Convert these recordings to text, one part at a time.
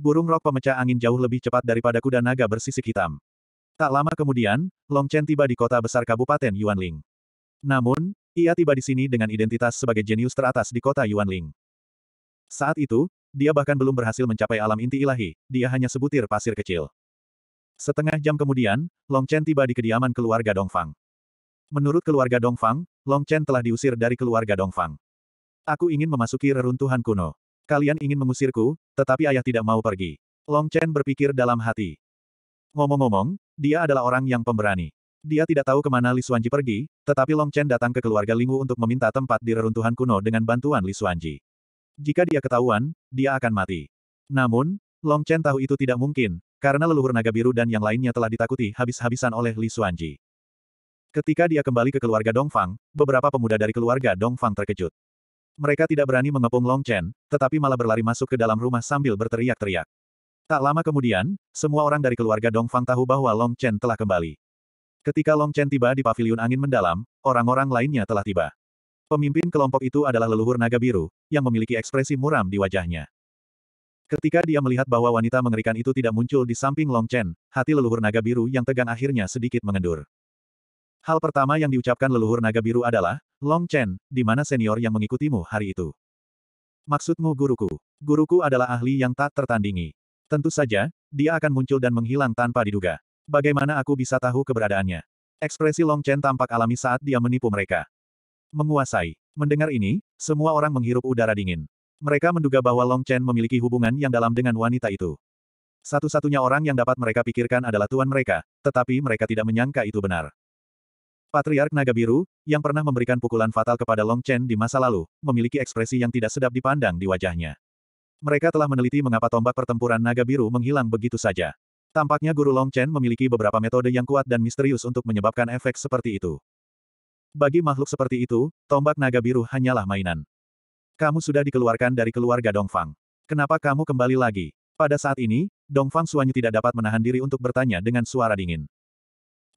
burung rok pemecah angin jauh lebih cepat daripada kuda naga bersisik hitam. Tak lama kemudian, Long Chen tiba di kota besar Kabupaten Yuanling. Namun, ia tiba di sini dengan identitas sebagai jenius teratas di kota Yuanling. Saat itu, dia bahkan belum berhasil mencapai alam inti ilahi, dia hanya sebutir pasir kecil. Setengah jam kemudian, Long Chen tiba di kediaman keluarga Dongfang. Menurut keluarga Dongfang, Long Chen telah diusir dari keluarga Dongfang. Aku ingin memasuki reruntuhan kuno. Kalian ingin mengusirku, tetapi ayah tidak mau pergi. Long Chen berpikir dalam hati. Ngomong-ngomong, dia adalah orang yang pemberani. Dia tidak tahu kemana Li Xuanji pergi, tetapi Long Chen datang ke keluarga Lingwu untuk meminta tempat di reruntuhan kuno dengan bantuan Li Xuanji. Jika dia ketahuan, dia akan mati. Namun, Long Chen tahu itu tidak mungkin, karena leluhur naga biru dan yang lainnya telah ditakuti habis-habisan oleh Li Xuanji. Ketika dia kembali ke keluarga Dongfang, beberapa pemuda dari keluarga Dongfang terkejut. Mereka tidak berani mengepung Long Chen, tetapi malah berlari masuk ke dalam rumah sambil berteriak-teriak. Tak lama kemudian, semua orang dari keluarga Dong Fang tahu bahwa Long Chen telah kembali. Ketika Long Chen tiba di paviliun angin mendalam, orang-orang lainnya telah tiba. Pemimpin kelompok itu adalah leluhur naga biru, yang memiliki ekspresi muram di wajahnya. Ketika dia melihat bahwa wanita mengerikan itu tidak muncul di samping Long Chen, hati leluhur naga biru yang tegang akhirnya sedikit mengendur. Hal pertama yang diucapkan leluhur naga biru adalah, Long Chen, di mana senior yang mengikutimu hari itu? Maksudmu guruku? Guruku adalah ahli yang tak tertandingi. Tentu saja, dia akan muncul dan menghilang tanpa diduga. Bagaimana aku bisa tahu keberadaannya? Ekspresi Long Chen tampak alami saat dia menipu mereka. Menguasai. Mendengar ini, semua orang menghirup udara dingin. Mereka menduga bahwa Long Chen memiliki hubungan yang dalam dengan wanita itu. Satu-satunya orang yang dapat mereka pikirkan adalah tuan mereka, tetapi mereka tidak menyangka itu benar. Patriark Naga Biru, yang pernah memberikan pukulan fatal kepada Long Chen di masa lalu, memiliki ekspresi yang tidak sedap dipandang di wajahnya. Mereka telah meneliti mengapa tombak pertempuran Naga Biru menghilang begitu saja. Tampaknya Guru Long Chen memiliki beberapa metode yang kuat dan misterius untuk menyebabkan efek seperti itu. Bagi makhluk seperti itu, tombak Naga Biru hanyalah mainan. Kamu sudah dikeluarkan dari keluarga Dongfang. Kenapa kamu kembali lagi? Pada saat ini, Dongfang Suanyu tidak dapat menahan diri untuk bertanya dengan suara dingin.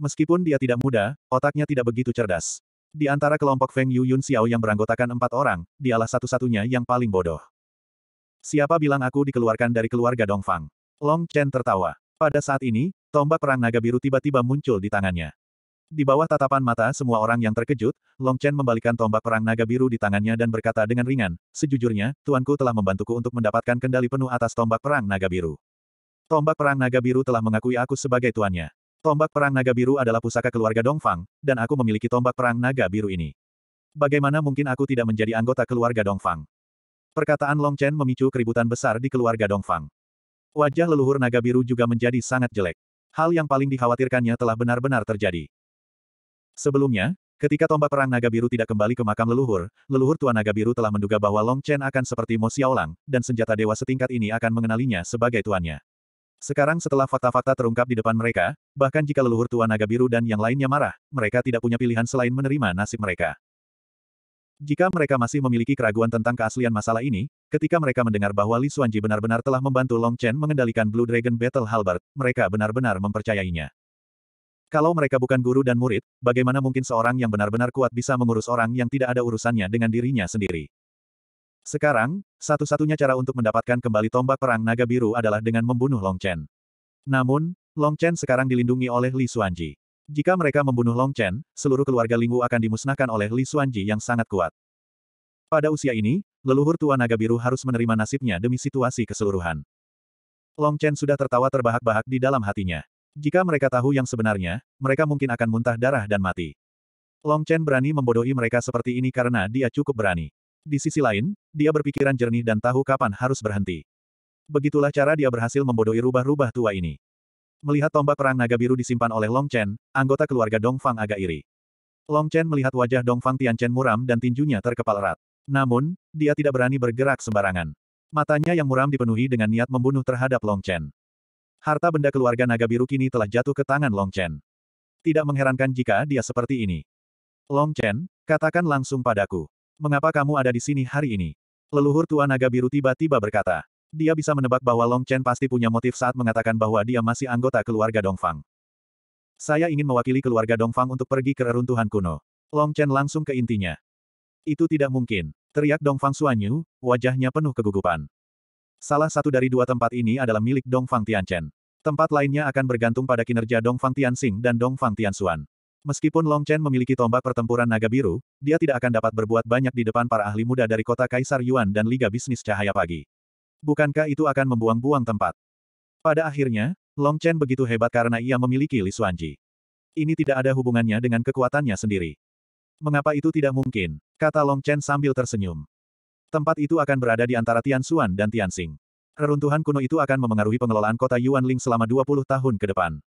Meskipun dia tidak muda, otaknya tidak begitu cerdas. Di antara kelompok Feng Yu Yun Xiao yang beranggotakan empat orang, dialah satu-satunya yang paling bodoh. Siapa bilang aku dikeluarkan dari keluarga Dongfang? Long Chen tertawa. Pada saat ini, tombak perang naga biru tiba-tiba muncul di tangannya. Di bawah tatapan mata semua orang yang terkejut, Long Chen membalikan tombak perang naga biru di tangannya dan berkata dengan ringan, Sejujurnya, tuanku telah membantuku untuk mendapatkan kendali penuh atas tombak perang naga biru. Tombak perang naga biru telah mengakui aku sebagai tuannya. Tombak perang naga biru adalah pusaka keluarga Dongfang, dan aku memiliki tombak perang naga biru ini. Bagaimana mungkin aku tidak menjadi anggota keluarga Dongfang? Perkataan Long Chen memicu keributan besar di keluarga Dongfang. Wajah leluhur naga biru juga menjadi sangat jelek. Hal yang paling dikhawatirkannya telah benar-benar terjadi. Sebelumnya, ketika tombak perang naga biru tidak kembali ke makam leluhur, leluhur tua naga biru telah menduga bahwa Long Chen akan seperti Mo Xiaolang, dan senjata dewa setingkat ini akan mengenalinya sebagai tuannya. Sekarang setelah fakta-fakta terungkap di depan mereka, bahkan jika leluhur tua naga biru dan yang lainnya marah, mereka tidak punya pilihan selain menerima nasib mereka. Jika mereka masih memiliki keraguan tentang keaslian masalah ini, ketika mereka mendengar bahwa Li Xuanji benar-benar telah membantu Long Chen mengendalikan Blue Dragon Battle Halbert, mereka benar-benar mempercayainya. Kalau mereka bukan guru dan murid, bagaimana mungkin seorang yang benar-benar kuat bisa mengurus orang yang tidak ada urusannya dengan dirinya sendiri? Sekarang, satu-satunya cara untuk mendapatkan kembali tombak perang naga biru adalah dengan membunuh Long Chen. Namun, Long Chen sekarang dilindungi oleh Li Xuanji. Jika mereka membunuh Long Chen, seluruh keluarga Lingwu akan dimusnahkan oleh Li Xuanji yang sangat kuat. Pada usia ini, leluhur tua naga biru harus menerima nasibnya demi situasi keseluruhan. Long Chen sudah tertawa terbahak-bahak di dalam hatinya. Jika mereka tahu yang sebenarnya, mereka mungkin akan muntah darah dan mati. Long Chen berani membodohi mereka seperti ini karena dia cukup berani. Di sisi lain, dia berpikiran jernih dan tahu kapan harus berhenti. Begitulah cara dia berhasil membodohi rubah-rubah tua ini. Melihat tombak perang naga biru disimpan oleh Long Chen, anggota keluarga Dong Fang agak iri. Long Chen melihat wajah Dong Fang Tian Chen muram dan tinjunya terkepal erat. Namun, dia tidak berani bergerak sembarangan. Matanya yang muram dipenuhi dengan niat membunuh terhadap Long Chen. Harta benda keluarga naga biru kini telah jatuh ke tangan Long Chen. Tidak mengherankan jika dia seperti ini. Long Chen, katakan langsung padaku. Mengapa kamu ada di sini hari ini? Leluhur tua naga biru tiba-tiba berkata. Dia bisa menebak bahwa Long Chen pasti punya motif saat mengatakan bahwa dia masih anggota keluarga Dongfang. Saya ingin mewakili keluarga Dongfang untuk pergi ke reruntuhan kuno. Long Chen langsung ke intinya. Itu tidak mungkin. Teriak Dongfang Suanyu, wajahnya penuh kegugupan. Salah satu dari dua tempat ini adalah milik Dongfang Tianchen. Tempat lainnya akan bergantung pada kinerja Dongfang Tianxing dan Dongfang Tianxuan. Meskipun Long Chen memiliki tombak pertempuran naga biru, dia tidak akan dapat berbuat banyak di depan para ahli muda dari kota Kaisar Yuan dan Liga Bisnis Cahaya Pagi. Bukankah itu akan membuang-buang tempat? Pada akhirnya, Long Chen begitu hebat karena ia memiliki Li Xuanji. Ini tidak ada hubungannya dengan kekuatannya sendiri. Mengapa itu tidak mungkin? Kata Long Chen sambil tersenyum. Tempat itu akan berada di antara Tian Xuan dan Tian Xing. Reruntuhan kuno itu akan memengaruhi pengelolaan kota Yuanling selama 20 tahun ke depan.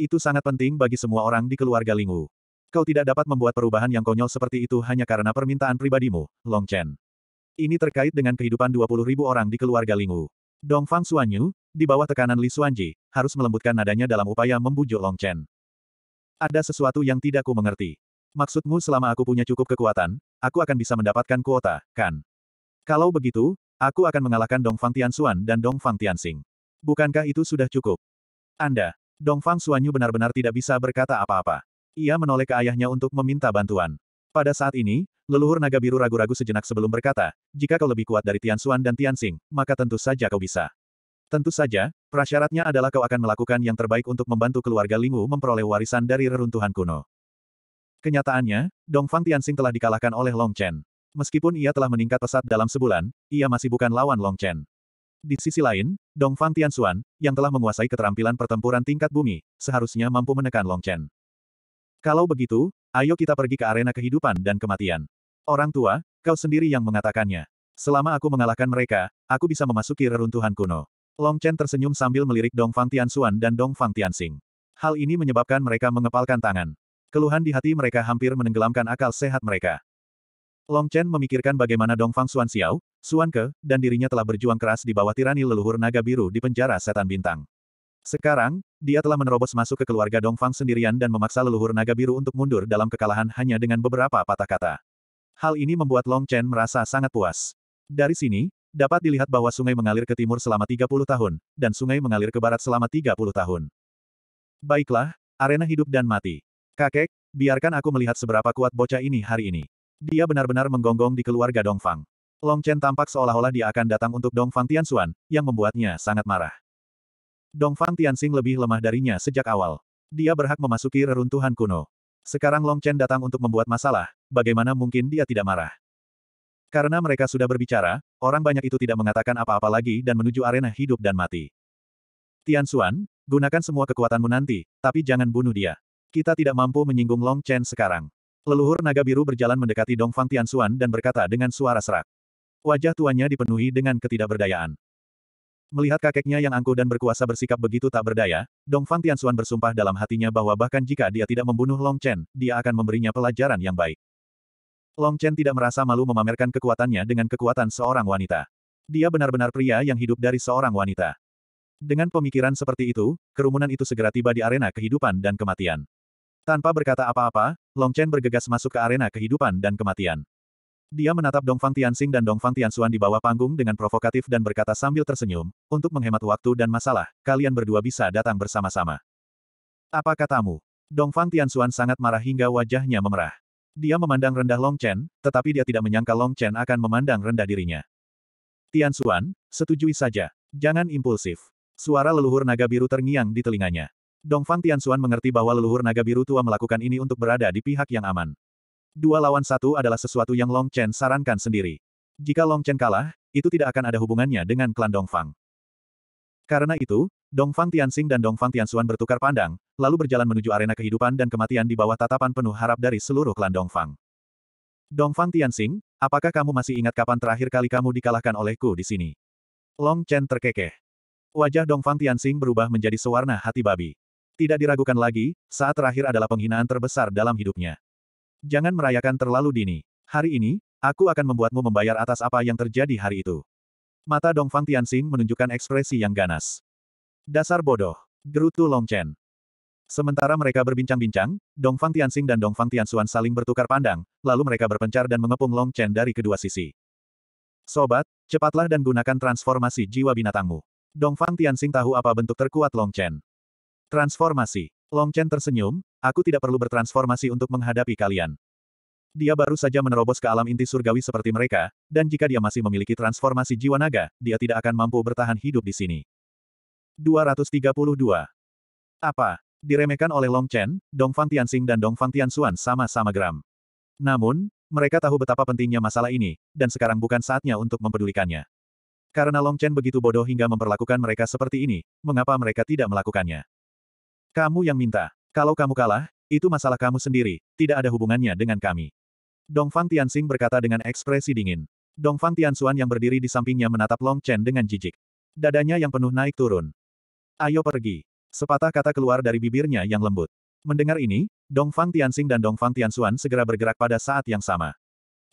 Itu sangat penting bagi semua orang di keluarga Lingwu. Kau tidak dapat membuat perubahan yang konyol seperti itu hanya karena permintaan pribadimu, Long Chen. Ini terkait dengan kehidupan 20 ribu orang di keluarga Lingwu. Dong Fang Xuanyu, di bawah tekanan Li Xuanji, harus melembutkan nadanya dalam upaya membujuk Long Chen. Ada sesuatu yang tidak ku mengerti. Maksudmu selama aku punya cukup kekuatan, aku akan bisa mendapatkan kuota, kan? Kalau begitu, aku akan mengalahkan Dong Fang Tian Xuan dan Dong Fang Tian Sing. Bukankah itu sudah cukup? Anda, Dongfang Suanyu benar-benar tidak bisa berkata apa-apa. Ia menoleh ke ayahnya untuk meminta bantuan. Pada saat ini, leluhur naga biru ragu-ragu sejenak sebelum berkata, jika kau lebih kuat dari Tian Xuan dan Tian Xing, maka tentu saja kau bisa. Tentu saja, prasyaratnya adalah kau akan melakukan yang terbaik untuk membantu keluarga Lingwu memperoleh warisan dari reruntuhan kuno. Kenyataannya, Dongfang Xing telah dikalahkan oleh Long Chen. Meskipun ia telah meningkat pesat dalam sebulan, ia masih bukan lawan Long Chen. Di sisi lain, Dong Fang Tianxuan, yang telah menguasai keterampilan pertempuran tingkat bumi, seharusnya mampu menekan Long Chen. Kalau begitu, ayo kita pergi ke arena kehidupan dan kematian. Orang tua, kau sendiri yang mengatakannya. Selama aku mengalahkan mereka, aku bisa memasuki reruntuhan kuno. Long Chen tersenyum sambil melirik Dong Fang Tianxuan dan Dong Fang Tianxing. Hal ini menyebabkan mereka mengepalkan tangan. Keluhan di hati mereka hampir menenggelamkan akal sehat mereka. Long Chen memikirkan bagaimana Dong Fang Xuan Xiao, Xuan Ke, dan dirinya telah berjuang keras di bawah tirani leluhur naga biru di penjara setan bintang. Sekarang, dia telah menerobos masuk ke keluarga Dong Fang sendirian dan memaksa leluhur naga biru untuk mundur dalam kekalahan hanya dengan beberapa patah kata. Hal ini membuat Long Chen merasa sangat puas. Dari sini, dapat dilihat bahwa sungai mengalir ke timur selama 30 tahun, dan sungai mengalir ke barat selama 30 tahun. Baiklah, arena hidup dan mati. Kakek, biarkan aku melihat seberapa kuat bocah ini hari ini. Dia benar-benar menggonggong di keluarga Dongfang. Long Chen tampak seolah-olah dia akan datang untuk Dongfang Tianxuan, yang membuatnya sangat marah. Dongfang Tianxing lebih lemah darinya sejak awal. Dia berhak memasuki reruntuhan kuno. Sekarang Long Chen datang untuk membuat masalah, bagaimana mungkin dia tidak marah? Karena mereka sudah berbicara, orang banyak itu tidak mengatakan apa-apa lagi dan menuju arena hidup dan mati. Tianxuan, gunakan semua kekuatanmu nanti, tapi jangan bunuh dia. Kita tidak mampu menyinggung Long Chen sekarang. Leluhur naga biru berjalan mendekati Dong Fang Tianxuan dan berkata dengan suara serak. Wajah tuannya dipenuhi dengan ketidakberdayaan. Melihat kakeknya yang angkuh dan berkuasa bersikap begitu tak berdaya, Dong Fang Tianxuan bersumpah dalam hatinya bahwa bahkan jika dia tidak membunuh Long Chen, dia akan memberinya pelajaran yang baik. Long Chen tidak merasa malu memamerkan kekuatannya dengan kekuatan seorang wanita. Dia benar-benar pria yang hidup dari seorang wanita. Dengan pemikiran seperti itu, kerumunan itu segera tiba di arena kehidupan dan kematian. Tanpa berkata apa-apa, Long Chen bergegas masuk ke arena kehidupan dan kematian. Dia menatap Dong Fang Tianxing dan Dong Fang Tianxuan di bawah panggung dengan provokatif dan berkata sambil tersenyum, untuk menghemat waktu dan masalah, kalian berdua bisa datang bersama-sama. Apa katamu? Dong Fang Tianxuan sangat marah hingga wajahnya memerah. Dia memandang rendah Long Chen, tetapi dia tidak menyangka Long Chen akan memandang rendah dirinya. Tianxuan, setujui saja. Jangan impulsif. Suara leluhur naga biru terngiang di telinganya. Dongfang Tianxuan mengerti bahwa leluhur naga biru tua melakukan ini untuk berada di pihak yang aman. Dua lawan satu adalah sesuatu yang Long Chen sarankan sendiri. Jika Long Chen kalah, itu tidak akan ada hubungannya dengan klan Dongfang. Karena itu, Dongfang Tianxing dan Dongfang Tianxuan bertukar pandang, lalu berjalan menuju arena kehidupan dan kematian di bawah tatapan penuh harap dari seluruh klan Dongfang. Dongfang Tianxing, apakah kamu masih ingat kapan terakhir kali kamu dikalahkan olehku di sini? Long Chen terkekeh. Wajah Dongfang Tianxing berubah menjadi sewarna hati babi. Tidak diragukan lagi, saat terakhir adalah penghinaan terbesar dalam hidupnya. Jangan merayakan terlalu dini. Hari ini, aku akan membuatmu membayar atas apa yang terjadi hari itu. Mata Dongfang Tianxing menunjukkan ekspresi yang ganas. Dasar bodoh. Gerutu Long Chen. Sementara mereka berbincang-bincang, Dongfang Tianxing dan Dongfang Tianxuan saling bertukar pandang, lalu mereka berpencar dan mengepung Long Chen dari kedua sisi. Sobat, cepatlah dan gunakan transformasi jiwa binatangmu. Dongfang Tianxing tahu apa bentuk terkuat Long Chen. Transformasi. Long Chen tersenyum, aku tidak perlu bertransformasi untuk menghadapi kalian. Dia baru saja menerobos ke alam inti surgawi seperti mereka, dan jika dia masih memiliki transformasi jiwa naga, dia tidak akan mampu bertahan hidup di sini. 232. Apa? Diremehkan oleh Long Chen, Dong Fang Tianxing dan Dong Fang Tianxuan sama-sama geram. Namun, mereka tahu betapa pentingnya masalah ini, dan sekarang bukan saatnya untuk mempedulikannya. Karena Long Chen begitu bodoh hingga memperlakukan mereka seperti ini, mengapa mereka tidak melakukannya? Kamu yang minta. Kalau kamu kalah, itu masalah kamu sendiri, tidak ada hubungannya dengan kami. Dongfang Tianxing berkata dengan ekspresi dingin. Dongfang Tianxuan yang berdiri di sampingnya menatap Long Chen dengan jijik. Dadanya yang penuh naik turun. Ayo pergi. Sepatah kata keluar dari bibirnya yang lembut. Mendengar ini, Dongfang Tianxing dan Dongfang Tianxuan segera bergerak pada saat yang sama.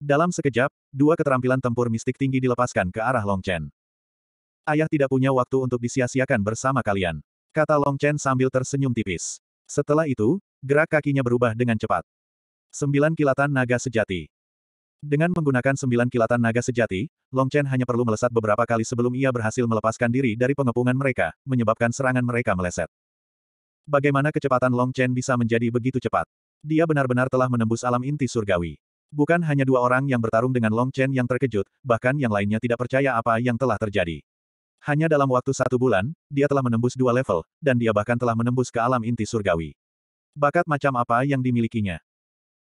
Dalam sekejap, dua keterampilan tempur mistik tinggi dilepaskan ke arah Long Chen. Ayah tidak punya waktu untuk disia-siakan bersama kalian kata Long Chen sambil tersenyum tipis. Setelah itu, gerak kakinya berubah dengan cepat. Sembilan kilatan naga sejati. Dengan menggunakan sembilan kilatan naga sejati, Long Chen hanya perlu melesat beberapa kali sebelum ia berhasil melepaskan diri dari pengepungan mereka, menyebabkan serangan mereka meleset. Bagaimana kecepatan Long Chen bisa menjadi begitu cepat? Dia benar-benar telah menembus alam inti surgawi. Bukan hanya dua orang yang bertarung dengan Long Chen yang terkejut, bahkan yang lainnya tidak percaya apa yang telah terjadi. Hanya dalam waktu satu bulan, dia telah menembus dua level, dan dia bahkan telah menembus ke alam inti surgawi. Bakat macam apa yang dimilikinya?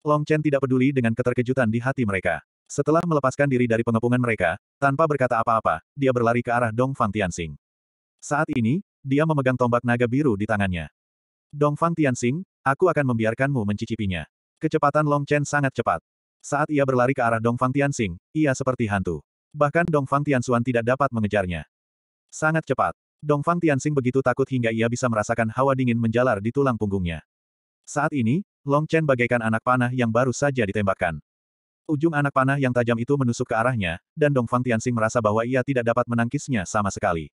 Long Chen tidak peduli dengan keterkejutan di hati mereka. Setelah melepaskan diri dari pengepungan mereka, tanpa berkata apa-apa, dia berlari ke arah Dong Fang Tianxing. Saat ini, dia memegang tombak naga biru di tangannya. Dong Fang Tianxing, aku akan membiarkanmu mencicipinya. Kecepatan Long Chen sangat cepat. Saat ia berlari ke arah Dong Fang Tianxing, ia seperti hantu. Bahkan Dong Fang Tianxuan tidak dapat mengejarnya. Sangat cepat. Dongfang Tianxing begitu takut hingga ia bisa merasakan hawa dingin menjalar di tulang punggungnya. Saat ini, Long Chen bagaikan anak panah yang baru saja ditembakkan. Ujung anak panah yang tajam itu menusuk ke arahnya, dan Dongfang Tianxing merasa bahwa ia tidak dapat menangkisnya sama sekali.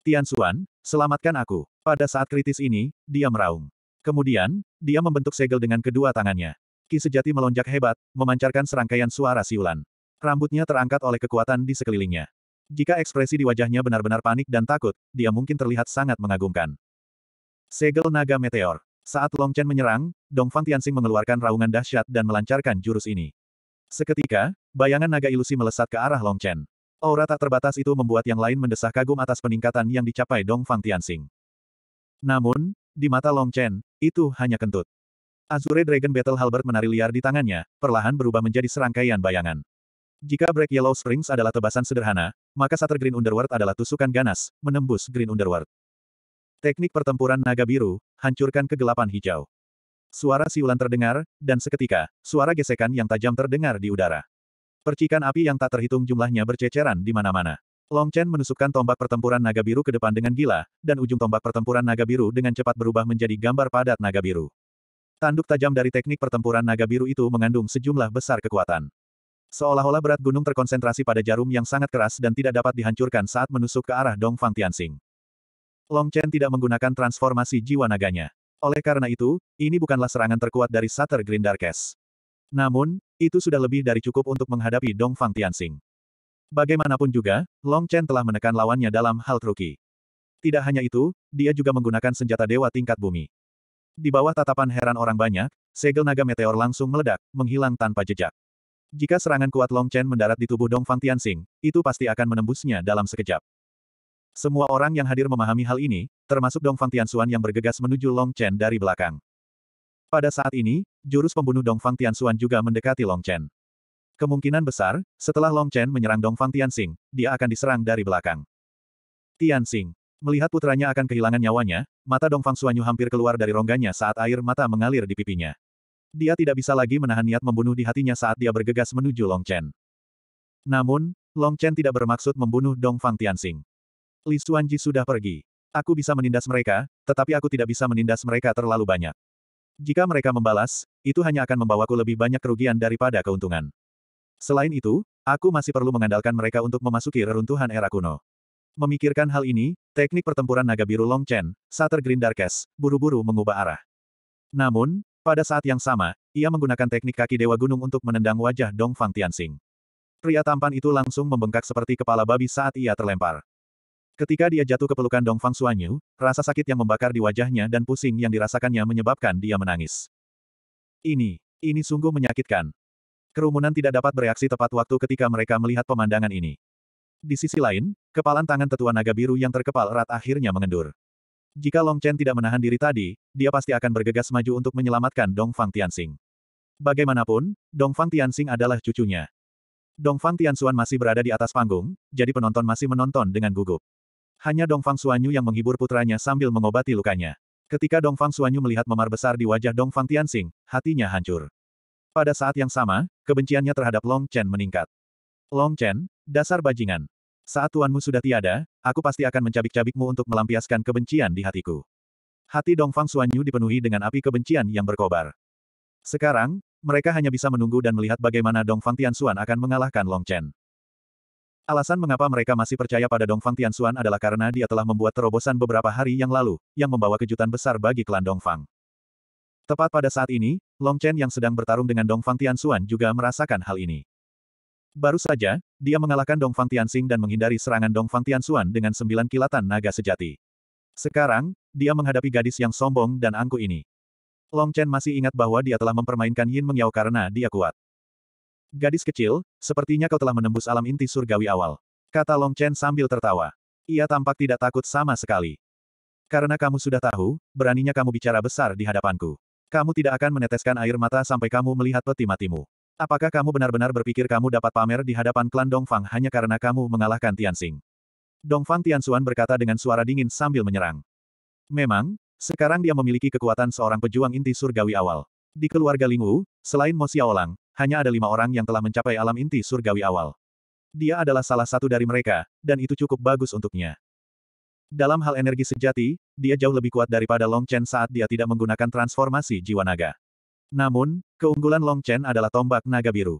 Tian Xuan, selamatkan aku. Pada saat kritis ini, dia meraung. Kemudian, dia membentuk segel dengan kedua tangannya. Ki sejati melonjak hebat, memancarkan serangkaian suara siulan. Rambutnya terangkat oleh kekuatan di sekelilingnya. Jika ekspresi di wajahnya benar-benar panik dan takut, dia mungkin terlihat sangat mengagumkan. Segel Naga Meteor. Saat Long Chen menyerang, Dong Fang Tianxing mengeluarkan raungan dahsyat dan melancarkan jurus ini. Seketika, bayangan naga ilusi melesat ke arah Long Chen. Aura tak terbatas itu membuat yang lain mendesah kagum atas peningkatan yang dicapai Dong Fang Tianxing. Namun, di mata Long Chen, itu hanya kentut. Azure Dragon Battle Halberd menari liar di tangannya, perlahan berubah menjadi serangkaian bayangan. Jika Break Yellow Springs adalah tebasan sederhana, maka Sutter Green Underworld adalah tusukan ganas, menembus Green Underworld. Teknik pertempuran naga biru, hancurkan kegelapan hijau. Suara siulan terdengar, dan seketika, suara gesekan yang tajam terdengar di udara. Percikan api yang tak terhitung jumlahnya berceceran di mana-mana. Long Chen menusukkan tombak pertempuran naga biru ke depan dengan gila, dan ujung tombak pertempuran naga biru dengan cepat berubah menjadi gambar padat naga biru. Tanduk tajam dari teknik pertempuran naga biru itu mengandung sejumlah besar kekuatan. Seolah-olah berat gunung terkonsentrasi pada jarum yang sangat keras dan tidak dapat dihancurkan saat menusuk ke arah Dong Dongfang Tianxing. Long Chen tidak menggunakan transformasi jiwa naganya. Oleh karena itu, ini bukanlah serangan terkuat dari Sater Green Darkes. Namun, itu sudah lebih dari cukup untuk menghadapi Dong Dongfang Tianxing. Bagaimanapun juga, Long Chen telah menekan lawannya dalam hal truki. Tidak hanya itu, dia juga menggunakan senjata dewa tingkat bumi. Di bawah tatapan heran orang banyak, segel naga meteor langsung meledak, menghilang tanpa jejak. Jika serangan kuat Long Chen mendarat di tubuh Dong Fang Tianxing, itu pasti akan menembusnya dalam sekejap. Semua orang yang hadir memahami hal ini, termasuk Dong Fang Tianxuan yang bergegas menuju Long Chen dari belakang. Pada saat ini, jurus pembunuh Dong Fang Tianxuan juga mendekati Long Chen. Kemungkinan besar, setelah Long Chen menyerang Dong Fang Tianxing, dia akan diserang dari belakang. Tianxing, Melihat putranya akan kehilangan nyawanya, mata Dong Fang Suanyu hampir keluar dari rongganya saat air mata mengalir di pipinya. Dia tidak bisa lagi menahan niat membunuh di hatinya saat dia bergegas menuju Long Chen. Namun, Long Chen tidak bermaksud membunuh Dong Fang Tianxing. Li Xuanji sudah pergi. Aku bisa menindas mereka, tetapi aku tidak bisa menindas mereka terlalu banyak. Jika mereka membalas, itu hanya akan membawaku lebih banyak kerugian daripada keuntungan. Selain itu, aku masih perlu mengandalkan mereka untuk memasuki reruntuhan era kuno. Memikirkan hal ini, teknik pertempuran naga biru Long Chen, Sater Green buru-buru mengubah arah. Namun, pada saat yang sama, ia menggunakan teknik kaki Dewa Gunung untuk menendang wajah Dong Fang Tianxing. Pria tampan itu langsung membengkak seperti kepala babi saat ia terlempar. Ketika dia jatuh ke pelukan Dong Fang Suanyu, rasa sakit yang membakar di wajahnya dan pusing yang dirasakannya menyebabkan dia menangis. Ini, ini sungguh menyakitkan. Kerumunan tidak dapat bereaksi tepat waktu ketika mereka melihat pemandangan ini. Di sisi lain, kepalan tangan tetua naga biru yang terkepal erat akhirnya mengendur. Jika Long Chen tidak menahan diri tadi, dia pasti akan bergegas maju untuk menyelamatkan Dong Fang Tianxing. Bagaimanapun, Dong Fang Tianxing adalah cucunya. Dong Fang Tianxuan masih berada di atas panggung, jadi penonton masih menonton dengan gugup. Hanya Dong Fang Xuanyu yang menghibur putranya sambil mengobati lukanya. Ketika Dong Fang Xuanyu melihat memar besar di wajah Dong Fang Tianxing, hatinya hancur. Pada saat yang sama, kebenciannya terhadap Long Chen meningkat. Long Chen, dasar bajingan. Saat tuanmu sudah tiada, aku pasti akan mencabik-cabikmu untuk melampiaskan kebencian di hatiku. Hati Dongfang Suanyu dipenuhi dengan api kebencian yang berkobar. Sekarang, mereka hanya bisa menunggu dan melihat bagaimana Dongfang Tianxuan akan mengalahkan Long Chen. Alasan mengapa mereka masih percaya pada Dongfang Tianxuan adalah karena dia telah membuat terobosan beberapa hari yang lalu, yang membawa kejutan besar bagi klan Dongfang. Tepat pada saat ini, Long Chen yang sedang bertarung dengan Dongfang Tianxuan juga merasakan hal ini. Baru saja, dia mengalahkan Dong Fang Tianxing dan menghindari serangan Dong Fang Tianxuan dengan sembilan kilatan naga sejati. Sekarang, dia menghadapi gadis yang sombong dan angkuh ini. Long Chen masih ingat bahwa dia telah mempermainkan Yin Mengyao karena dia kuat. Gadis kecil, sepertinya kau telah menembus alam inti surgawi awal. Kata Long Chen sambil tertawa. Ia tampak tidak takut sama sekali. Karena kamu sudah tahu, beraninya kamu bicara besar di hadapanku. Kamu tidak akan meneteskan air mata sampai kamu melihat peti matimu. Apakah kamu benar-benar berpikir kamu dapat pamer di hadapan klan Dongfang hanya karena kamu mengalahkan Tianxing? Dongfang Tianxuan berkata dengan suara dingin sambil menyerang. Memang, sekarang dia memiliki kekuatan seorang pejuang inti surgawi awal. Di keluarga Lingwu, selain Mo Xiaolang, hanya ada lima orang yang telah mencapai alam inti surgawi awal. Dia adalah salah satu dari mereka, dan itu cukup bagus untuknya. Dalam hal energi sejati, dia jauh lebih kuat daripada Long Chen saat dia tidak menggunakan transformasi jiwa naga. Namun, keunggulan Long Chen adalah tombak naga biru.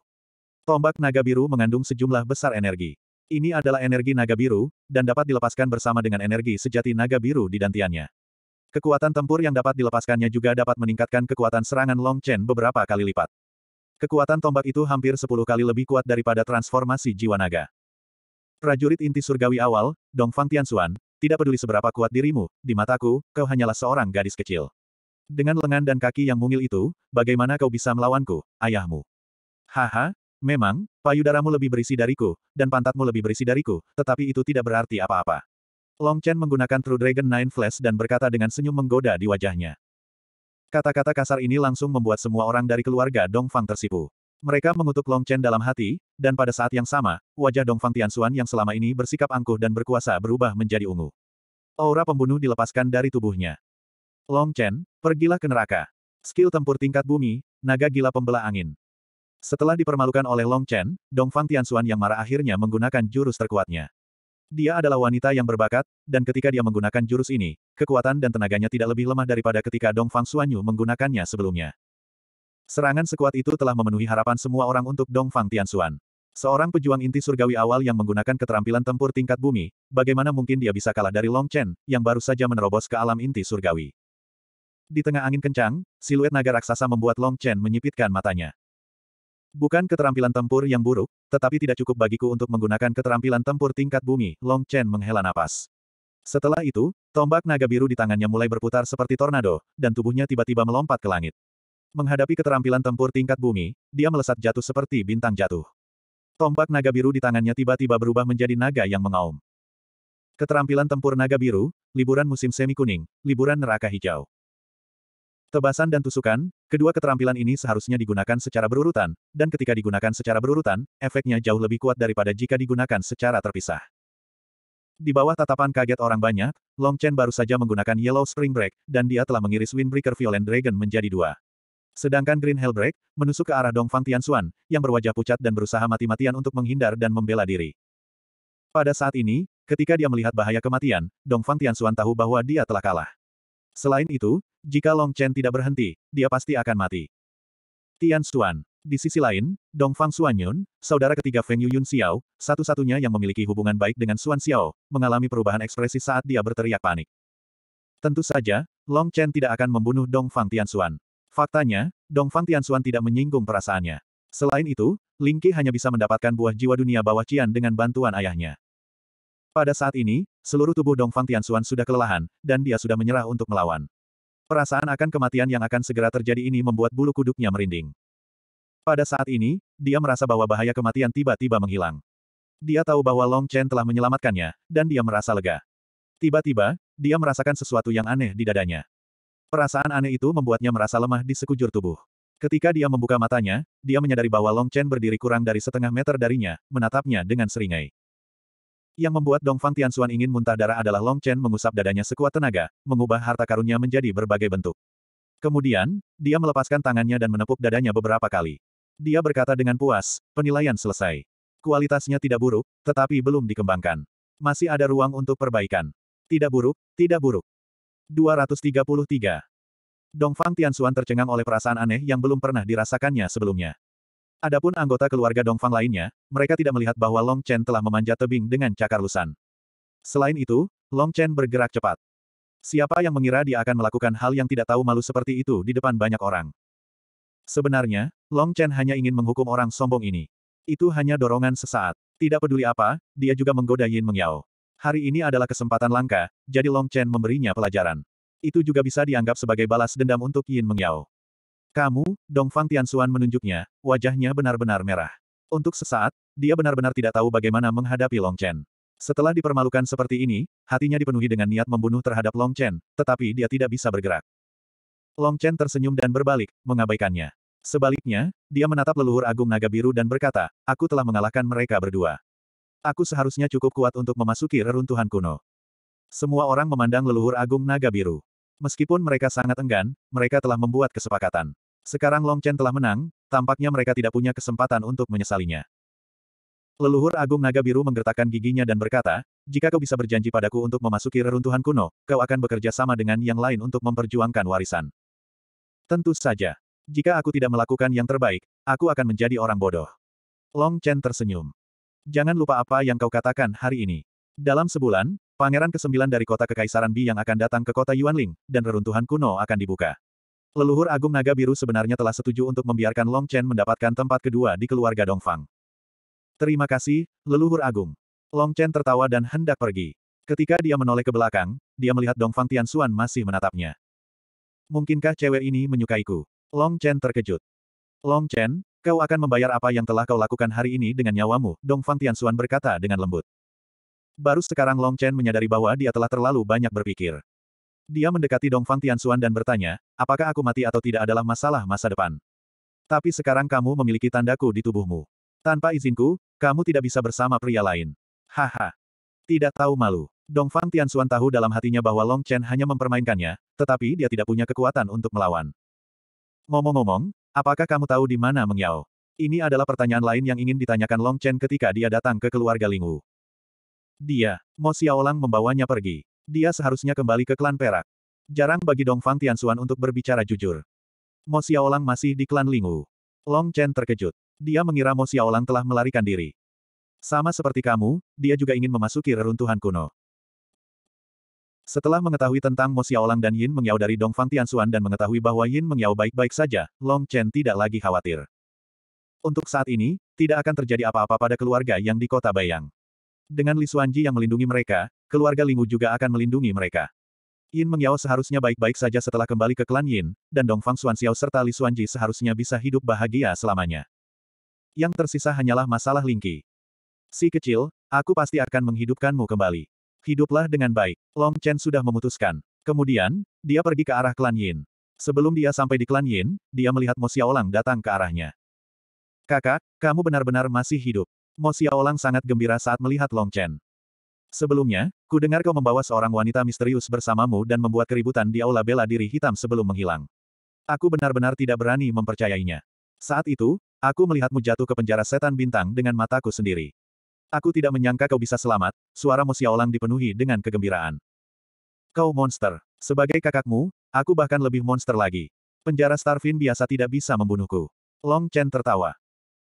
Tombak naga biru mengandung sejumlah besar energi. Ini adalah energi naga biru, dan dapat dilepaskan bersama dengan energi sejati naga biru di dantiannya. Kekuatan tempur yang dapat dilepaskannya juga dapat meningkatkan kekuatan serangan Long Chen beberapa kali lipat. Kekuatan tombak itu hampir 10 kali lebih kuat daripada transformasi jiwa naga. Prajurit inti surgawi awal, Dong Fang Tian Xuan, tidak peduli seberapa kuat dirimu, di mataku, kau hanyalah seorang gadis kecil. Dengan lengan dan kaki yang mungil itu, bagaimana kau bisa melawanku, ayahmu? Haha, memang, payudaramu lebih berisi dariku, dan pantatmu lebih berisi dariku, tetapi itu tidak berarti apa-apa. Long Chen menggunakan True Dragon Nine Flash dan berkata dengan senyum menggoda di wajahnya. Kata-kata kasar ini langsung membuat semua orang dari keluarga Dong Fang tersipu. Mereka mengutuk Long Chen dalam hati, dan pada saat yang sama, wajah Dong Fang Tianxuan yang selama ini bersikap angkuh dan berkuasa berubah menjadi ungu. Aura pembunuh dilepaskan dari tubuhnya. Long Chen, pergilah ke neraka. Skill tempur tingkat bumi, naga gila pembela angin. Setelah dipermalukan oleh Long Chen, Dong Dongfang Tianxuan yang marah akhirnya menggunakan jurus terkuatnya. Dia adalah wanita yang berbakat, dan ketika dia menggunakan jurus ini, kekuatan dan tenaganya tidak lebih lemah daripada ketika Dong Dongfang Xuanyu menggunakannya sebelumnya. Serangan sekuat itu telah memenuhi harapan semua orang untuk Dong Dongfang Tianxuan. Seorang pejuang inti surgawi awal yang menggunakan keterampilan tempur tingkat bumi, bagaimana mungkin dia bisa kalah dari Long Chen, yang baru saja menerobos ke alam inti surgawi. Di tengah angin kencang, siluet naga raksasa membuat Long Chen menyipitkan matanya. Bukan keterampilan tempur yang buruk, tetapi tidak cukup bagiku untuk menggunakan keterampilan tempur tingkat bumi, Long Chen menghela napas. Setelah itu, tombak naga biru di tangannya mulai berputar seperti tornado, dan tubuhnya tiba-tiba melompat ke langit. Menghadapi keterampilan tempur tingkat bumi, dia melesat jatuh seperti bintang jatuh. Tombak naga biru di tangannya tiba-tiba berubah menjadi naga yang mengaum. Keterampilan tempur naga biru, liburan musim semi kuning, liburan neraka hijau. Tebasan dan tusukan, kedua keterampilan ini seharusnya digunakan secara berurutan, dan ketika digunakan secara berurutan, efeknya jauh lebih kuat daripada jika digunakan secara terpisah. Di bawah tatapan kaget orang banyak, Long Chen baru saja menggunakan Yellow Spring Break, dan dia telah mengiris Windbreaker Violent Dragon menjadi dua. Sedangkan Green Hell Break menusuk ke arah Dongfang Tianxuan, yang berwajah pucat dan berusaha mati-matian untuk menghindar dan membela diri. Pada saat ini, ketika dia melihat bahaya kematian, Dongfang Tianxuan tahu bahwa dia telah kalah. Selain itu, jika Long Chen tidak berhenti, dia pasti akan mati. Tian Xuan, Di sisi lain, Dong Fang Xuan Yun, saudara ketiga Feng Yuyun Xiao, satu-satunya yang memiliki hubungan baik dengan Xuan Xiao, mengalami perubahan ekspresi saat dia berteriak panik. Tentu saja, Long Chen tidak akan membunuh Dong Fang Tian Xuan. Faktanya, Dong Fang Tian Xuan tidak menyinggung perasaannya. Selain itu, Ling Qi hanya bisa mendapatkan buah jiwa dunia bawah Qian dengan bantuan ayahnya. Pada saat ini, Seluruh tubuh Dongfang Tianxuan sudah kelelahan, dan dia sudah menyerah untuk melawan. Perasaan akan kematian yang akan segera terjadi ini membuat bulu kuduknya merinding. Pada saat ini, dia merasa bahwa bahaya kematian tiba-tiba menghilang. Dia tahu bahwa Long Chen telah menyelamatkannya, dan dia merasa lega. Tiba-tiba, dia merasakan sesuatu yang aneh di dadanya. Perasaan aneh itu membuatnya merasa lemah di sekujur tubuh. Ketika dia membuka matanya, dia menyadari bahwa Long Chen berdiri kurang dari setengah meter darinya, menatapnya dengan seringai. Yang membuat Dong Fang Tianxuan ingin muntah darah adalah Long Chen mengusap dadanya sekuat tenaga, mengubah harta karunnya menjadi berbagai bentuk. Kemudian, dia melepaskan tangannya dan menepuk dadanya beberapa kali. Dia berkata dengan puas, penilaian selesai. Kualitasnya tidak buruk, tetapi belum dikembangkan. Masih ada ruang untuk perbaikan. Tidak buruk, tidak buruk. 233. Dong Fang Tianxuan tercengang oleh perasaan aneh yang belum pernah dirasakannya sebelumnya. Adapun anggota keluarga Dongfang lainnya, mereka tidak melihat bahwa Long Chen telah memanjat tebing dengan cakar lusan. Selain itu, Long Chen bergerak cepat. Siapa yang mengira dia akan melakukan hal yang tidak tahu malu seperti itu di depan banyak orang? Sebenarnya, Long Chen hanya ingin menghukum orang sombong ini. Itu hanya dorongan sesaat. Tidak peduli apa, dia juga menggoda Yin Mengyao. Hari ini adalah kesempatan langka, jadi Long Chen memberinya pelajaran. Itu juga bisa dianggap sebagai balas dendam untuk Yin Mengyao. Kamu, Dongfang Tianxuan menunjuknya, wajahnya benar-benar merah. Untuk sesaat, dia benar-benar tidak tahu bagaimana menghadapi Long Chen. Setelah dipermalukan seperti ini, hatinya dipenuhi dengan niat membunuh terhadap Long Chen, tetapi dia tidak bisa bergerak. Long Chen tersenyum dan berbalik, mengabaikannya. Sebaliknya, dia menatap leluhur agung naga biru dan berkata, aku telah mengalahkan mereka berdua. Aku seharusnya cukup kuat untuk memasuki reruntuhan kuno. Semua orang memandang leluhur agung naga biru. Meskipun mereka sangat enggan, mereka telah membuat kesepakatan. Sekarang Long Chen telah menang, tampaknya mereka tidak punya kesempatan untuk menyesalinya. Leluhur Agung Naga Biru menggertakkan giginya dan berkata, jika kau bisa berjanji padaku untuk memasuki reruntuhan kuno, kau akan bekerja sama dengan yang lain untuk memperjuangkan warisan. Tentu saja. Jika aku tidak melakukan yang terbaik, aku akan menjadi orang bodoh. Long Chen tersenyum. Jangan lupa apa yang kau katakan hari ini. Dalam sebulan, pangeran Kesembilan dari kota Kekaisaran Bi yang akan datang ke kota Yuanling, dan reruntuhan kuno akan dibuka. Leluhur Agung Naga Biru sebenarnya telah setuju untuk membiarkan Long Chen mendapatkan tempat kedua di keluarga Dongfang. Terima kasih, Leluhur Agung. Long Chen tertawa dan hendak pergi. Ketika dia menoleh ke belakang, dia melihat Dongfang Tianxuan masih menatapnya. Mungkinkah cewek ini menyukaiku? Long Chen terkejut. Long Chen, kau akan membayar apa yang telah kau lakukan hari ini dengan nyawamu, Dongfang Tianxuan berkata dengan lembut. Baru sekarang Long Chen menyadari bahwa dia telah terlalu banyak berpikir. Dia mendekati Dongfang Tianxuan dan bertanya, apakah aku mati atau tidak adalah masalah masa depan. Tapi sekarang kamu memiliki tandaku di tubuhmu. Tanpa izinku, kamu tidak bisa bersama pria lain. Haha. Tidak tahu malu. Dongfang Tianxuan tahu dalam hatinya bahwa Long Chen hanya mempermainkannya, tetapi dia tidak punya kekuatan untuk melawan. Ngomong-ngomong, apakah kamu tahu di mana Mengyao? Ini adalah pertanyaan lain yang ingin ditanyakan Long Chen ketika dia datang ke keluarga Lingwu. Dia, Mo Xiaolang membawanya pergi. Dia seharusnya kembali ke klan perak. Jarang bagi Dongfang Tianxuan untuk berbicara jujur. Mo Xiaolang masih di klan Lingwu. Long Chen terkejut. Dia mengira Mo Xiaolang telah melarikan diri. Sama seperti kamu, dia juga ingin memasuki reruntuhan kuno. Setelah mengetahui tentang Mo Xiaolang dan Yin Mengyao dari Dongfang Tianxuan dan mengetahui bahwa Yin Mengyao baik-baik saja, Long Chen tidak lagi khawatir. Untuk saat ini, tidak akan terjadi apa-apa pada keluarga yang di kota Bayang. Dengan Li Xuanji yang melindungi mereka, keluarga Lingwu juga akan melindungi mereka. Yin Mengyao seharusnya baik-baik saja setelah kembali ke klan Yin, dan Dongfang Xuanxiao serta Li Xuanji seharusnya bisa hidup bahagia selamanya. Yang tersisa hanyalah masalah Lingqi. Si kecil, aku pasti akan menghidupkanmu kembali. Hiduplah dengan baik. Long Chen sudah memutuskan. Kemudian, dia pergi ke arah klan Yin. Sebelum dia sampai di klan Yin, dia melihat Mo Xiaolang datang ke arahnya. Kakak, kamu benar-benar masih hidup. Mo Xiaolang sangat gembira saat melihat Long Chen. Sebelumnya, ku dengar kau membawa seorang wanita misterius bersamamu dan membuat keributan di aula bela diri hitam sebelum menghilang. Aku benar-benar tidak berani mempercayainya. Saat itu, aku melihatmu jatuh ke penjara setan bintang dengan mataku sendiri. Aku tidak menyangka kau bisa selamat, suara Mo Xiaolang dipenuhi dengan kegembiraan. Kau monster. Sebagai kakakmu, aku bahkan lebih monster lagi. Penjara Starfin biasa tidak bisa membunuhku. Long Chen tertawa.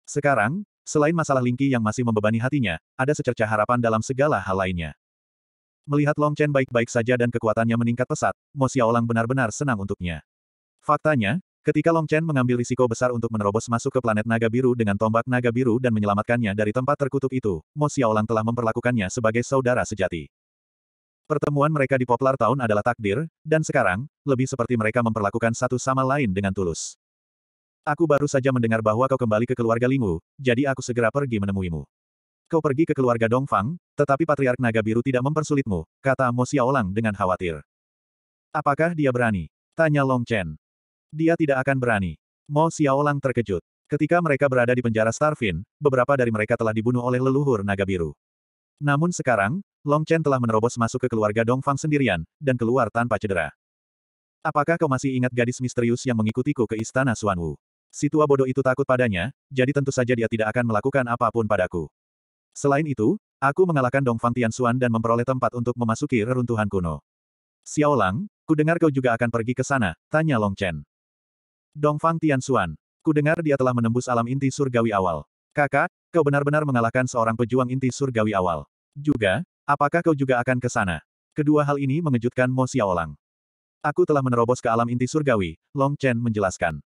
Sekarang, Selain masalah Lingqi yang masih membebani hatinya, ada secerca harapan dalam segala hal lainnya. Melihat Long Chen baik-baik saja dan kekuatannya meningkat pesat, Mo Xiaolang benar-benar senang untuknya. Faktanya, ketika Long Chen mengambil risiko besar untuk menerobos masuk ke planet naga biru dengan tombak naga biru dan menyelamatkannya dari tempat terkutuk itu, Mo Xiaolang telah memperlakukannya sebagai saudara sejati. Pertemuan mereka di Poplar Town adalah takdir, dan sekarang, lebih seperti mereka memperlakukan satu sama lain dengan tulus. Aku baru saja mendengar bahwa kau kembali ke keluarga Lingwu, jadi aku segera pergi menemuimu. Kau pergi ke keluarga Dongfang, tetapi Patriark Naga Biru tidak mempersulitmu, kata Mo Xiaolang dengan khawatir. Apakah dia berani? Tanya Long Chen. Dia tidak akan berani. Mo Xiaolang terkejut. Ketika mereka berada di penjara Starfin, beberapa dari mereka telah dibunuh oleh leluhur Naga Biru. Namun sekarang, Long Chen telah menerobos masuk ke keluarga Dongfang sendirian, dan keluar tanpa cedera. Apakah kau masih ingat gadis misterius yang mengikutiku ke istana Suanwu? Si tua bodoh itu takut padanya, jadi tentu saja dia tidak akan melakukan apapun padaku. Selain itu, aku mengalahkan Dong Fang Tian Xuan dan memperoleh tempat untuk memasuki reruntuhan kuno. Xiaolang, kudengar kau juga akan pergi ke sana, tanya Long Chen. Dong Fang Dongfang Tianxuan, kudengar dia telah menembus alam inti surgawi awal. Kakak, kau benar-benar mengalahkan seorang pejuang inti surgawi awal. Juga, apakah kau juga akan ke sana? Kedua hal ini mengejutkan Mo Xiaolang. Aku telah menerobos ke alam inti surgawi, Long Chen menjelaskan.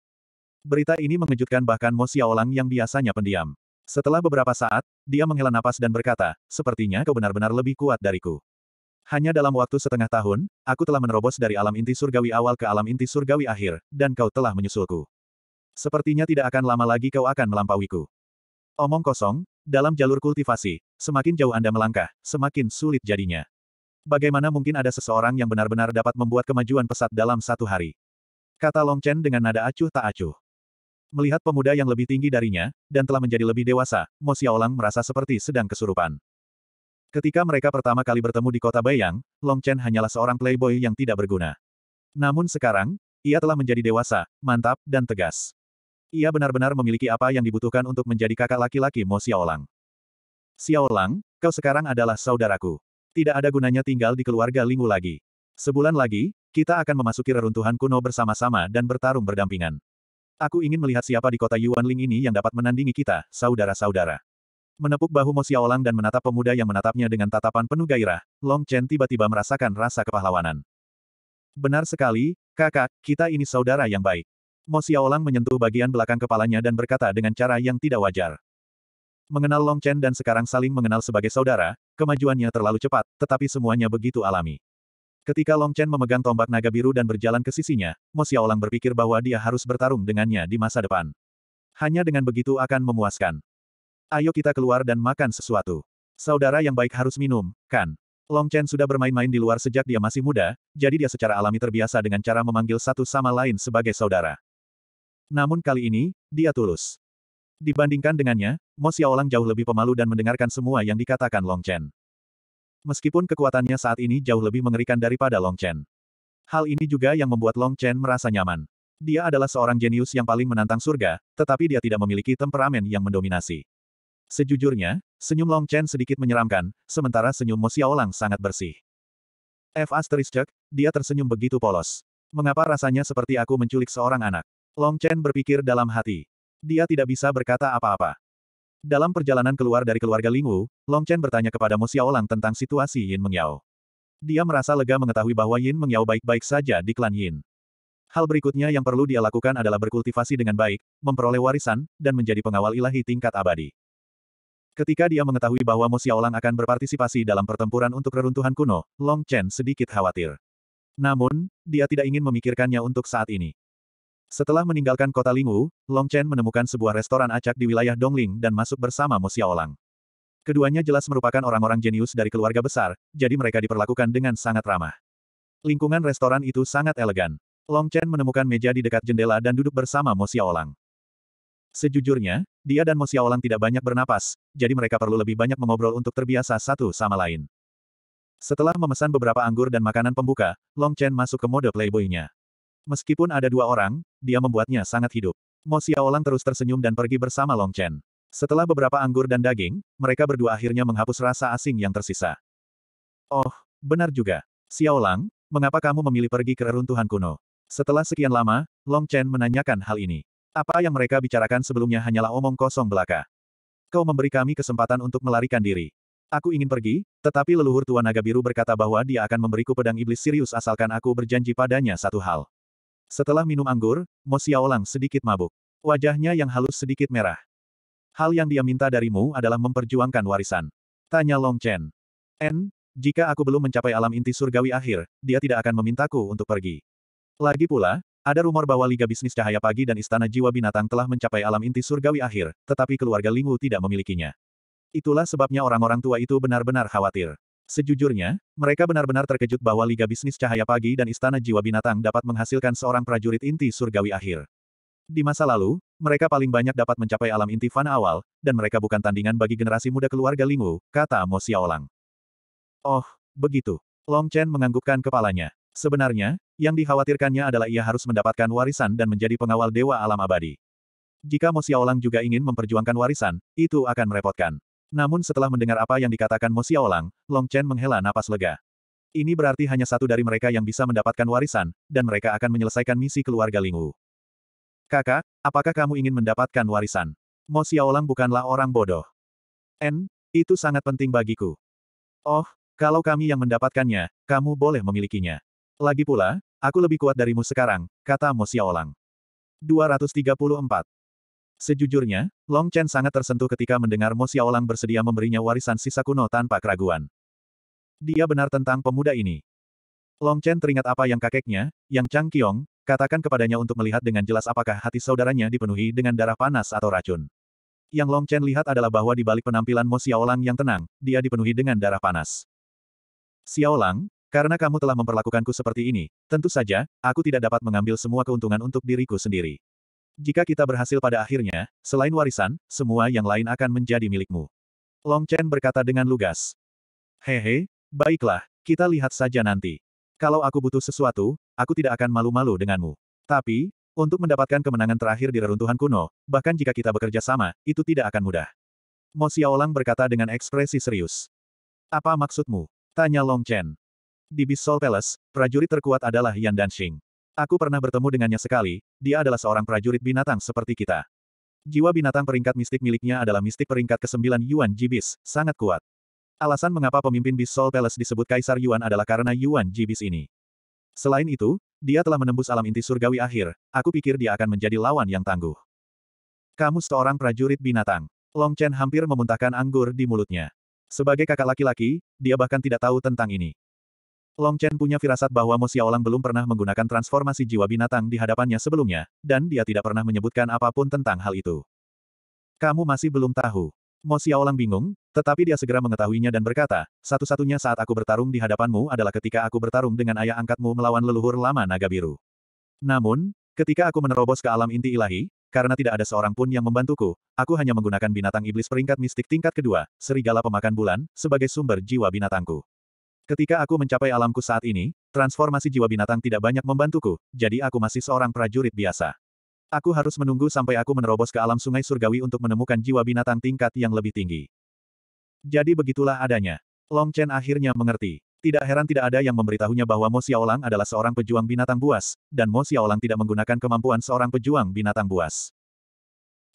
Berita ini mengejutkan bahkan Mo Xiaolang yang biasanya pendiam. Setelah beberapa saat, dia menghela napas dan berkata, sepertinya kau benar-benar lebih kuat dariku. Hanya dalam waktu setengah tahun, aku telah menerobos dari alam inti surgawi awal ke alam inti surgawi akhir, dan kau telah menyusulku. Sepertinya tidak akan lama lagi kau akan melampauiku. Omong kosong, dalam jalur kultivasi, semakin jauh Anda melangkah, semakin sulit jadinya. Bagaimana mungkin ada seseorang yang benar-benar dapat membuat kemajuan pesat dalam satu hari? Kata Long Chen dengan nada acuh tak acuh. Melihat pemuda yang lebih tinggi darinya, dan telah menjadi lebih dewasa, Mo Xiaolang merasa seperti sedang kesurupan. Ketika mereka pertama kali bertemu di kota Bayang, Long Chen hanyalah seorang playboy yang tidak berguna. Namun sekarang, ia telah menjadi dewasa, mantap, dan tegas. Ia benar-benar memiliki apa yang dibutuhkan untuk menjadi kakak laki-laki Mo Xiaolang. Xiaolang, kau sekarang adalah saudaraku. Tidak ada gunanya tinggal di keluarga Lingwu lagi. Sebulan lagi, kita akan memasuki reruntuhan kuno bersama-sama dan bertarung berdampingan. Aku ingin melihat siapa di kota Yuanling ini yang dapat menandingi kita, saudara-saudara. Menepuk bahu Mo Xiaolang dan menatap pemuda yang menatapnya dengan tatapan penuh gairah, Long Chen tiba-tiba merasakan rasa kepahlawanan. Benar sekali, kakak, kita ini saudara yang baik. Mo Xiaolang menyentuh bagian belakang kepalanya dan berkata dengan cara yang tidak wajar. Mengenal Long Chen dan sekarang saling mengenal sebagai saudara, kemajuannya terlalu cepat, tetapi semuanya begitu alami. Ketika Long Chen memegang tombak naga biru dan berjalan ke sisinya, Mo Xiaolang berpikir bahwa dia harus bertarung dengannya di masa depan. Hanya dengan begitu akan memuaskan. Ayo kita keluar dan makan sesuatu. Saudara yang baik harus minum, kan? Long Chen sudah bermain-main di luar sejak dia masih muda, jadi dia secara alami terbiasa dengan cara memanggil satu sama lain sebagai saudara. Namun kali ini, dia tulus. Dibandingkan dengannya, Mo Xiaolang jauh lebih pemalu dan mendengarkan semua yang dikatakan Long Chen meskipun kekuatannya saat ini jauh lebih mengerikan daripada Long Chen. Hal ini juga yang membuat Long Chen merasa nyaman. Dia adalah seorang jenius yang paling menantang surga, tetapi dia tidak memiliki temperamen yang mendominasi. Sejujurnya, senyum Long Chen sedikit menyeramkan, sementara senyum Mo Xiaolang sangat bersih. F. Asterisk, dia tersenyum begitu polos. Mengapa rasanya seperti aku menculik seorang anak? Long Chen berpikir dalam hati. Dia tidak bisa berkata apa-apa. Dalam perjalanan keluar dari keluarga Lingwu, Long Chen bertanya kepada Mo Xiaolang tentang situasi Yin Mengyao. Dia merasa lega mengetahui bahwa Yin Mengyao baik-baik saja di klan Yin. Hal berikutnya yang perlu dia lakukan adalah berkultivasi dengan baik, memperoleh warisan, dan menjadi pengawal ilahi tingkat abadi. Ketika dia mengetahui bahwa Mo Xiaolang akan berpartisipasi dalam pertempuran untuk reruntuhan kuno, Long Chen sedikit khawatir. Namun, dia tidak ingin memikirkannya untuk saat ini. Setelah meninggalkan kota Lingwu, Long Chen menemukan sebuah restoran acak di wilayah Dongling dan masuk bersama Mo Xiaolang. Keduanya jelas merupakan orang-orang jenius dari keluarga besar, jadi mereka diperlakukan dengan sangat ramah. Lingkungan restoran itu sangat elegan. Long Chen menemukan meja di dekat jendela dan duduk bersama Mo Xiaolang. Sejujurnya, dia dan Mo Xiaolang tidak banyak bernapas, jadi mereka perlu lebih banyak mengobrol untuk terbiasa satu sama lain. Setelah memesan beberapa anggur dan makanan pembuka, Long Chen masuk ke mode playboy-nya. Meskipun ada dua orang, dia membuatnya sangat hidup. Mo Xiaolang terus tersenyum dan pergi bersama Long Chen. Setelah beberapa anggur dan daging, mereka berdua akhirnya menghapus rasa asing yang tersisa. Oh, benar juga. Xiaolang, mengapa kamu memilih pergi ke reruntuhan kuno? Setelah sekian lama, Long Chen menanyakan hal ini. Apa yang mereka bicarakan sebelumnya hanyalah omong kosong belaka. Kau memberi kami kesempatan untuk melarikan diri. Aku ingin pergi, tetapi leluhur Tua Naga Biru berkata bahwa dia akan memberiku pedang iblis Sirius asalkan aku berjanji padanya satu hal. Setelah minum anggur, Mo Xiaolang sedikit mabuk. Wajahnya yang halus sedikit merah. Hal yang dia minta darimu adalah memperjuangkan warisan. Tanya Long Chen. N, jika aku belum mencapai alam inti surgawi akhir, dia tidak akan memintaku untuk pergi. Lagi pula, ada rumor bahwa Liga Bisnis Cahaya Pagi dan Istana Jiwa Binatang telah mencapai alam inti surgawi akhir, tetapi keluarga Lingwu tidak memilikinya. Itulah sebabnya orang-orang tua itu benar-benar khawatir. Sejujurnya, mereka benar-benar terkejut bahwa Liga Bisnis Cahaya Pagi dan Istana Jiwa Binatang dapat menghasilkan seorang prajurit inti surgawi akhir. Di masa lalu, mereka paling banyak dapat mencapai alam inti fana awal, dan mereka bukan tandingan bagi generasi muda keluarga Limu. kata Mo Xiaolang. Oh, begitu. Long Chen menganggukkan kepalanya. Sebenarnya, yang dikhawatirkannya adalah ia harus mendapatkan warisan dan menjadi pengawal Dewa Alam Abadi. Jika Mo Xiaolang juga ingin memperjuangkan warisan, itu akan merepotkan. Namun setelah mendengar apa yang dikatakan Mo Xiaolang, Long Chen menghela napas lega. Ini berarti hanya satu dari mereka yang bisa mendapatkan warisan, dan mereka akan menyelesaikan misi keluarga Lingwu. Kakak, apakah kamu ingin mendapatkan warisan? Mo Xiaolang bukanlah orang bodoh. N, itu sangat penting bagiku. Oh, kalau kami yang mendapatkannya, kamu boleh memilikinya. Lagi pula, aku lebih kuat darimu sekarang, kata Mo Xiaolang. 234. Sejujurnya, Long Chen sangat tersentuh ketika mendengar Mo Xiaolang bersedia memberinya warisan sisa kuno tanpa keraguan. Dia benar tentang pemuda ini. Long Chen teringat apa yang kakeknya, yang Chang Qiong, katakan kepadanya untuk melihat dengan jelas apakah hati saudaranya dipenuhi dengan darah panas atau racun. Yang Long Chen lihat adalah bahwa di balik penampilan Mo Xiaolang yang tenang, dia dipenuhi dengan darah panas. Xiaolang, karena kamu telah memperlakukanku seperti ini, tentu saja, aku tidak dapat mengambil semua keuntungan untuk diriku sendiri. Jika kita berhasil pada akhirnya, selain warisan, semua yang lain akan menjadi milikmu. Long Chen berkata dengan lugas. Hehe, baiklah, kita lihat saja nanti. Kalau aku butuh sesuatu, aku tidak akan malu-malu denganmu. Tapi, untuk mendapatkan kemenangan terakhir di reruntuhan kuno, bahkan jika kita bekerja sama, itu tidak akan mudah. Mo Xiaolang berkata dengan ekspresi serius. Apa maksudmu? Tanya Long Chen. Di Bisol Palace, prajurit terkuat adalah Yan Danxing. Aku pernah bertemu dengannya sekali, dia adalah seorang prajurit binatang seperti kita. Jiwa binatang peringkat mistik miliknya adalah mistik peringkat ke-9 Yuan Jibis, sangat kuat. Alasan mengapa pemimpin Beast Soul Palace disebut Kaisar Yuan adalah karena Yuan Jibis ini. Selain itu, dia telah menembus alam inti surgawi akhir, aku pikir dia akan menjadi lawan yang tangguh. Kamu seorang prajurit binatang. Long Chen hampir memuntahkan anggur di mulutnya. Sebagai kakak laki-laki, dia bahkan tidak tahu tentang ini. Long Chen punya firasat bahwa Mo Xiaolang belum pernah menggunakan transformasi jiwa binatang di hadapannya sebelumnya, dan dia tidak pernah menyebutkan apapun tentang hal itu. Kamu masih belum tahu. Mo Xiaolang bingung, tetapi dia segera mengetahuinya dan berkata, satu-satunya saat aku bertarung di hadapanmu adalah ketika aku bertarung dengan ayah angkatmu melawan leluhur lama naga biru. Namun, ketika aku menerobos ke alam inti ilahi, karena tidak ada seorang pun yang membantuku, aku hanya menggunakan binatang iblis peringkat mistik tingkat kedua, serigala pemakan bulan, sebagai sumber jiwa binatangku. Ketika aku mencapai alamku saat ini, transformasi jiwa binatang tidak banyak membantuku, jadi aku masih seorang prajurit biasa. Aku harus menunggu sampai aku menerobos ke alam sungai surgawi untuk menemukan jiwa binatang tingkat yang lebih tinggi. Jadi begitulah adanya. Long Chen akhirnya mengerti. Tidak heran tidak ada yang memberitahunya bahwa Mo Xiaolang adalah seorang pejuang binatang buas, dan Mo Xiaolang tidak menggunakan kemampuan seorang pejuang binatang buas.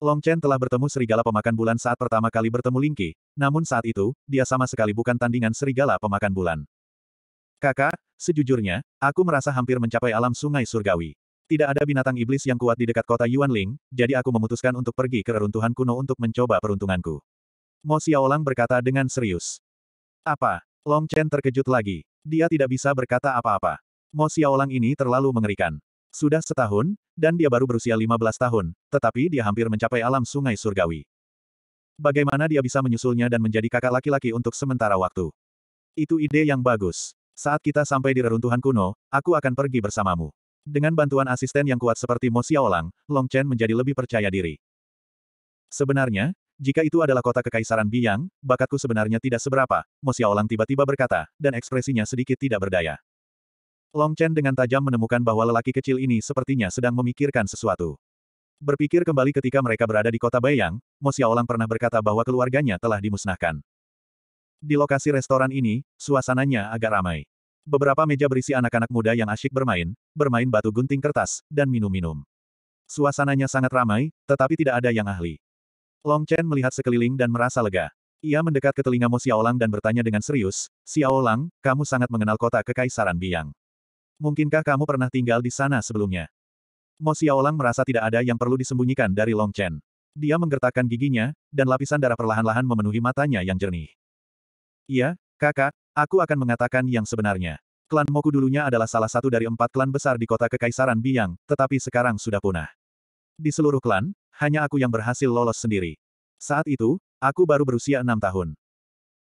Long Chen telah bertemu serigala pemakan bulan saat pertama kali bertemu Lingqi, namun saat itu, dia sama sekali bukan tandingan serigala pemakan bulan. Kakak, sejujurnya, aku merasa hampir mencapai alam sungai surgawi. Tidak ada binatang iblis yang kuat di dekat kota Yuanling, jadi aku memutuskan untuk pergi ke reruntuhan kuno untuk mencoba peruntunganku. Mo Xiaolang berkata dengan serius. Apa? Long Chen terkejut lagi. Dia tidak bisa berkata apa-apa. Mo Xiaolang ini terlalu mengerikan. Sudah setahun, dan dia baru berusia 15 tahun, tetapi dia hampir mencapai alam sungai surgawi. Bagaimana dia bisa menyusulnya dan menjadi kakak laki-laki untuk sementara waktu? Itu ide yang bagus. Saat kita sampai di reruntuhan kuno, aku akan pergi bersamamu. Dengan bantuan asisten yang kuat seperti Mo Xiaolang, Long Chen menjadi lebih percaya diri. Sebenarnya, jika itu adalah kota kekaisaran Biang, bakatku sebenarnya tidak seberapa, Mo Xiaolang tiba-tiba berkata, dan ekspresinya sedikit tidak berdaya. Long Chen dengan tajam menemukan bahwa lelaki kecil ini sepertinya sedang memikirkan sesuatu. Berpikir kembali ketika mereka berada di kota Bayang, Mo Xiaolang pernah berkata bahwa keluarganya telah dimusnahkan. Di lokasi restoran ini, suasananya agak ramai. Beberapa meja berisi anak-anak muda yang asyik bermain, bermain batu gunting kertas, dan minum-minum. Suasananya sangat ramai, tetapi tidak ada yang ahli. Long Chen melihat sekeliling dan merasa lega. Ia mendekat ke telinga Mo Xiaolang dan bertanya dengan serius, Xiaolang, kamu sangat mengenal kota kekaisaran Biang. Mungkinkah kamu pernah tinggal di sana sebelumnya? Mo Xiaolang merasa tidak ada yang perlu disembunyikan dari Long Chen. Dia menggertakkan giginya, dan lapisan darah perlahan-lahan memenuhi matanya yang jernih. Iya, kakak, aku akan mengatakan yang sebenarnya. Klan Moku dulunya adalah salah satu dari empat klan besar di kota Kekaisaran Biang, tetapi sekarang sudah punah. Di seluruh klan, hanya aku yang berhasil lolos sendiri. Saat itu, aku baru berusia enam tahun.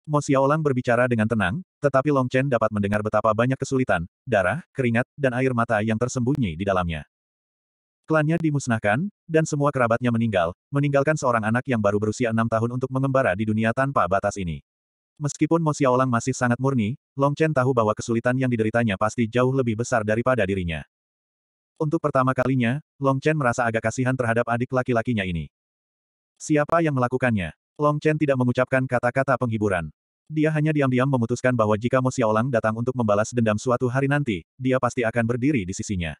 Mo Xiaolang berbicara dengan tenang, tetapi Long Chen dapat mendengar betapa banyak kesulitan, darah, keringat, dan air mata yang tersembunyi di dalamnya. Klannya dimusnahkan, dan semua kerabatnya meninggal, meninggalkan seorang anak yang baru berusia enam tahun untuk mengembara di dunia tanpa batas ini. Meskipun Mo Xiaolang masih sangat murni, Long Chen tahu bahwa kesulitan yang dideritanya pasti jauh lebih besar daripada dirinya. Untuk pertama kalinya, Long Chen merasa agak kasihan terhadap adik laki-lakinya ini. Siapa yang melakukannya? Long Chen tidak mengucapkan kata-kata penghiburan. Dia hanya diam-diam memutuskan bahwa jika Mo Xiaolang datang untuk membalas dendam suatu hari nanti, dia pasti akan berdiri di sisinya.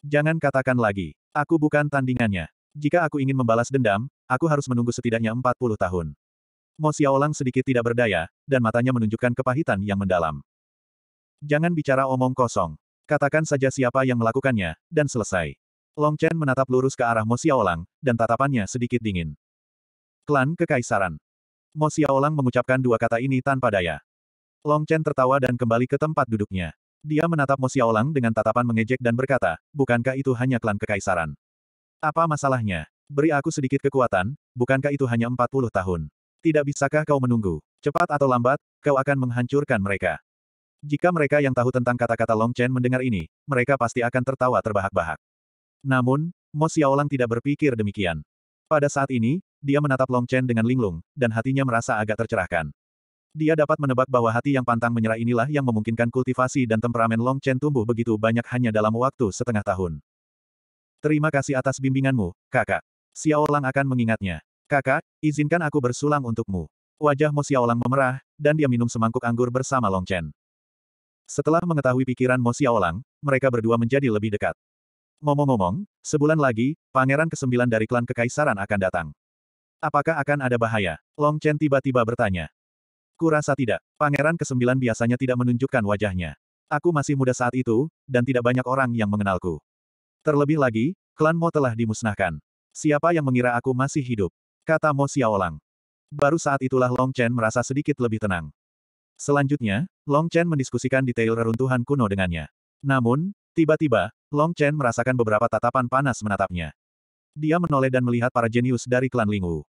Jangan katakan lagi, aku bukan tandingannya. Jika aku ingin membalas dendam, aku harus menunggu setidaknya 40 tahun. Mo Xiaolang sedikit tidak berdaya, dan matanya menunjukkan kepahitan yang mendalam. Jangan bicara omong kosong. Katakan saja siapa yang melakukannya, dan selesai. Long Chen menatap lurus ke arah Mo Xiaolang, dan tatapannya sedikit dingin. Klan Kekaisaran Mo Xiaolang mengucapkan dua kata ini tanpa daya. Long Chen tertawa dan kembali ke tempat duduknya. Dia menatap Mo Xiaolang dengan tatapan mengejek dan berkata, bukankah itu hanya klan kekaisaran? Apa masalahnya? Beri aku sedikit kekuatan, bukankah itu hanya 40 tahun? Tidak bisakah kau menunggu? Cepat atau lambat, kau akan menghancurkan mereka. Jika mereka yang tahu tentang kata-kata Long Chen mendengar ini, mereka pasti akan tertawa terbahak-bahak. Namun, Mo Xiaolang tidak berpikir demikian. Pada saat ini, dia menatap Long Chen dengan linglung, dan hatinya merasa agak tercerahkan. Dia dapat menebak bahwa hati yang pantang menyerah inilah yang memungkinkan kultivasi dan temperamen Long Chen tumbuh begitu banyak hanya dalam waktu setengah tahun. Terima kasih atas bimbinganmu, kakak. Xiao Lang akan mengingatnya. Kakak, izinkan aku bersulang untukmu. Wajah Mo Xiao Lang memerah, dan dia minum semangkuk anggur bersama Long Chen. Setelah mengetahui pikiran Mo Xiao Lang, mereka berdua menjadi lebih dekat. Ngomong-ngomong, sebulan lagi, pangeran kesembilan dari klan kekaisaran akan datang. Apakah akan ada bahaya? Long Chen tiba-tiba bertanya. Kurasa tidak. Pangeran kesembilan biasanya tidak menunjukkan wajahnya. Aku masih muda saat itu, dan tidak banyak orang yang mengenalku. Terlebih lagi, klan Mo telah dimusnahkan. Siapa yang mengira aku masih hidup? Kata Mo Xiaolang. Baru saat itulah Long Chen merasa sedikit lebih tenang. Selanjutnya, Long Chen mendiskusikan detail reruntuhan kuno dengannya. Namun, tiba-tiba, Long Chen merasakan beberapa tatapan panas menatapnya. Dia menoleh dan melihat para jenius dari klan Lingwu.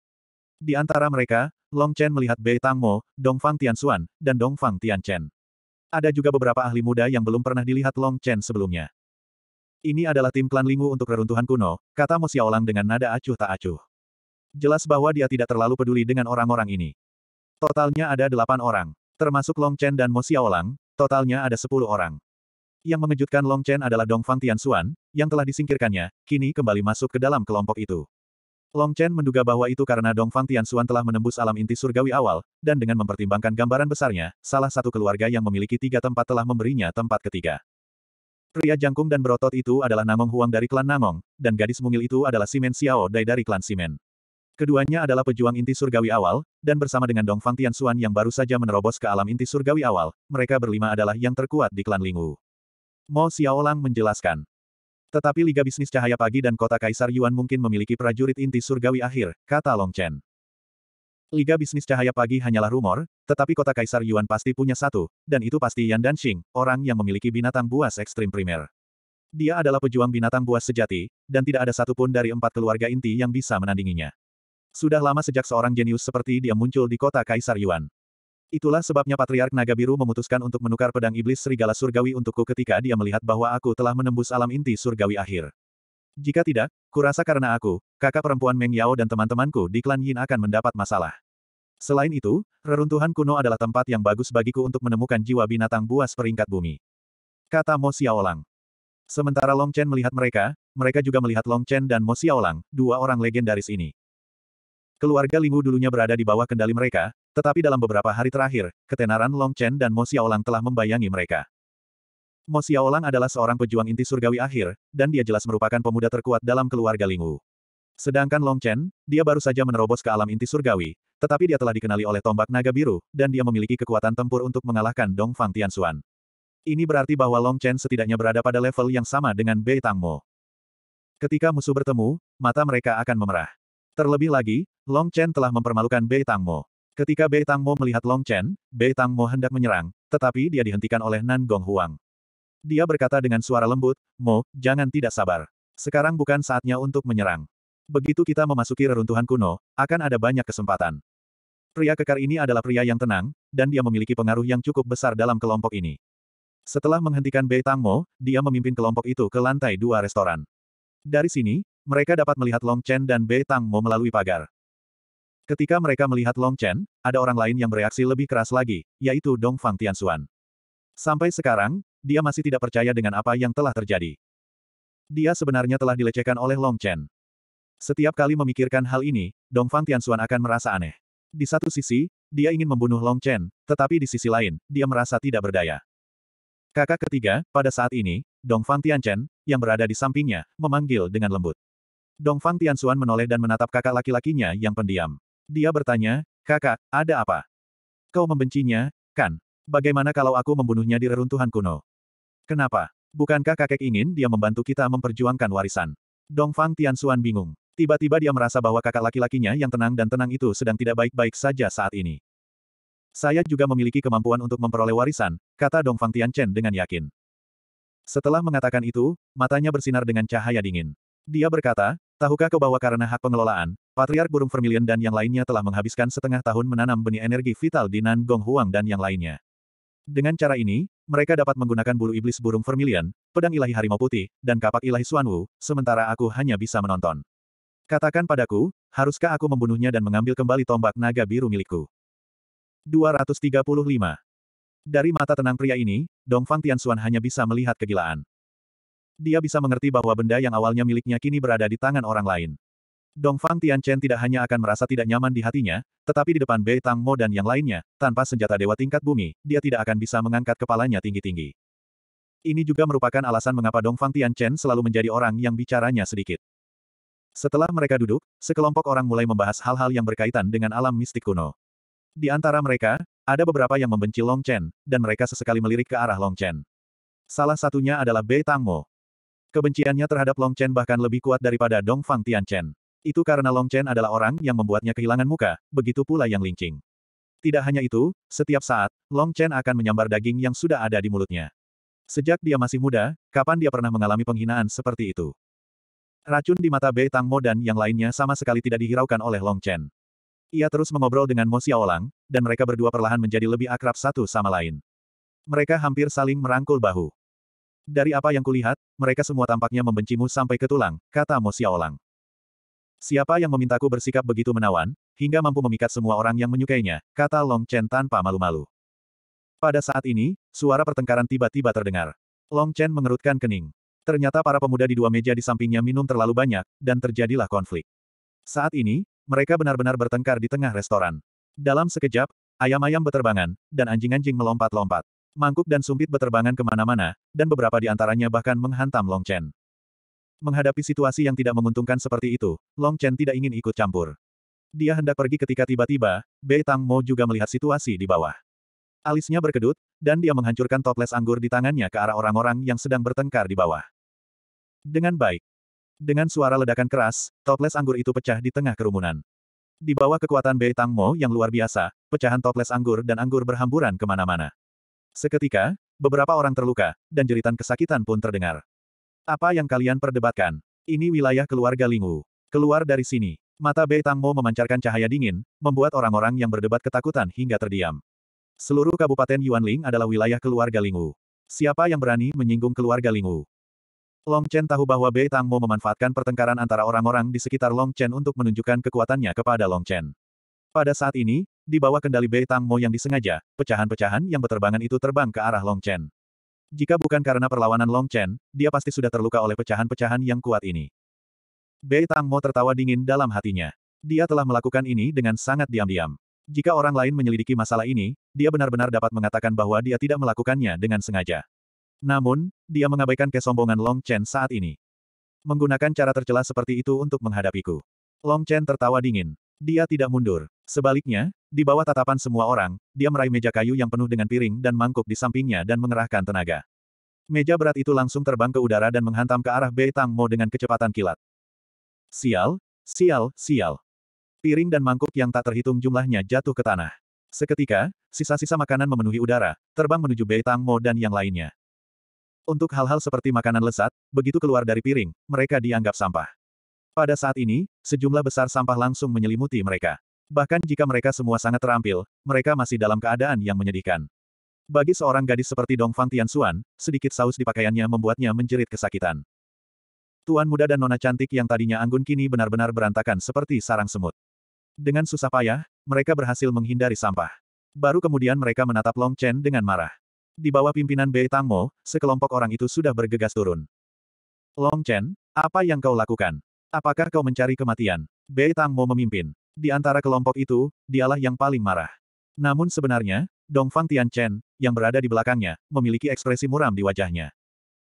Di antara mereka, Long Chen melihat Bei Tang Mo, Dong Fang Tian Xuan, dan Dong Fang Tian Chen. Ada juga beberapa ahli muda yang belum pernah dilihat Long Chen sebelumnya. Ini adalah tim klan Lingwu untuk reruntuhan kuno, kata Mo Xiaolang dengan nada acuh tak acuh. Jelas bahwa dia tidak terlalu peduli dengan orang-orang ini. Totalnya ada delapan orang, termasuk Long Chen dan Mo Xiaolang, totalnya ada sepuluh orang. Yang mengejutkan Long Chen adalah Dong Fang Tian Xuan, yang telah disingkirkannya, kini kembali masuk ke dalam kelompok itu. Long Chen menduga bahwa itu karena Dong Tian Tianxuan telah menembus alam inti surgawi awal, dan dengan mempertimbangkan gambaran besarnya, salah satu keluarga yang memiliki tiga tempat telah memberinya tempat ketiga. Pria jangkung dan berotot itu adalah Nangong Huang dari klan Nangong, dan gadis mungil itu adalah Simen Xiao Dai dari klan Simen. Keduanya adalah pejuang inti surgawi awal, dan bersama dengan Dong Tian Tianxuan yang baru saja menerobos ke alam inti surgawi awal, mereka berlima adalah yang terkuat di klan Lingwu. Mo Xiaolang menjelaskan, tetapi Liga Bisnis Cahaya Pagi dan Kota Kaisar Yuan mungkin memiliki prajurit inti surgawi akhir, kata Long Chen. Liga Bisnis Cahaya Pagi hanyalah rumor, tetapi Kota Kaisar Yuan pasti punya satu, dan itu pasti Yan Danxing, orang yang memiliki binatang buas ekstrim primer. Dia adalah pejuang binatang buas sejati, dan tidak ada satupun dari empat keluarga inti yang bisa menandinginya. Sudah lama sejak seorang jenius seperti dia muncul di Kota Kaisar Yuan. Itulah sebabnya Patriark Naga Biru memutuskan untuk menukar pedang iblis serigala surgawi untukku ketika dia melihat bahwa aku telah menembus alam inti surgawi akhir. Jika tidak, kurasa karena aku, kakak perempuan Meng Yao dan teman-temanku di klan Yin akan mendapat masalah. Selain itu, reruntuhan kuno adalah tempat yang bagus bagiku untuk menemukan jiwa binatang buas peringkat bumi. Kata Mo Xiaolang. Sementara Long Chen melihat mereka, mereka juga melihat Long Chen dan Mo Xiaolang, dua orang legendaris ini. Keluarga Lingu dulunya berada di bawah kendali mereka, tetapi dalam beberapa hari terakhir, ketenaran Long Chen dan Mo Xiaolang telah membayangi mereka. Mo Xiaolang adalah seorang pejuang inti surgawi akhir, dan dia jelas merupakan pemuda terkuat dalam keluarga Lingwu. Sedangkan Long Chen, dia baru saja menerobos ke alam inti surgawi, tetapi dia telah dikenali oleh tombak naga biru, dan dia memiliki kekuatan tempur untuk mengalahkan Dong Fang Tianxuan. Ini berarti bahwa Long Chen setidaknya berada pada level yang sama dengan Bei Tang Mo. Ketika musuh bertemu, mata mereka akan memerah. Terlebih lagi, Long Chen telah mempermalukan Bei Tang Mo. Ketika Bei Tang Mo melihat Long Chen, Bei Tang Mo hendak menyerang, tetapi dia dihentikan oleh Nan Gong Huang. Dia berkata dengan suara lembut, Mo, jangan tidak sabar. Sekarang bukan saatnya untuk menyerang. Begitu kita memasuki reruntuhan kuno, akan ada banyak kesempatan. Pria kekar ini adalah pria yang tenang, dan dia memiliki pengaruh yang cukup besar dalam kelompok ini. Setelah menghentikan Bei Tang Mo, dia memimpin kelompok itu ke lantai dua restoran. Dari sini, mereka dapat melihat Long Chen dan Bei Tang Mo melalui pagar. Ketika mereka melihat Long Chen, ada orang lain yang bereaksi lebih keras lagi, yaitu Dong Fang Tianxuan. Sampai sekarang, dia masih tidak percaya dengan apa yang telah terjadi. Dia sebenarnya telah dilecehkan oleh Long Chen. Setiap kali memikirkan hal ini, Dong Fang Tianxuan akan merasa aneh. Di satu sisi, dia ingin membunuh Long Chen, tetapi di sisi lain, dia merasa tidak berdaya. Kakak ketiga, pada saat ini, Dong Fang Tianchen, yang berada di sampingnya, memanggil dengan lembut. Dong Fang Tianxuan menoleh dan menatap kakak laki-lakinya yang pendiam. Dia bertanya, kakak, ada apa? Kau membencinya, kan? Bagaimana kalau aku membunuhnya di reruntuhan kuno? Kenapa? Bukankah kakek ingin dia membantu kita memperjuangkan warisan? Dongfang Tianxuan bingung. Tiba-tiba dia merasa bahwa kakak laki-lakinya yang tenang dan tenang itu sedang tidak baik-baik saja saat ini. Saya juga memiliki kemampuan untuk memperoleh warisan, kata Dongfang Tianchen dengan yakin. Setelah mengatakan itu, matanya bersinar dengan cahaya dingin. Dia berkata, tahukah kau bahwa karena hak pengelolaan, Patriark Burung Vermilion dan yang lainnya telah menghabiskan setengah tahun menanam benih energi vital di Nan Gong Huang dan yang lainnya. Dengan cara ini, mereka dapat menggunakan bulu iblis burung vermilion, pedang ilahi harimau putih, dan kapak ilahi Suanwu, sementara aku hanya bisa menonton. Katakan padaku, haruskah aku membunuhnya dan mengambil kembali tombak naga biru milikku? 235. Dari mata tenang pria ini, Dongfang Tianxuan hanya bisa melihat kegilaan. Dia bisa mengerti bahwa benda yang awalnya miliknya kini berada di tangan orang lain. Dongfang Tianchen tidak hanya akan merasa tidak nyaman di hatinya, tetapi di depan Bei Tang Mo dan yang lainnya, tanpa senjata dewa tingkat bumi, dia tidak akan bisa mengangkat kepalanya tinggi-tinggi. Ini juga merupakan alasan mengapa Dongfang Tianchen selalu menjadi orang yang bicaranya sedikit. Setelah mereka duduk, sekelompok orang mulai membahas hal-hal yang berkaitan dengan alam mistik kuno. Di antara mereka, ada beberapa yang membenci Long Chen, dan mereka sesekali melirik ke arah Long Chen. Salah satunya adalah Bei Tang Mo. Kebenciannya terhadap Long Chen bahkan lebih kuat daripada Dongfang Tianchen. Itu karena Long Chen adalah orang yang membuatnya kehilangan muka, begitu pula yang lincing. Tidak hanya itu, setiap saat, Long Chen akan menyambar daging yang sudah ada di mulutnya. Sejak dia masih muda, kapan dia pernah mengalami penghinaan seperti itu? Racun di mata Bei Tang Mo dan yang lainnya sama sekali tidak dihiraukan oleh Long Chen. Ia terus mengobrol dengan Mo Xiaolang, dan mereka berdua perlahan menjadi lebih akrab satu sama lain. Mereka hampir saling merangkul bahu. Dari apa yang kulihat, mereka semua tampaknya membencimu sampai ke tulang, kata Mo Xiaolang. Siapa yang memintaku bersikap begitu menawan, hingga mampu memikat semua orang yang menyukainya, kata Long Chen tanpa malu-malu. Pada saat ini, suara pertengkaran tiba-tiba terdengar. Long Chen mengerutkan kening. Ternyata para pemuda di dua meja di sampingnya minum terlalu banyak, dan terjadilah konflik. Saat ini, mereka benar-benar bertengkar di tengah restoran. Dalam sekejap, ayam-ayam beterbangan, dan anjing-anjing melompat-lompat. Mangkuk dan sumpit beterbangan kemana-mana, dan beberapa di antaranya bahkan menghantam Long Chen. Menghadapi situasi yang tidak menguntungkan seperti itu, Long Chen tidak ingin ikut campur. Dia hendak pergi ketika tiba-tiba, Bei Tang Mo juga melihat situasi di bawah. Alisnya berkedut, dan dia menghancurkan toples anggur di tangannya ke arah orang-orang yang sedang bertengkar di bawah. Dengan baik. Dengan suara ledakan keras, toples anggur itu pecah di tengah kerumunan. Di bawah kekuatan Bei Tang Mo yang luar biasa, pecahan toples anggur dan anggur berhamburan kemana-mana. Seketika, beberapa orang terluka, dan jeritan kesakitan pun terdengar. Apa yang kalian perdebatkan? Ini wilayah keluarga Lingwu. Keluar dari sini. Mata Bei Tangmo memancarkan cahaya dingin, membuat orang-orang yang berdebat ketakutan hingga terdiam. Seluruh Kabupaten Yuanling adalah wilayah keluarga Lingwu. Siapa yang berani menyinggung keluarga Lingwu? Long Chen tahu bahwa Bei Tangmo memanfaatkan pertengkaran antara orang-orang di sekitar Long Chen untuk menunjukkan kekuatannya kepada Long Chen. Pada saat ini, di bawah kendali Bei Tangmo yang disengaja, pecahan-pecahan yang berterbangan itu terbang ke arah Long Chen. Jika bukan karena perlawanan Long Chen, dia pasti sudah terluka oleh pecahan-pecahan yang kuat ini. Bei Tang Mo tertawa dingin dalam hatinya. Dia telah melakukan ini dengan sangat diam-diam. Jika orang lain menyelidiki masalah ini, dia benar-benar dapat mengatakan bahwa dia tidak melakukannya dengan sengaja. Namun, dia mengabaikan kesombongan Long Chen saat ini. Menggunakan cara tercela seperti itu untuk menghadapiku. Long Chen tertawa dingin. Dia tidak mundur. Sebaliknya, di bawah tatapan semua orang, dia meraih meja kayu yang penuh dengan piring dan mangkuk di sampingnya dan mengerahkan tenaga. Meja berat itu langsung terbang ke udara dan menghantam ke arah Bei Tang Mo dengan kecepatan kilat. Sial, sial, sial. Piring dan mangkuk yang tak terhitung jumlahnya jatuh ke tanah. Seketika, sisa-sisa makanan memenuhi udara, terbang menuju Bei Tang Mo dan yang lainnya. Untuk hal-hal seperti makanan lesat, begitu keluar dari piring, mereka dianggap sampah. Pada saat ini, sejumlah besar sampah langsung menyelimuti mereka. Bahkan jika mereka semua sangat terampil, mereka masih dalam keadaan yang menyedihkan. Bagi seorang gadis seperti Dong Dongfang Tianxuan, sedikit saus di pakaiannya membuatnya menjerit kesakitan. Tuan muda dan nona cantik yang tadinya anggun kini benar-benar berantakan seperti sarang semut. Dengan susah payah, mereka berhasil menghindari sampah. Baru kemudian mereka menatap Long Chen dengan marah. Di bawah pimpinan Bei Tang Mo, sekelompok orang itu sudah bergegas turun. Long Chen, apa yang kau lakukan? Apakah kau mencari kematian? Bei Tang Mo memimpin. Di antara kelompok itu, dialah yang paling marah. Namun sebenarnya, Dong Fang Tian Chen yang berada di belakangnya, memiliki ekspresi muram di wajahnya.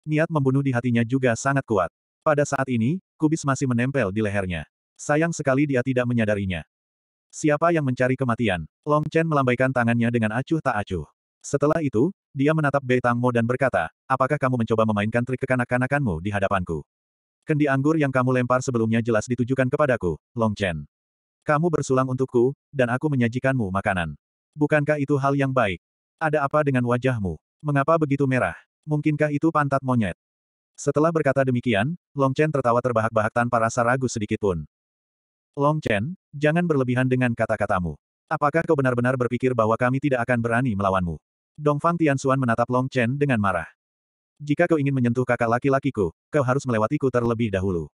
Niat membunuh di hatinya juga sangat kuat. Pada saat ini, kubis masih menempel di lehernya. Sayang sekali dia tidak menyadarinya. Siapa yang mencari kematian? Long Chen melambaikan tangannya dengan acuh tak acuh. Setelah itu, dia menatap Bei Tang Mo dan berkata, apakah kamu mencoba memainkan trik kekanak-kanakanmu di hadapanku? Kendi anggur yang kamu lempar sebelumnya jelas ditujukan kepadaku, Long Chen. Kamu bersulang untukku, dan aku menyajikanmu makanan. Bukankah itu hal yang baik? Ada apa dengan wajahmu? Mengapa begitu merah? Mungkinkah itu pantat monyet? Setelah berkata demikian, Long Chen tertawa terbahak-bahak tanpa rasa ragu sedikitpun. Long Chen, jangan berlebihan dengan kata-katamu. Apakah kau benar-benar berpikir bahwa kami tidak akan berani melawanmu? Dongfang Tianxuan menatap Long Chen dengan marah. Jika kau ingin menyentuh kakak laki-lakiku, kau harus melewatiku terlebih dahulu.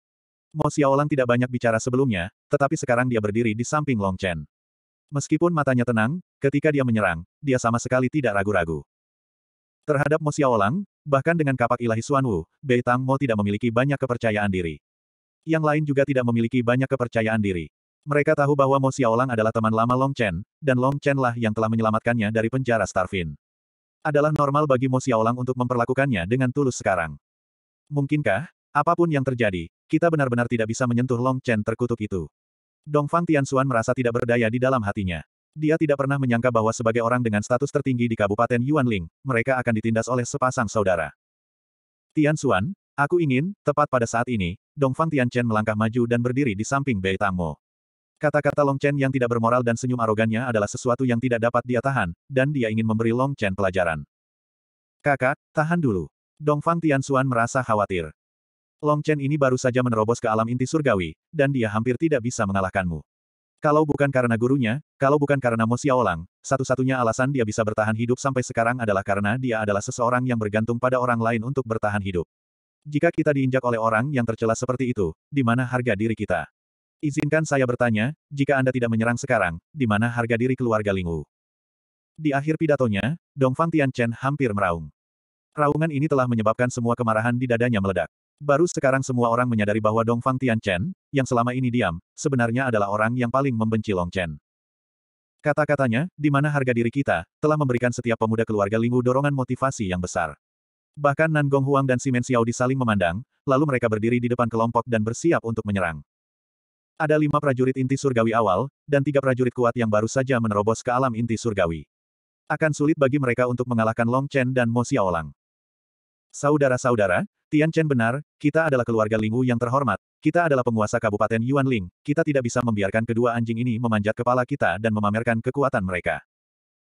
Mo Xiaolang tidak banyak bicara sebelumnya, tetapi sekarang dia berdiri di samping Long Chen. Meskipun matanya tenang, ketika dia menyerang, dia sama sekali tidak ragu-ragu. Terhadap Mo Xiaolang, bahkan dengan kapak ilahi Wu, Bei Tang Mo tidak memiliki banyak kepercayaan diri. Yang lain juga tidak memiliki banyak kepercayaan diri. Mereka tahu bahwa Mo Xiaolang adalah teman lama Long Chen, dan Long Chen lah yang telah menyelamatkannya dari penjara Starfin. Adalah normal bagi Mo Xiaolang untuk memperlakukannya dengan tulus sekarang. Mungkinkah, apapun yang terjadi, kita benar-benar tidak bisa menyentuh Long Chen terkutuk itu. Dongfang Tianxuan merasa tidak berdaya di dalam hatinya. Dia tidak pernah menyangka bahwa sebagai orang dengan status tertinggi di Kabupaten Yuanling, mereka akan ditindas oleh sepasang saudara. Tianxuan, aku ingin, tepat pada saat ini, Dongfang Tianchen melangkah maju dan berdiri di samping Bei Tangmo. Kata-kata Long Chen yang tidak bermoral dan senyum arogannya adalah sesuatu yang tidak dapat dia tahan, dan dia ingin memberi Long Chen pelajaran. Kakak, tahan dulu. Dong Dongfang Tianxuan merasa khawatir. Long Chen ini baru saja menerobos ke alam inti surgawi, dan dia hampir tidak bisa mengalahkanmu. Kalau bukan karena gurunya, kalau bukan karena Mo Xiaolang, satu-satunya alasan dia bisa bertahan hidup sampai sekarang adalah karena dia adalah seseorang yang bergantung pada orang lain untuk bertahan hidup. Jika kita diinjak oleh orang yang tercela seperti itu, di mana harga diri kita? Izinkan saya bertanya, jika Anda tidak menyerang sekarang, di mana harga diri keluarga Lingwu? Di akhir pidatonya, Dongfang Chen hampir meraung. Raungan ini telah menyebabkan semua kemarahan di dadanya meledak. Baru sekarang semua orang menyadari bahwa Dongfang Chen, yang selama ini diam, sebenarnya adalah orang yang paling membenci Long Chen. Kata-katanya, di mana harga diri kita, telah memberikan setiap pemuda keluarga Lingwu dorongan motivasi yang besar. Bahkan Nan Gong Huang dan Simen Xiao saling memandang, lalu mereka berdiri di depan kelompok dan bersiap untuk menyerang. Ada lima prajurit inti surgawi awal, dan tiga prajurit kuat yang baru saja menerobos ke alam inti surgawi. Akan sulit bagi mereka untuk mengalahkan Long Chen dan Mo Xiaolang. Saudara-saudara, Tian Chen benar, kita adalah keluarga Lingwu yang terhormat, kita adalah penguasa Kabupaten Yuan Ling, kita tidak bisa membiarkan kedua anjing ini memanjat kepala kita dan memamerkan kekuatan mereka.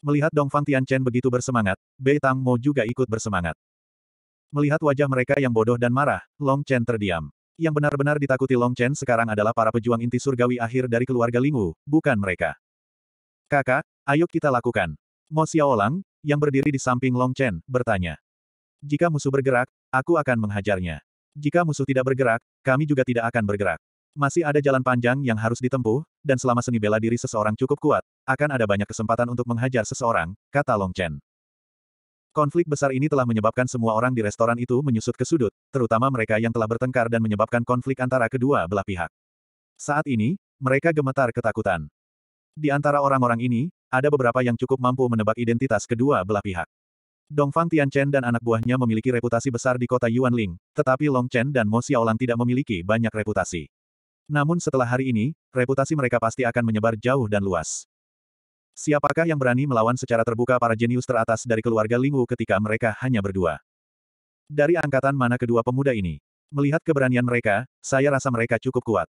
Melihat Dongfang Tian Chen begitu bersemangat, Bei Tang Mo juga ikut bersemangat. Melihat wajah mereka yang bodoh dan marah, Long Chen terdiam. Yang benar-benar ditakuti Long Chen sekarang adalah para pejuang inti surgawi akhir dari keluarga Lingwu, bukan mereka. Kakak, ayo kita lakukan. Mo Xiaolang, yang berdiri di samping Long Chen, bertanya. Jika musuh bergerak, aku akan menghajarnya. Jika musuh tidak bergerak, kami juga tidak akan bergerak. Masih ada jalan panjang yang harus ditempuh, dan selama seni bela diri seseorang cukup kuat, akan ada banyak kesempatan untuk menghajar seseorang, kata Long Chen. Konflik besar ini telah menyebabkan semua orang di restoran itu menyusut ke sudut, terutama mereka yang telah bertengkar dan menyebabkan konflik antara kedua belah pihak. Saat ini, mereka gemetar ketakutan. Di antara orang-orang ini, ada beberapa yang cukup mampu menebak identitas kedua belah pihak. Dongfang Chen dan anak buahnya memiliki reputasi besar di kota Yuanling, tetapi Long Chen dan Mo Xiaolan tidak memiliki banyak reputasi. Namun setelah hari ini, reputasi mereka pasti akan menyebar jauh dan luas. Siapakah yang berani melawan secara terbuka para jenius teratas dari keluarga Lingwu ketika mereka hanya berdua? Dari angkatan mana kedua pemuda ini? Melihat keberanian mereka, saya rasa mereka cukup kuat.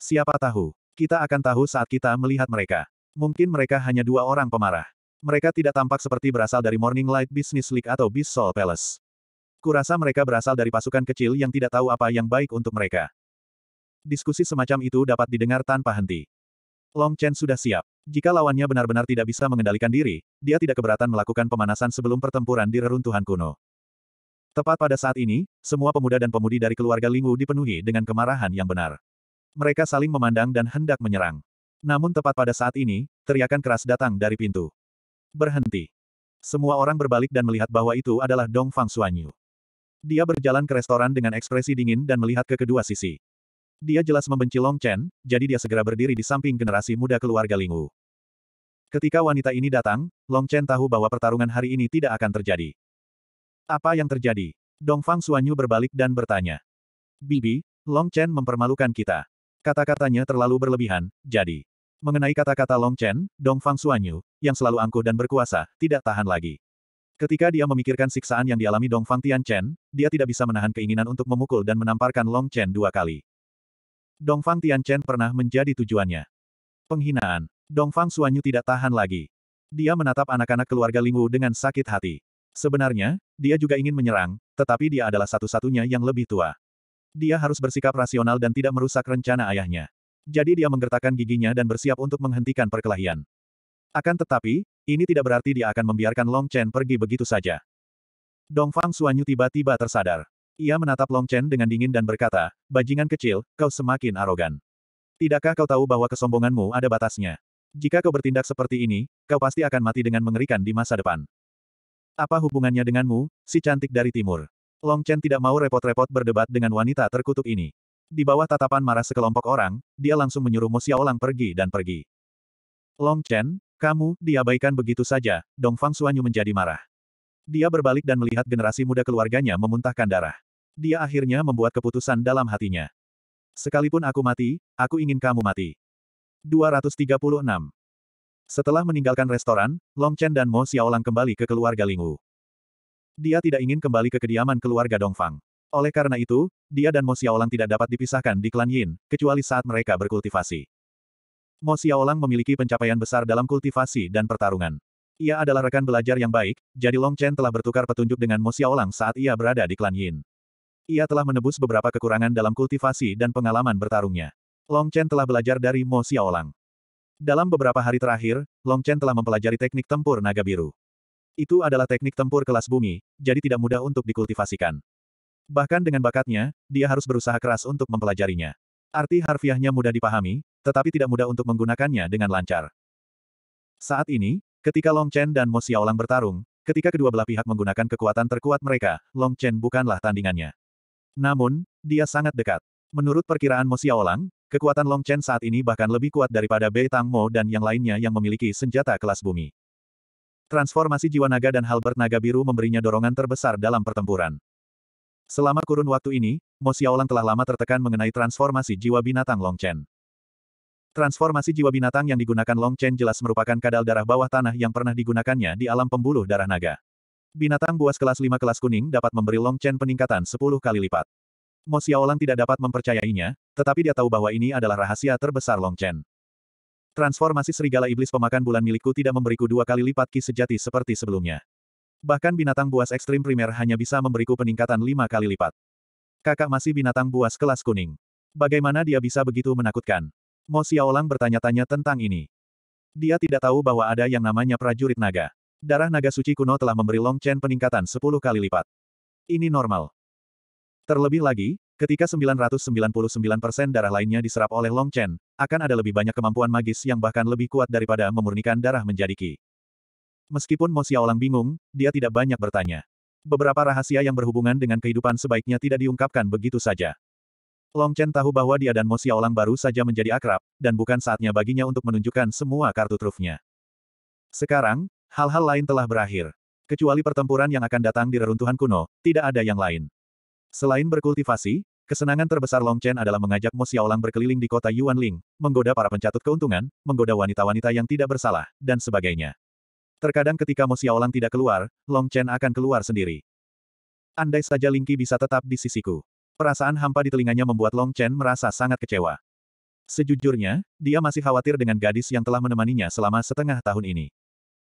Siapa tahu? Kita akan tahu saat kita melihat mereka. Mungkin mereka hanya dua orang pemarah. Mereka tidak tampak seperti berasal dari Morning Light Business League atau Beast Soul Palace. Kurasa mereka berasal dari pasukan kecil yang tidak tahu apa yang baik untuk mereka. Diskusi semacam itu dapat didengar tanpa henti. Long Chen sudah siap. Jika lawannya benar-benar tidak bisa mengendalikan diri, dia tidak keberatan melakukan pemanasan sebelum pertempuran di reruntuhan kuno. Tepat pada saat ini, semua pemuda dan pemudi dari keluarga Lingwu dipenuhi dengan kemarahan yang benar. Mereka saling memandang dan hendak menyerang. Namun tepat pada saat ini, teriakan keras datang dari pintu. Berhenti. Semua orang berbalik dan melihat bahwa itu adalah Dong Fang Suanyu. Dia berjalan ke restoran dengan ekspresi dingin dan melihat ke kedua sisi. Dia jelas membenci Long Chen, jadi dia segera berdiri di samping generasi muda keluarga Lingwu. Ketika wanita ini datang, Long Chen tahu bahwa pertarungan hari ini tidak akan terjadi. Apa yang terjadi? Dong Fang Xuanyu berbalik dan bertanya. Bibi, Long Chen mempermalukan kita. Kata-katanya terlalu berlebihan, jadi. Mengenai kata-kata Long Chen, Dong Fang Xuanyu, yang selalu angkuh dan berkuasa, tidak tahan lagi. Ketika dia memikirkan siksaan yang dialami Dong Fang Tian Chen, dia tidak bisa menahan keinginan untuk memukul dan menamparkan Long Chen dua kali. Dongfang Tianchen pernah menjadi tujuannya. Penghinaan. Dongfang Suanyu tidak tahan lagi. Dia menatap anak-anak keluarga Lingwu dengan sakit hati. Sebenarnya, dia juga ingin menyerang, tetapi dia adalah satu-satunya yang lebih tua. Dia harus bersikap rasional dan tidak merusak rencana ayahnya. Jadi dia menggertakkan giginya dan bersiap untuk menghentikan perkelahian. Akan tetapi, ini tidak berarti dia akan membiarkan Long Chen pergi begitu saja. Dongfang Suanyu tiba-tiba tersadar. Ia menatap Long Chen dengan dingin dan berkata, Bajingan kecil, kau semakin arogan. Tidakkah kau tahu bahwa kesombonganmu ada batasnya? Jika kau bertindak seperti ini, kau pasti akan mati dengan mengerikan di masa depan. Apa hubungannya denganmu, si cantik dari timur? Long Chen tidak mau repot-repot berdebat dengan wanita terkutuk ini. Di bawah tatapan marah sekelompok orang, dia langsung menyuruh Mu Xiaolang pergi dan pergi. Long Chen, kamu, diabaikan begitu saja, Dong Fang Suanyu menjadi marah. Dia berbalik dan melihat generasi muda keluarganya memuntahkan darah. Dia akhirnya membuat keputusan dalam hatinya. Sekalipun aku mati, aku ingin kamu mati. 236. Setelah meninggalkan restoran, Long Chen dan Mo Xiaolang kembali ke keluarga Lingwu. Dia tidak ingin kembali ke kediaman keluarga Dongfang. Oleh karena itu, dia dan Mo Xiaolang tidak dapat dipisahkan di klan Yin, kecuali saat mereka berkultivasi. Mo Xiaolang memiliki pencapaian besar dalam kultivasi dan pertarungan. Ia adalah rekan belajar yang baik, jadi Long Chen telah bertukar petunjuk dengan Mo Xiaolang saat ia berada di klan Yin. Ia telah menebus beberapa kekurangan dalam kultivasi dan pengalaman bertarungnya. Long Chen telah belajar dari Mo Xiaolang. Dalam beberapa hari terakhir, Long Chen telah mempelajari teknik tempur naga biru. Itu adalah teknik tempur kelas bumi, jadi tidak mudah untuk dikultivasikan. Bahkan dengan bakatnya, dia harus berusaha keras untuk mempelajarinya. Arti harfiahnya mudah dipahami, tetapi tidak mudah untuk menggunakannya dengan lancar. Saat ini, Ketika Long Chen dan Mo Xiaolang bertarung, ketika kedua belah pihak menggunakan kekuatan terkuat mereka, Long Chen bukanlah tandingannya. Namun, dia sangat dekat. Menurut perkiraan Mo Xiaolang, kekuatan Long Chen saat ini bahkan lebih kuat daripada Bei Tang Mo dan yang lainnya yang memiliki senjata kelas bumi. Transformasi jiwa naga dan halbert naga biru memberinya dorongan terbesar dalam pertempuran. Selama kurun waktu ini, Mo Xiaolang telah lama tertekan mengenai transformasi jiwa binatang Long Chen. Transformasi jiwa binatang yang digunakan Long Chen jelas merupakan kadal darah bawah tanah yang pernah digunakannya di alam pembuluh darah naga. Binatang buas kelas 5 kelas kuning dapat memberi Long Chen peningkatan 10 kali lipat. Mo Xiaolang tidak dapat mempercayainya, tetapi dia tahu bahwa ini adalah rahasia terbesar Long Chen. Transformasi serigala iblis pemakan bulan milikku tidak memberiku dua kali lipat ki sejati seperti sebelumnya. Bahkan binatang buas ekstrim primer hanya bisa memberiku peningkatan lima kali lipat. Kakak masih binatang buas kelas kuning. Bagaimana dia bisa begitu menakutkan? Mo Xiaolang bertanya-tanya tentang ini. Dia tidak tahu bahwa ada yang namanya prajurit naga. Darah naga suci kuno telah memberi Long Chen peningkatan 10 kali lipat. Ini normal. Terlebih lagi, ketika 999% darah lainnya diserap oleh Long Chen, akan ada lebih banyak kemampuan magis yang bahkan lebih kuat daripada memurnikan darah menjadi Qi. Meskipun Mo Xiaolang bingung, dia tidak banyak bertanya. Beberapa rahasia yang berhubungan dengan kehidupan sebaiknya tidak diungkapkan begitu saja. Long Chen tahu bahwa dia dan Mo Xiaolang baru saja menjadi akrab, dan bukan saatnya baginya untuk menunjukkan semua kartu trufnya. Sekarang, hal-hal lain telah berakhir. Kecuali pertempuran yang akan datang di reruntuhan kuno, tidak ada yang lain. Selain berkultivasi, kesenangan terbesar Long Chen adalah mengajak Mo Xiaolang berkeliling di kota Yuanling, menggoda para pencatut keuntungan, menggoda wanita-wanita yang tidak bersalah, dan sebagainya. Terkadang ketika Mo Xiaolang tidak keluar, Long Chen akan keluar sendiri. Andai saja Lingqi bisa tetap di sisiku. Perasaan hampa di telinganya membuat Long Chen merasa sangat kecewa. Sejujurnya, dia masih khawatir dengan gadis yang telah menemaninya selama setengah tahun ini.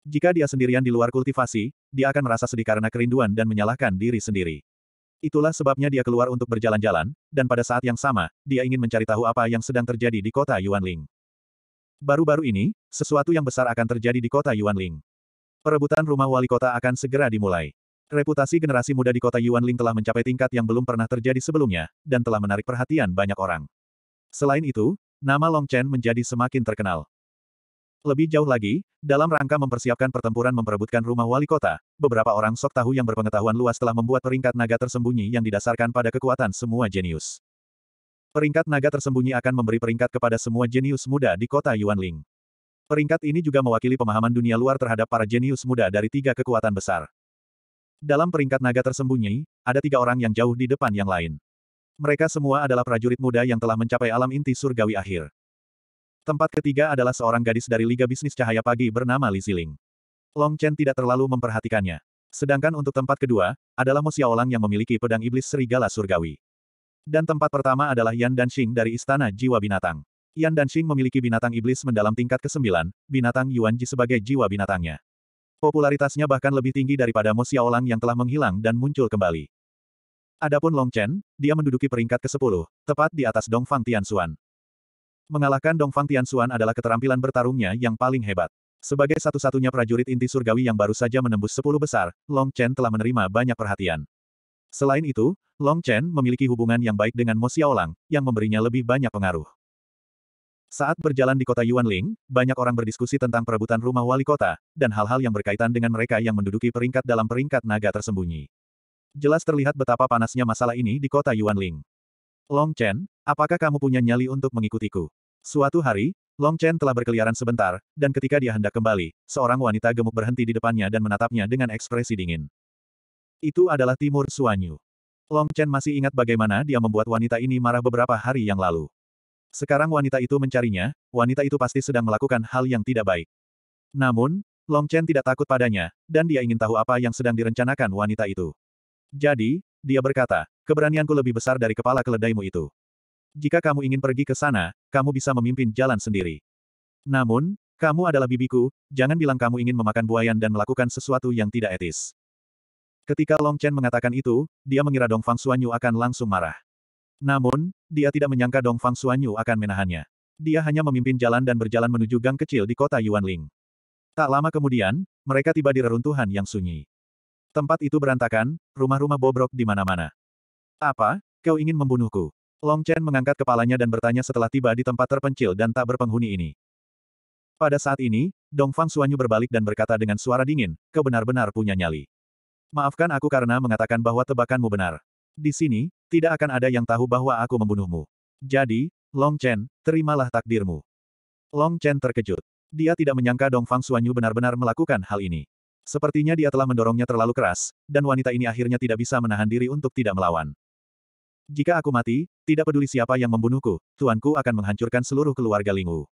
Jika dia sendirian di luar kultivasi, dia akan merasa sedih karena kerinduan dan menyalahkan diri sendiri. Itulah sebabnya dia keluar untuk berjalan-jalan, dan pada saat yang sama, dia ingin mencari tahu apa yang sedang terjadi di kota Yuanling. Baru-baru ini, sesuatu yang besar akan terjadi di kota Yuanling. Perebutan rumah wali kota akan segera dimulai. Reputasi generasi muda di kota Yuanling telah mencapai tingkat yang belum pernah terjadi sebelumnya, dan telah menarik perhatian banyak orang. Selain itu, nama Long Chen menjadi semakin terkenal. Lebih jauh lagi, dalam rangka mempersiapkan pertempuran memperebutkan rumah wali kota, beberapa orang sok tahu yang berpengetahuan luas telah membuat peringkat naga tersembunyi yang didasarkan pada kekuatan semua jenius. Peringkat naga tersembunyi akan memberi peringkat kepada semua jenius muda di kota Yuanling. Peringkat ini juga mewakili pemahaman dunia luar terhadap para jenius muda dari tiga kekuatan besar. Dalam peringkat naga tersembunyi, ada tiga orang yang jauh di depan yang lain. Mereka semua adalah prajurit muda yang telah mencapai alam inti surgawi akhir. Tempat ketiga adalah seorang gadis dari Liga Bisnis Cahaya Pagi bernama Li Ziling. Long Chen tidak terlalu memperhatikannya. Sedangkan untuk tempat kedua, adalah Mo Xiaolang yang memiliki pedang iblis serigala surgawi. Dan tempat pertama adalah Yan Danxing dari Istana Jiwa Binatang. Yan Danxing memiliki binatang iblis mendalam tingkat ke-9, binatang Yuan Ji sebagai jiwa binatangnya. Popularitasnya bahkan lebih tinggi daripada Mo Xiaolang yang telah menghilang dan muncul kembali. Adapun Long Chen, dia menduduki peringkat ke-10, tepat di atas Dongfang Tianxuan. Mengalahkan Dongfang Tianxuan adalah keterampilan bertarungnya yang paling hebat. Sebagai satu-satunya prajurit inti surgawi yang baru saja menembus 10 besar, Long Chen telah menerima banyak perhatian. Selain itu, Long Chen memiliki hubungan yang baik dengan Mo Xiaolang, yang memberinya lebih banyak pengaruh. Saat berjalan di kota Yuanling, banyak orang berdiskusi tentang perebutan rumah wali kota, dan hal-hal yang berkaitan dengan mereka yang menduduki peringkat dalam peringkat naga tersembunyi. Jelas terlihat betapa panasnya masalah ini di kota Yuanling. Long Chen, apakah kamu punya nyali untuk mengikutiku? Suatu hari, Long Chen telah berkeliaran sebentar, dan ketika dia hendak kembali, seorang wanita gemuk berhenti di depannya dan menatapnya dengan ekspresi dingin. Itu adalah Timur Suanyu. Long Chen masih ingat bagaimana dia membuat wanita ini marah beberapa hari yang lalu. Sekarang wanita itu mencarinya, wanita itu pasti sedang melakukan hal yang tidak baik. Namun, Long Chen tidak takut padanya, dan dia ingin tahu apa yang sedang direncanakan wanita itu. Jadi, dia berkata, keberanianku lebih besar dari kepala keledaimu itu. Jika kamu ingin pergi ke sana, kamu bisa memimpin jalan sendiri. Namun, kamu adalah bibiku, jangan bilang kamu ingin memakan buayan dan melakukan sesuatu yang tidak etis. Ketika Long Chen mengatakan itu, dia mengira Dong Fang Suanyu akan langsung marah. Namun, dia tidak menyangka Dong Fang Xuanyu akan menahannya. Dia hanya memimpin jalan dan berjalan menuju gang kecil di kota Yuanling. Tak lama kemudian, mereka tiba di reruntuhan yang sunyi. Tempat itu berantakan, rumah-rumah bobrok di mana-mana. Apa? Kau ingin membunuhku? Long Chen mengangkat kepalanya dan bertanya setelah tiba di tempat terpencil dan tak berpenghuni ini. Pada saat ini, Dong Fang Xuanyu berbalik dan berkata dengan suara dingin, kau benar-benar punya nyali. Maafkan aku karena mengatakan bahwa tebakanmu benar. Di sini, tidak akan ada yang tahu bahwa aku membunuhmu. Jadi, Long Chen, terimalah takdirmu. Long Chen terkejut. Dia tidak menyangka Dong Fang Xuanyu benar-benar melakukan hal ini. Sepertinya dia telah mendorongnya terlalu keras, dan wanita ini akhirnya tidak bisa menahan diri untuk tidak melawan. Jika aku mati, tidak peduli siapa yang membunuhku, tuanku akan menghancurkan seluruh keluarga Lingwu.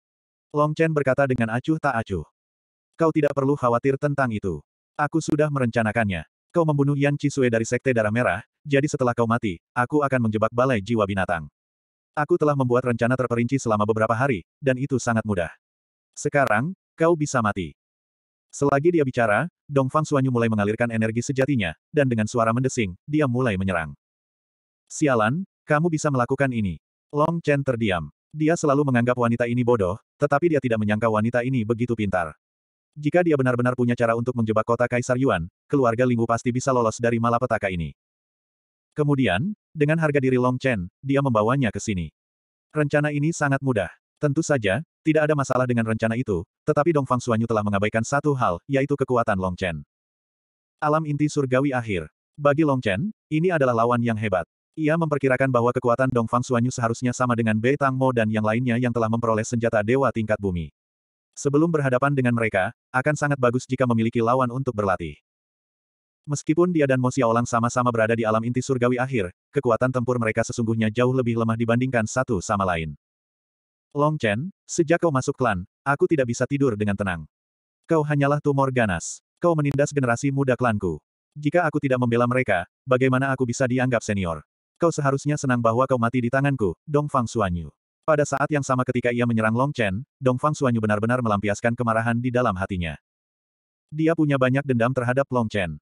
Long Chen berkata dengan acuh tak acuh. Kau tidak perlu khawatir tentang itu. Aku sudah merencanakannya. Kau membunuh Yan Chisue dari Sekte Darah Merah, jadi setelah kau mati, aku akan menjebak balai jiwa binatang. Aku telah membuat rencana terperinci selama beberapa hari, dan itu sangat mudah. Sekarang, kau bisa mati. Selagi dia bicara, Dong Fang Suanyu mulai mengalirkan energi sejatinya, dan dengan suara mendesing, dia mulai menyerang. Sialan, kamu bisa melakukan ini. Long Chen terdiam. Dia selalu menganggap wanita ini bodoh, tetapi dia tidak menyangka wanita ini begitu pintar. Jika dia benar-benar punya cara untuk menjebak kota Kaisar Yuan, keluarga Lingwu pasti bisa lolos dari malapetaka ini. Kemudian, dengan harga diri Long Chen, dia membawanya ke sini. Rencana ini sangat mudah. Tentu saja, tidak ada masalah dengan rencana itu, tetapi Dong Fang Suanyu telah mengabaikan satu hal, yaitu kekuatan Long Chen. Alam inti surgawi akhir. Bagi Long Chen, ini adalah lawan yang hebat. Ia memperkirakan bahwa kekuatan Dong Fang Suanyu seharusnya sama dengan Bei Tang Mo dan yang lainnya yang telah memperoleh senjata dewa tingkat bumi. Sebelum berhadapan dengan mereka, akan sangat bagus jika memiliki lawan untuk berlatih. Meskipun dia dan Mo Xiaolang sama-sama berada di alam inti surgawi akhir, kekuatan tempur mereka sesungguhnya jauh lebih lemah dibandingkan satu sama lain. Long Chen, sejak kau masuk klan, aku tidak bisa tidur dengan tenang. Kau hanyalah tumor ganas. Kau menindas generasi muda klanku. Jika aku tidak membela mereka, bagaimana aku bisa dianggap senior? Kau seharusnya senang bahwa kau mati di tanganku, Dong Fang Suanyu. Pada saat yang sama ketika ia menyerang Long Chen, Dong Fang Suanyu benar-benar melampiaskan kemarahan di dalam hatinya. Dia punya banyak dendam terhadap Long Chen.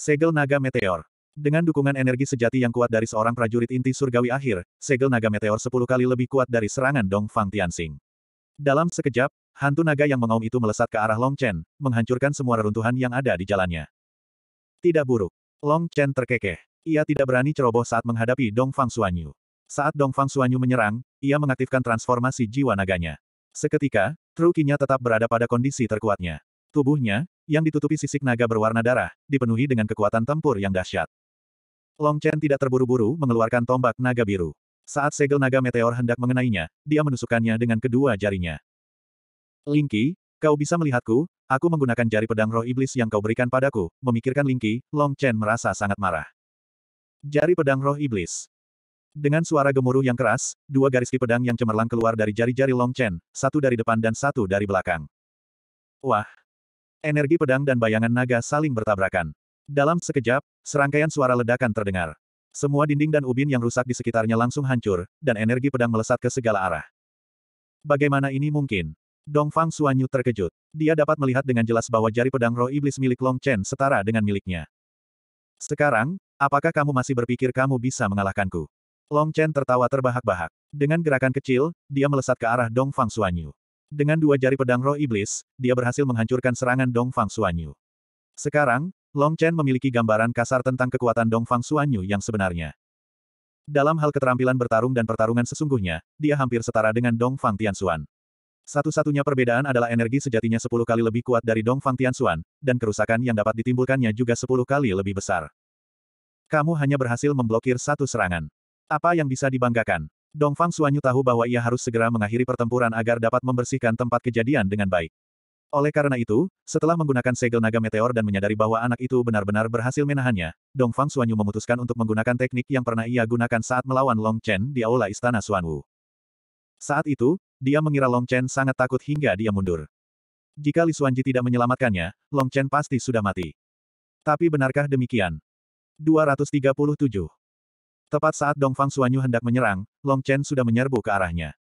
Segel Naga Meteor. Dengan dukungan energi sejati yang kuat dari seorang prajurit inti surgawi akhir, segel naga meteor sepuluh kali lebih kuat dari serangan Dong Fang Tianxing. Dalam sekejap, hantu naga yang mengaum itu melesat ke arah Long Chen, menghancurkan semua reruntuhan yang ada di jalannya. Tidak buruk. Long Chen terkekeh. Ia tidak berani ceroboh saat menghadapi Dong Fang Suanyu. Saat Dong Fang Suanyu menyerang, ia mengaktifkan transformasi jiwa naganya. Seketika, Trukinya tetap berada pada kondisi terkuatnya. Tubuhnya, yang ditutupi sisik naga berwarna darah, dipenuhi dengan kekuatan tempur yang dahsyat. Long Chen tidak terburu-buru mengeluarkan tombak naga biru. Saat segel naga meteor hendak mengenainya, dia menusukkannya dengan kedua jarinya. Lingqi, kau bisa melihatku, aku menggunakan jari pedang roh iblis yang kau berikan padaku, memikirkan Lingqi, Long Chen merasa sangat marah. Jari pedang roh iblis. Dengan suara gemuruh yang keras, dua garis ki pedang yang cemerlang keluar dari jari-jari Long Chen, satu dari depan dan satu dari belakang. Wah, Energi pedang dan bayangan naga saling bertabrakan. Dalam sekejap, serangkaian suara ledakan terdengar. Semua dinding dan ubin yang rusak di sekitarnya langsung hancur, dan energi pedang melesat ke segala arah. Bagaimana ini mungkin? Dongfang Suanyu terkejut. Dia dapat melihat dengan jelas bahwa jari pedang roh iblis milik Long Chen setara dengan miliknya. Sekarang, apakah kamu masih berpikir kamu bisa mengalahkanku? Long Chen tertawa terbahak-bahak. Dengan gerakan kecil, dia melesat ke arah Dongfang Suanyu. Dengan dua jari pedang roh iblis, dia berhasil menghancurkan serangan Dongfang Suanyu. Sekarang, Long Chen memiliki gambaran kasar tentang kekuatan Dongfang Suanyu yang sebenarnya. Dalam hal keterampilan bertarung dan pertarungan sesungguhnya, dia hampir setara dengan Dongfang Tianxuan. Satu-satunya perbedaan adalah energi sejatinya 10 kali lebih kuat dari Dongfang Tianxuan, dan kerusakan yang dapat ditimbulkannya juga 10 kali lebih besar. Kamu hanya berhasil memblokir satu serangan. Apa yang bisa dibanggakan? Dongfang Suanyu tahu bahwa ia harus segera mengakhiri pertempuran agar dapat membersihkan tempat kejadian dengan baik. Oleh karena itu, setelah menggunakan segel naga meteor dan menyadari bahwa anak itu benar-benar berhasil menahannya, Dongfang Suanyu memutuskan untuk menggunakan teknik yang pernah ia gunakan saat melawan Long Chen di aula istana Suanwu. Saat itu, dia mengira Long Chen sangat takut hingga dia mundur. Jika Li Suanji tidak menyelamatkannya, Long Chen pasti sudah mati. Tapi benarkah demikian? 237 Tepat saat Dongfang Suanyu hendak menyerang, Long Chen sudah menyerbu ke arahnya.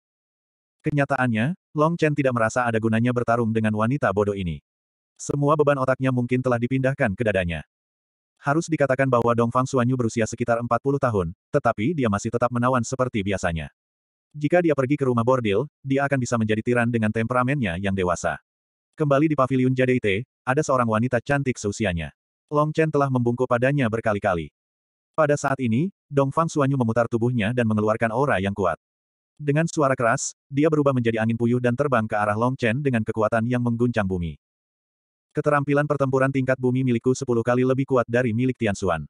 Kenyataannya, Long Chen tidak merasa ada gunanya bertarung dengan wanita bodoh ini. Semua beban otaknya mungkin telah dipindahkan ke dadanya. Harus dikatakan bahwa Dongfang Suanyu berusia sekitar 40 tahun, tetapi dia masih tetap menawan seperti biasanya. Jika dia pergi ke rumah bordil, dia akan bisa menjadi tiran dengan temperamennya yang dewasa. Kembali di pavilion JDT, ada seorang wanita cantik seusianya. Long Chen telah membungkuk padanya berkali-kali. Pada saat ini, Dongfang Suanyu memutar tubuhnya dan mengeluarkan aura yang kuat. Dengan suara keras, dia berubah menjadi angin puyuh dan terbang ke arah Long Chen dengan kekuatan yang mengguncang bumi. Keterampilan pertempuran tingkat bumi milikku sepuluh kali lebih kuat dari milik Tian Xuan.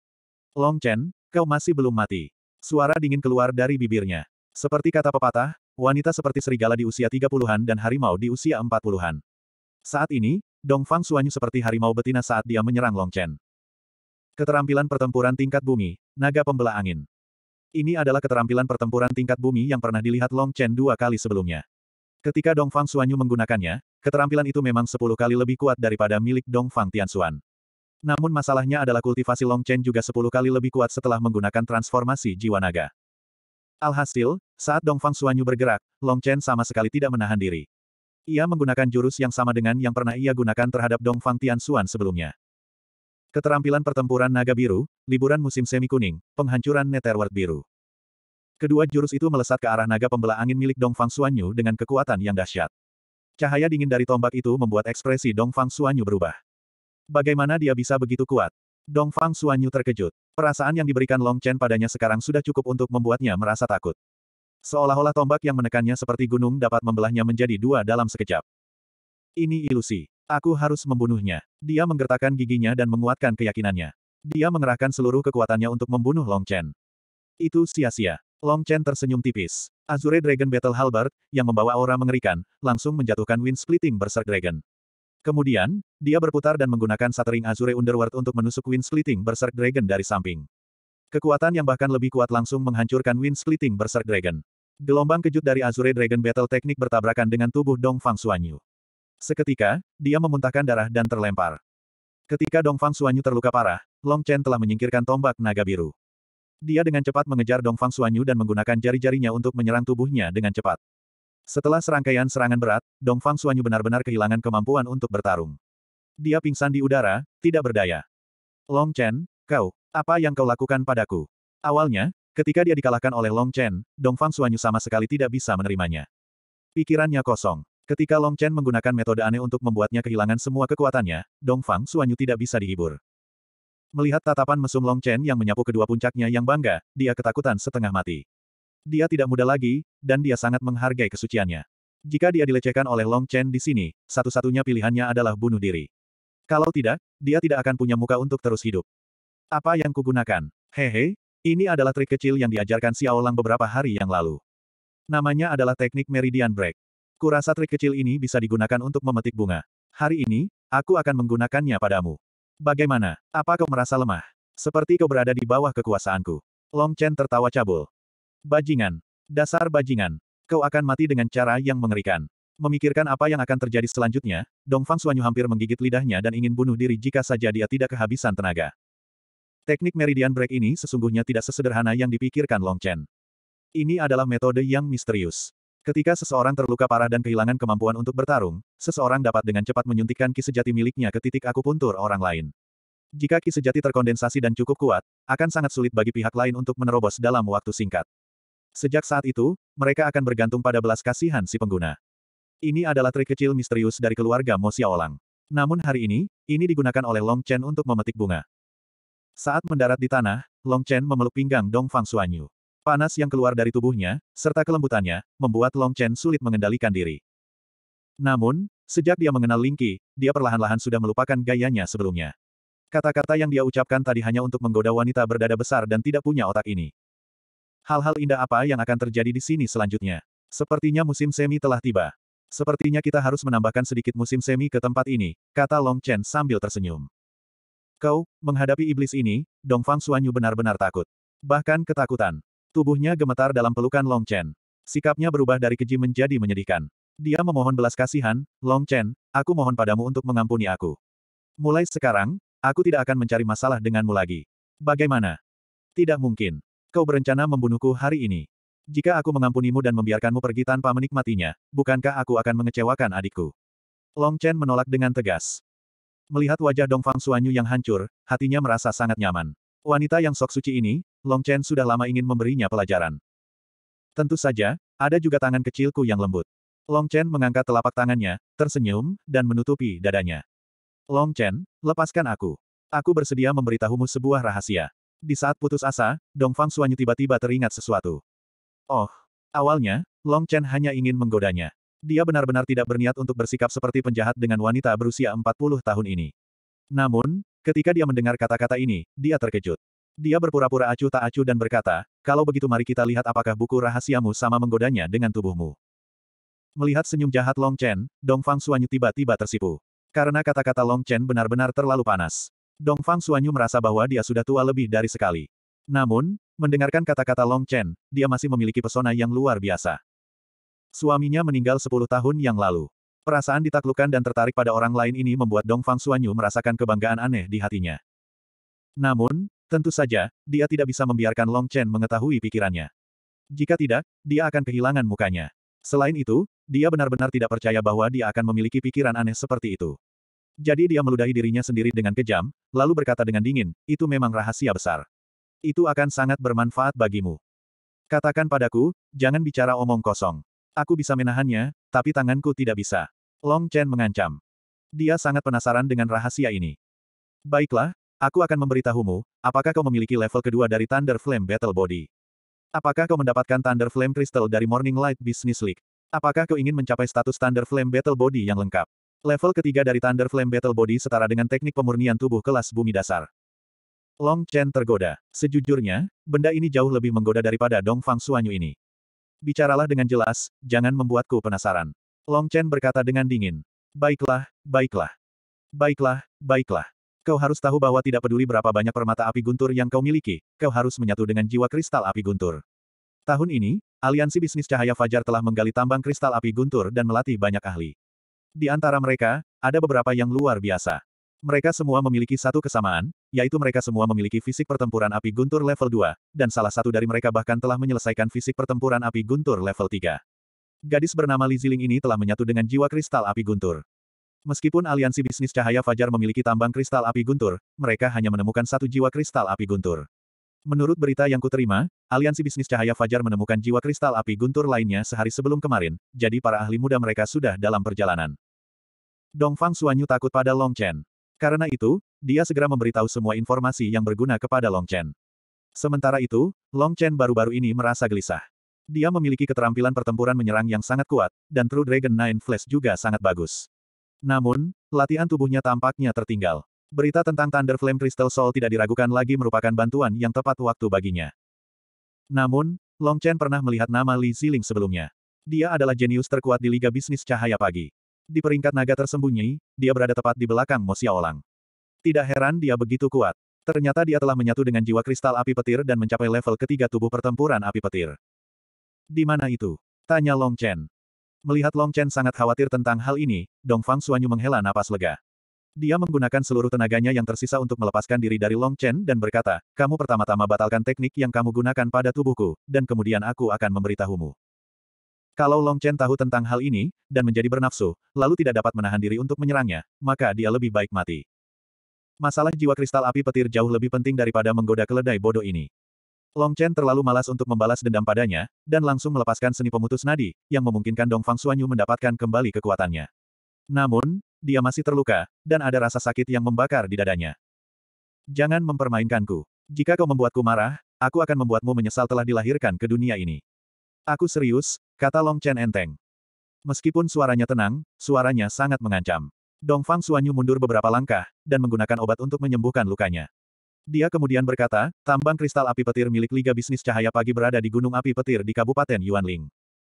Long Chen, kau masih belum mati. Suara dingin keluar dari bibirnya. Seperti kata pepatah, wanita seperti serigala di usia tiga puluhan dan harimau di usia empat puluhan. Saat ini, Dongfang Suanyu seperti harimau betina saat dia menyerang Long Chen. Keterampilan pertempuran tingkat bumi, naga pembela angin. Ini adalah keterampilan pertempuran tingkat bumi yang pernah dilihat Long Chen dua kali sebelumnya. Ketika Dong Fang Xuanyu menggunakannya, keterampilan itu memang sepuluh kali lebih kuat daripada milik Dong Fang Tianxuan. Namun masalahnya adalah kultivasi Long Chen juga sepuluh kali lebih kuat setelah menggunakan transformasi jiwa naga. Alhasil, saat Dong Fang Xuanyu bergerak, Long Chen sama sekali tidak menahan diri. Ia menggunakan jurus yang sama dengan yang pernah ia gunakan terhadap Dong Fang Tianxuan sebelumnya. Keterampilan pertempuran naga biru, liburan musim semi kuning, penghancuran netherworld biru. Kedua jurus itu melesat ke arah naga pembela angin milik Dong Fang Suanyu dengan kekuatan yang dahsyat. Cahaya dingin dari tombak itu membuat ekspresi Dong Fang Suanyu berubah. Bagaimana dia bisa begitu kuat? Dong Fang Suanyu terkejut. Perasaan yang diberikan Long Chen padanya sekarang sudah cukup untuk membuatnya merasa takut. Seolah-olah tombak yang menekannya seperti gunung dapat membelahnya menjadi dua dalam sekejap. Ini ilusi. Aku harus membunuhnya. Dia menggertakkan giginya dan menguatkan keyakinannya. Dia mengerahkan seluruh kekuatannya untuk membunuh Long Chen. Itu sia-sia. Long Chen tersenyum tipis. Azure Dragon Battle Halberd, yang membawa aura mengerikan, langsung menjatuhkan Wind Splitting Berserk Dragon. Kemudian, dia berputar dan menggunakan Satering Azure Underworld untuk menusuk Wind Splitting Berserk Dragon dari samping. Kekuatan yang bahkan lebih kuat langsung menghancurkan Wind Splitting Berserk Dragon. Gelombang kejut dari Azure Dragon Battle Teknik bertabrakan dengan tubuh Dong Fang Xuanyu. Seketika, dia memuntahkan darah dan terlempar. Ketika Dongfang Suanyu terluka parah, Long Chen telah menyingkirkan tombak naga biru. Dia dengan cepat mengejar Dongfang Suanyu dan menggunakan jari-jarinya untuk menyerang tubuhnya dengan cepat. Setelah serangkaian serangan berat, Dongfang Suanyu benar-benar kehilangan kemampuan untuk bertarung. Dia pingsan di udara, tidak berdaya. Long Chen, kau, apa yang kau lakukan padaku? Awalnya, ketika dia dikalahkan oleh Long Chen, Dongfang Suanyu sama sekali tidak bisa menerimanya. Pikirannya kosong. Ketika Long Chen menggunakan metode aneh untuk membuatnya kehilangan semua kekuatannya, Dong Fang Suanyu tidak bisa dihibur. Melihat tatapan mesum Long Chen yang menyapu kedua puncaknya yang bangga, dia ketakutan setengah mati. Dia tidak muda lagi, dan dia sangat menghargai kesuciannya. Jika dia dilecehkan oleh Long Chen di sini, satu-satunya pilihannya adalah bunuh diri. Kalau tidak, dia tidak akan punya muka untuk terus hidup. Apa yang kugunakan? Hehe, ini adalah trik kecil yang diajarkan Xiao Lang beberapa hari yang lalu. Namanya adalah teknik Meridian Break. Kurasa trik kecil ini bisa digunakan untuk memetik bunga. Hari ini, aku akan menggunakannya padamu. Bagaimana? Apa kau merasa lemah? Seperti kau berada di bawah kekuasaanku. Long Chen tertawa cabul. Bajingan. Dasar bajingan. Kau akan mati dengan cara yang mengerikan. Memikirkan apa yang akan terjadi selanjutnya, Dong Fang Suanyu hampir menggigit lidahnya dan ingin bunuh diri jika saja dia tidak kehabisan tenaga. Teknik meridian break ini sesungguhnya tidak sesederhana yang dipikirkan Long Chen. Ini adalah metode yang misterius. Ketika seseorang terluka parah dan kehilangan kemampuan untuk bertarung, seseorang dapat dengan cepat menyuntikkan ki sejati miliknya ke titik akupuntur orang lain. Jika ki sejati terkondensasi dan cukup kuat, akan sangat sulit bagi pihak lain untuk menerobos dalam waktu singkat. Sejak saat itu, mereka akan bergantung pada belas kasihan si pengguna. Ini adalah trik kecil misterius dari keluarga Mo Xiaolang. Namun hari ini, ini digunakan oleh Long Chen untuk memetik bunga. Saat mendarat di tanah, Long Chen memeluk pinggang Dong Fang Xuanyu. Panas yang keluar dari tubuhnya, serta kelembutannya, membuat Long Chen sulit mengendalikan diri. Namun, sejak dia mengenal Ling Qi, dia perlahan-lahan sudah melupakan gayanya sebelumnya. Kata-kata yang dia ucapkan tadi hanya untuk menggoda wanita berdada besar dan tidak punya otak ini. Hal-hal indah apa yang akan terjadi di sini selanjutnya? Sepertinya musim semi telah tiba. Sepertinya kita harus menambahkan sedikit musim semi ke tempat ini, kata Long Chen sambil tersenyum. Kau, menghadapi iblis ini, Dong Dongfang Suanyu benar-benar takut. Bahkan ketakutan. Tubuhnya gemetar dalam pelukan Long Chen. Sikapnya berubah dari keji menjadi menyedihkan. Dia memohon belas kasihan, Long Chen, aku mohon padamu untuk mengampuni aku. Mulai sekarang, aku tidak akan mencari masalah denganmu lagi. Bagaimana? Tidak mungkin. Kau berencana membunuhku hari ini. Jika aku mengampunimu dan membiarkanmu pergi tanpa menikmatinya, bukankah aku akan mengecewakan adikku? Long Chen menolak dengan tegas. Melihat wajah Dong Fang Suanyu yang hancur, hatinya merasa sangat nyaman. Wanita yang sok suci ini, Long Chen sudah lama ingin memberinya pelajaran. Tentu saja, ada juga tangan kecilku yang lembut. Long Chen mengangkat telapak tangannya, tersenyum, dan menutupi dadanya. Long Chen, lepaskan aku. Aku bersedia memberitahumu sebuah rahasia. Di saat putus asa, Dong Fang Suanyu tiba-tiba teringat sesuatu. Oh, awalnya, Long Chen hanya ingin menggodanya. Dia benar-benar tidak berniat untuk bersikap seperti penjahat dengan wanita berusia 40 tahun ini. Namun, ketika dia mendengar kata-kata ini, dia terkejut. Dia berpura-pura acuh tak acuh dan berkata, kalau begitu mari kita lihat apakah buku rahasiamu sama menggodanya dengan tubuhmu. Melihat senyum jahat Long Chen, Dong Fang Suanyu tiba-tiba tersipu. Karena kata-kata Long Chen benar-benar terlalu panas. Dong Fang Suanyu merasa bahwa dia sudah tua lebih dari sekali. Namun, mendengarkan kata-kata Long Chen, dia masih memiliki pesona yang luar biasa. Suaminya meninggal 10 tahun yang lalu. Perasaan ditaklukkan dan tertarik pada orang lain ini membuat Dong Fang Suanyu merasakan kebanggaan aneh di hatinya. Namun, Tentu saja, dia tidak bisa membiarkan Long Chen mengetahui pikirannya. Jika tidak, dia akan kehilangan mukanya. Selain itu, dia benar-benar tidak percaya bahwa dia akan memiliki pikiran aneh seperti itu. Jadi dia meludahi dirinya sendiri dengan kejam, lalu berkata dengan dingin, itu memang rahasia besar. Itu akan sangat bermanfaat bagimu. Katakan padaku, jangan bicara omong kosong. Aku bisa menahannya, tapi tanganku tidak bisa. Long Chen mengancam. Dia sangat penasaran dengan rahasia ini. Baiklah, Aku akan memberitahumu, apakah kau memiliki level kedua dari Thunder Flame Battle Body. Apakah kau mendapatkan Thunder Flame Crystal dari Morning Light Business League? Apakah kau ingin mencapai status Thunder Flame Battle Body yang lengkap? Level ketiga dari Thunder Flame Battle Body setara dengan teknik pemurnian tubuh kelas bumi dasar. Long Chen tergoda. Sejujurnya, benda ini jauh lebih menggoda daripada Dong Fang Suanyu ini. Bicaralah dengan jelas, jangan membuatku penasaran. Long Chen berkata dengan dingin. Baiklah, baiklah. Baiklah, baiklah. Kau harus tahu bahwa tidak peduli berapa banyak permata api guntur yang kau miliki, kau harus menyatu dengan jiwa kristal api guntur. Tahun ini, aliansi bisnis cahaya fajar telah menggali tambang kristal api guntur dan melatih banyak ahli. Di antara mereka, ada beberapa yang luar biasa. Mereka semua memiliki satu kesamaan, yaitu mereka semua memiliki fisik pertempuran api guntur level 2, dan salah satu dari mereka bahkan telah menyelesaikan fisik pertempuran api guntur level 3. Gadis bernama Li Ziling ini telah menyatu dengan jiwa kristal api guntur. Meskipun aliansi bisnis cahaya fajar memiliki tambang kristal api guntur, mereka hanya menemukan satu jiwa kristal api guntur. Menurut berita yang kuterima, aliansi bisnis cahaya fajar menemukan jiwa kristal api guntur lainnya sehari sebelum kemarin, jadi para ahli muda mereka sudah dalam perjalanan. Dongfang Suanyu takut pada Long Chen. Karena itu, dia segera memberitahu semua informasi yang berguna kepada Long Chen. Sementara itu, Long Chen baru-baru ini merasa gelisah. Dia memiliki keterampilan pertempuran menyerang yang sangat kuat, dan True Dragon Nine Flash juga sangat bagus. Namun, latihan tubuhnya tampaknya tertinggal. Berita tentang Thunder Flame Crystal Soul tidak diragukan lagi merupakan bantuan yang tepat waktu baginya. Namun, Long Chen pernah melihat nama Li Ziling sebelumnya. Dia adalah jenius terkuat di Liga Bisnis Cahaya Pagi. Di peringkat naga tersembunyi, dia berada tepat di belakang Mo Xiaolang. Tidak heran dia begitu kuat. Ternyata dia telah menyatu dengan jiwa kristal api petir dan mencapai level ketiga tubuh pertempuran api petir. Di mana itu? Tanya Long Chen. Melihat Long Chen sangat khawatir tentang hal ini, Dong Fang Suanyu menghela napas lega. Dia menggunakan seluruh tenaganya yang tersisa untuk melepaskan diri dari Long Chen dan berkata, kamu pertama-tama batalkan teknik yang kamu gunakan pada tubuhku, dan kemudian aku akan memberitahumu. Kalau Long Chen tahu tentang hal ini, dan menjadi bernafsu, lalu tidak dapat menahan diri untuk menyerangnya, maka dia lebih baik mati. Masalah jiwa kristal api petir jauh lebih penting daripada menggoda keledai bodoh ini. Long Chen terlalu malas untuk membalas dendam padanya, dan langsung melepaskan seni pemutus nadi, yang memungkinkan Dong Fang Suanyu mendapatkan kembali kekuatannya. Namun, dia masih terluka, dan ada rasa sakit yang membakar di dadanya. Jangan mempermainkanku. Jika kau membuatku marah, aku akan membuatmu menyesal telah dilahirkan ke dunia ini. Aku serius, kata Long Chen enteng. Meskipun suaranya tenang, suaranya sangat mengancam. Dong Fang Suanyu mundur beberapa langkah, dan menggunakan obat untuk menyembuhkan lukanya. Dia kemudian berkata, tambang kristal api petir milik Liga Bisnis Cahaya Pagi berada di Gunung Api Petir di Kabupaten Yuanling.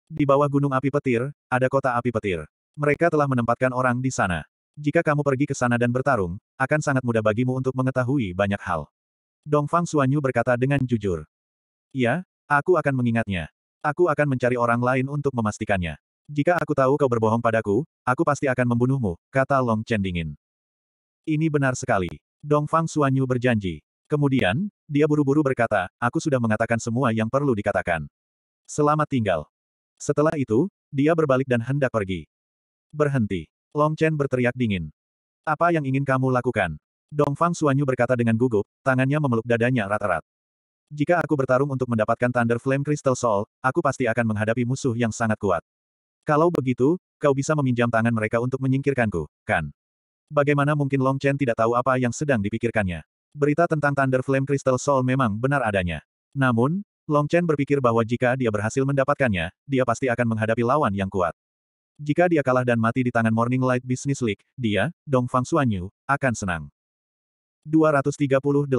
Di bawah Gunung Api Petir, ada kota api petir. Mereka telah menempatkan orang di sana. Jika kamu pergi ke sana dan bertarung, akan sangat mudah bagimu untuk mengetahui banyak hal. Dongfang Suanyu berkata dengan jujur. Ya, aku akan mengingatnya. Aku akan mencari orang lain untuk memastikannya. Jika aku tahu kau berbohong padaku, aku pasti akan membunuhmu, kata Long Chen dingin. Ini benar sekali. Dongfang Suanyu berjanji. Kemudian, dia buru-buru berkata, aku sudah mengatakan semua yang perlu dikatakan. Selamat tinggal. Setelah itu, dia berbalik dan hendak pergi. Berhenti. Long Chen berteriak dingin. Apa yang ingin kamu lakukan? Dongfang Suanyu berkata dengan gugup, tangannya memeluk dadanya erat-erat. Jika aku bertarung untuk mendapatkan Thunder Flame Crystal Soul, aku pasti akan menghadapi musuh yang sangat kuat. Kalau begitu, kau bisa meminjam tangan mereka untuk menyingkirkanku, kan? Bagaimana mungkin Long Chen tidak tahu apa yang sedang dipikirkannya? Berita tentang Thunder Flame Crystal Soul memang benar adanya. Namun, Long Chen berpikir bahwa jika dia berhasil mendapatkannya, dia pasti akan menghadapi lawan yang kuat. Jika dia kalah dan mati di tangan Morning Light Business League, dia, Dong Fang Xuanyu, akan senang. 238.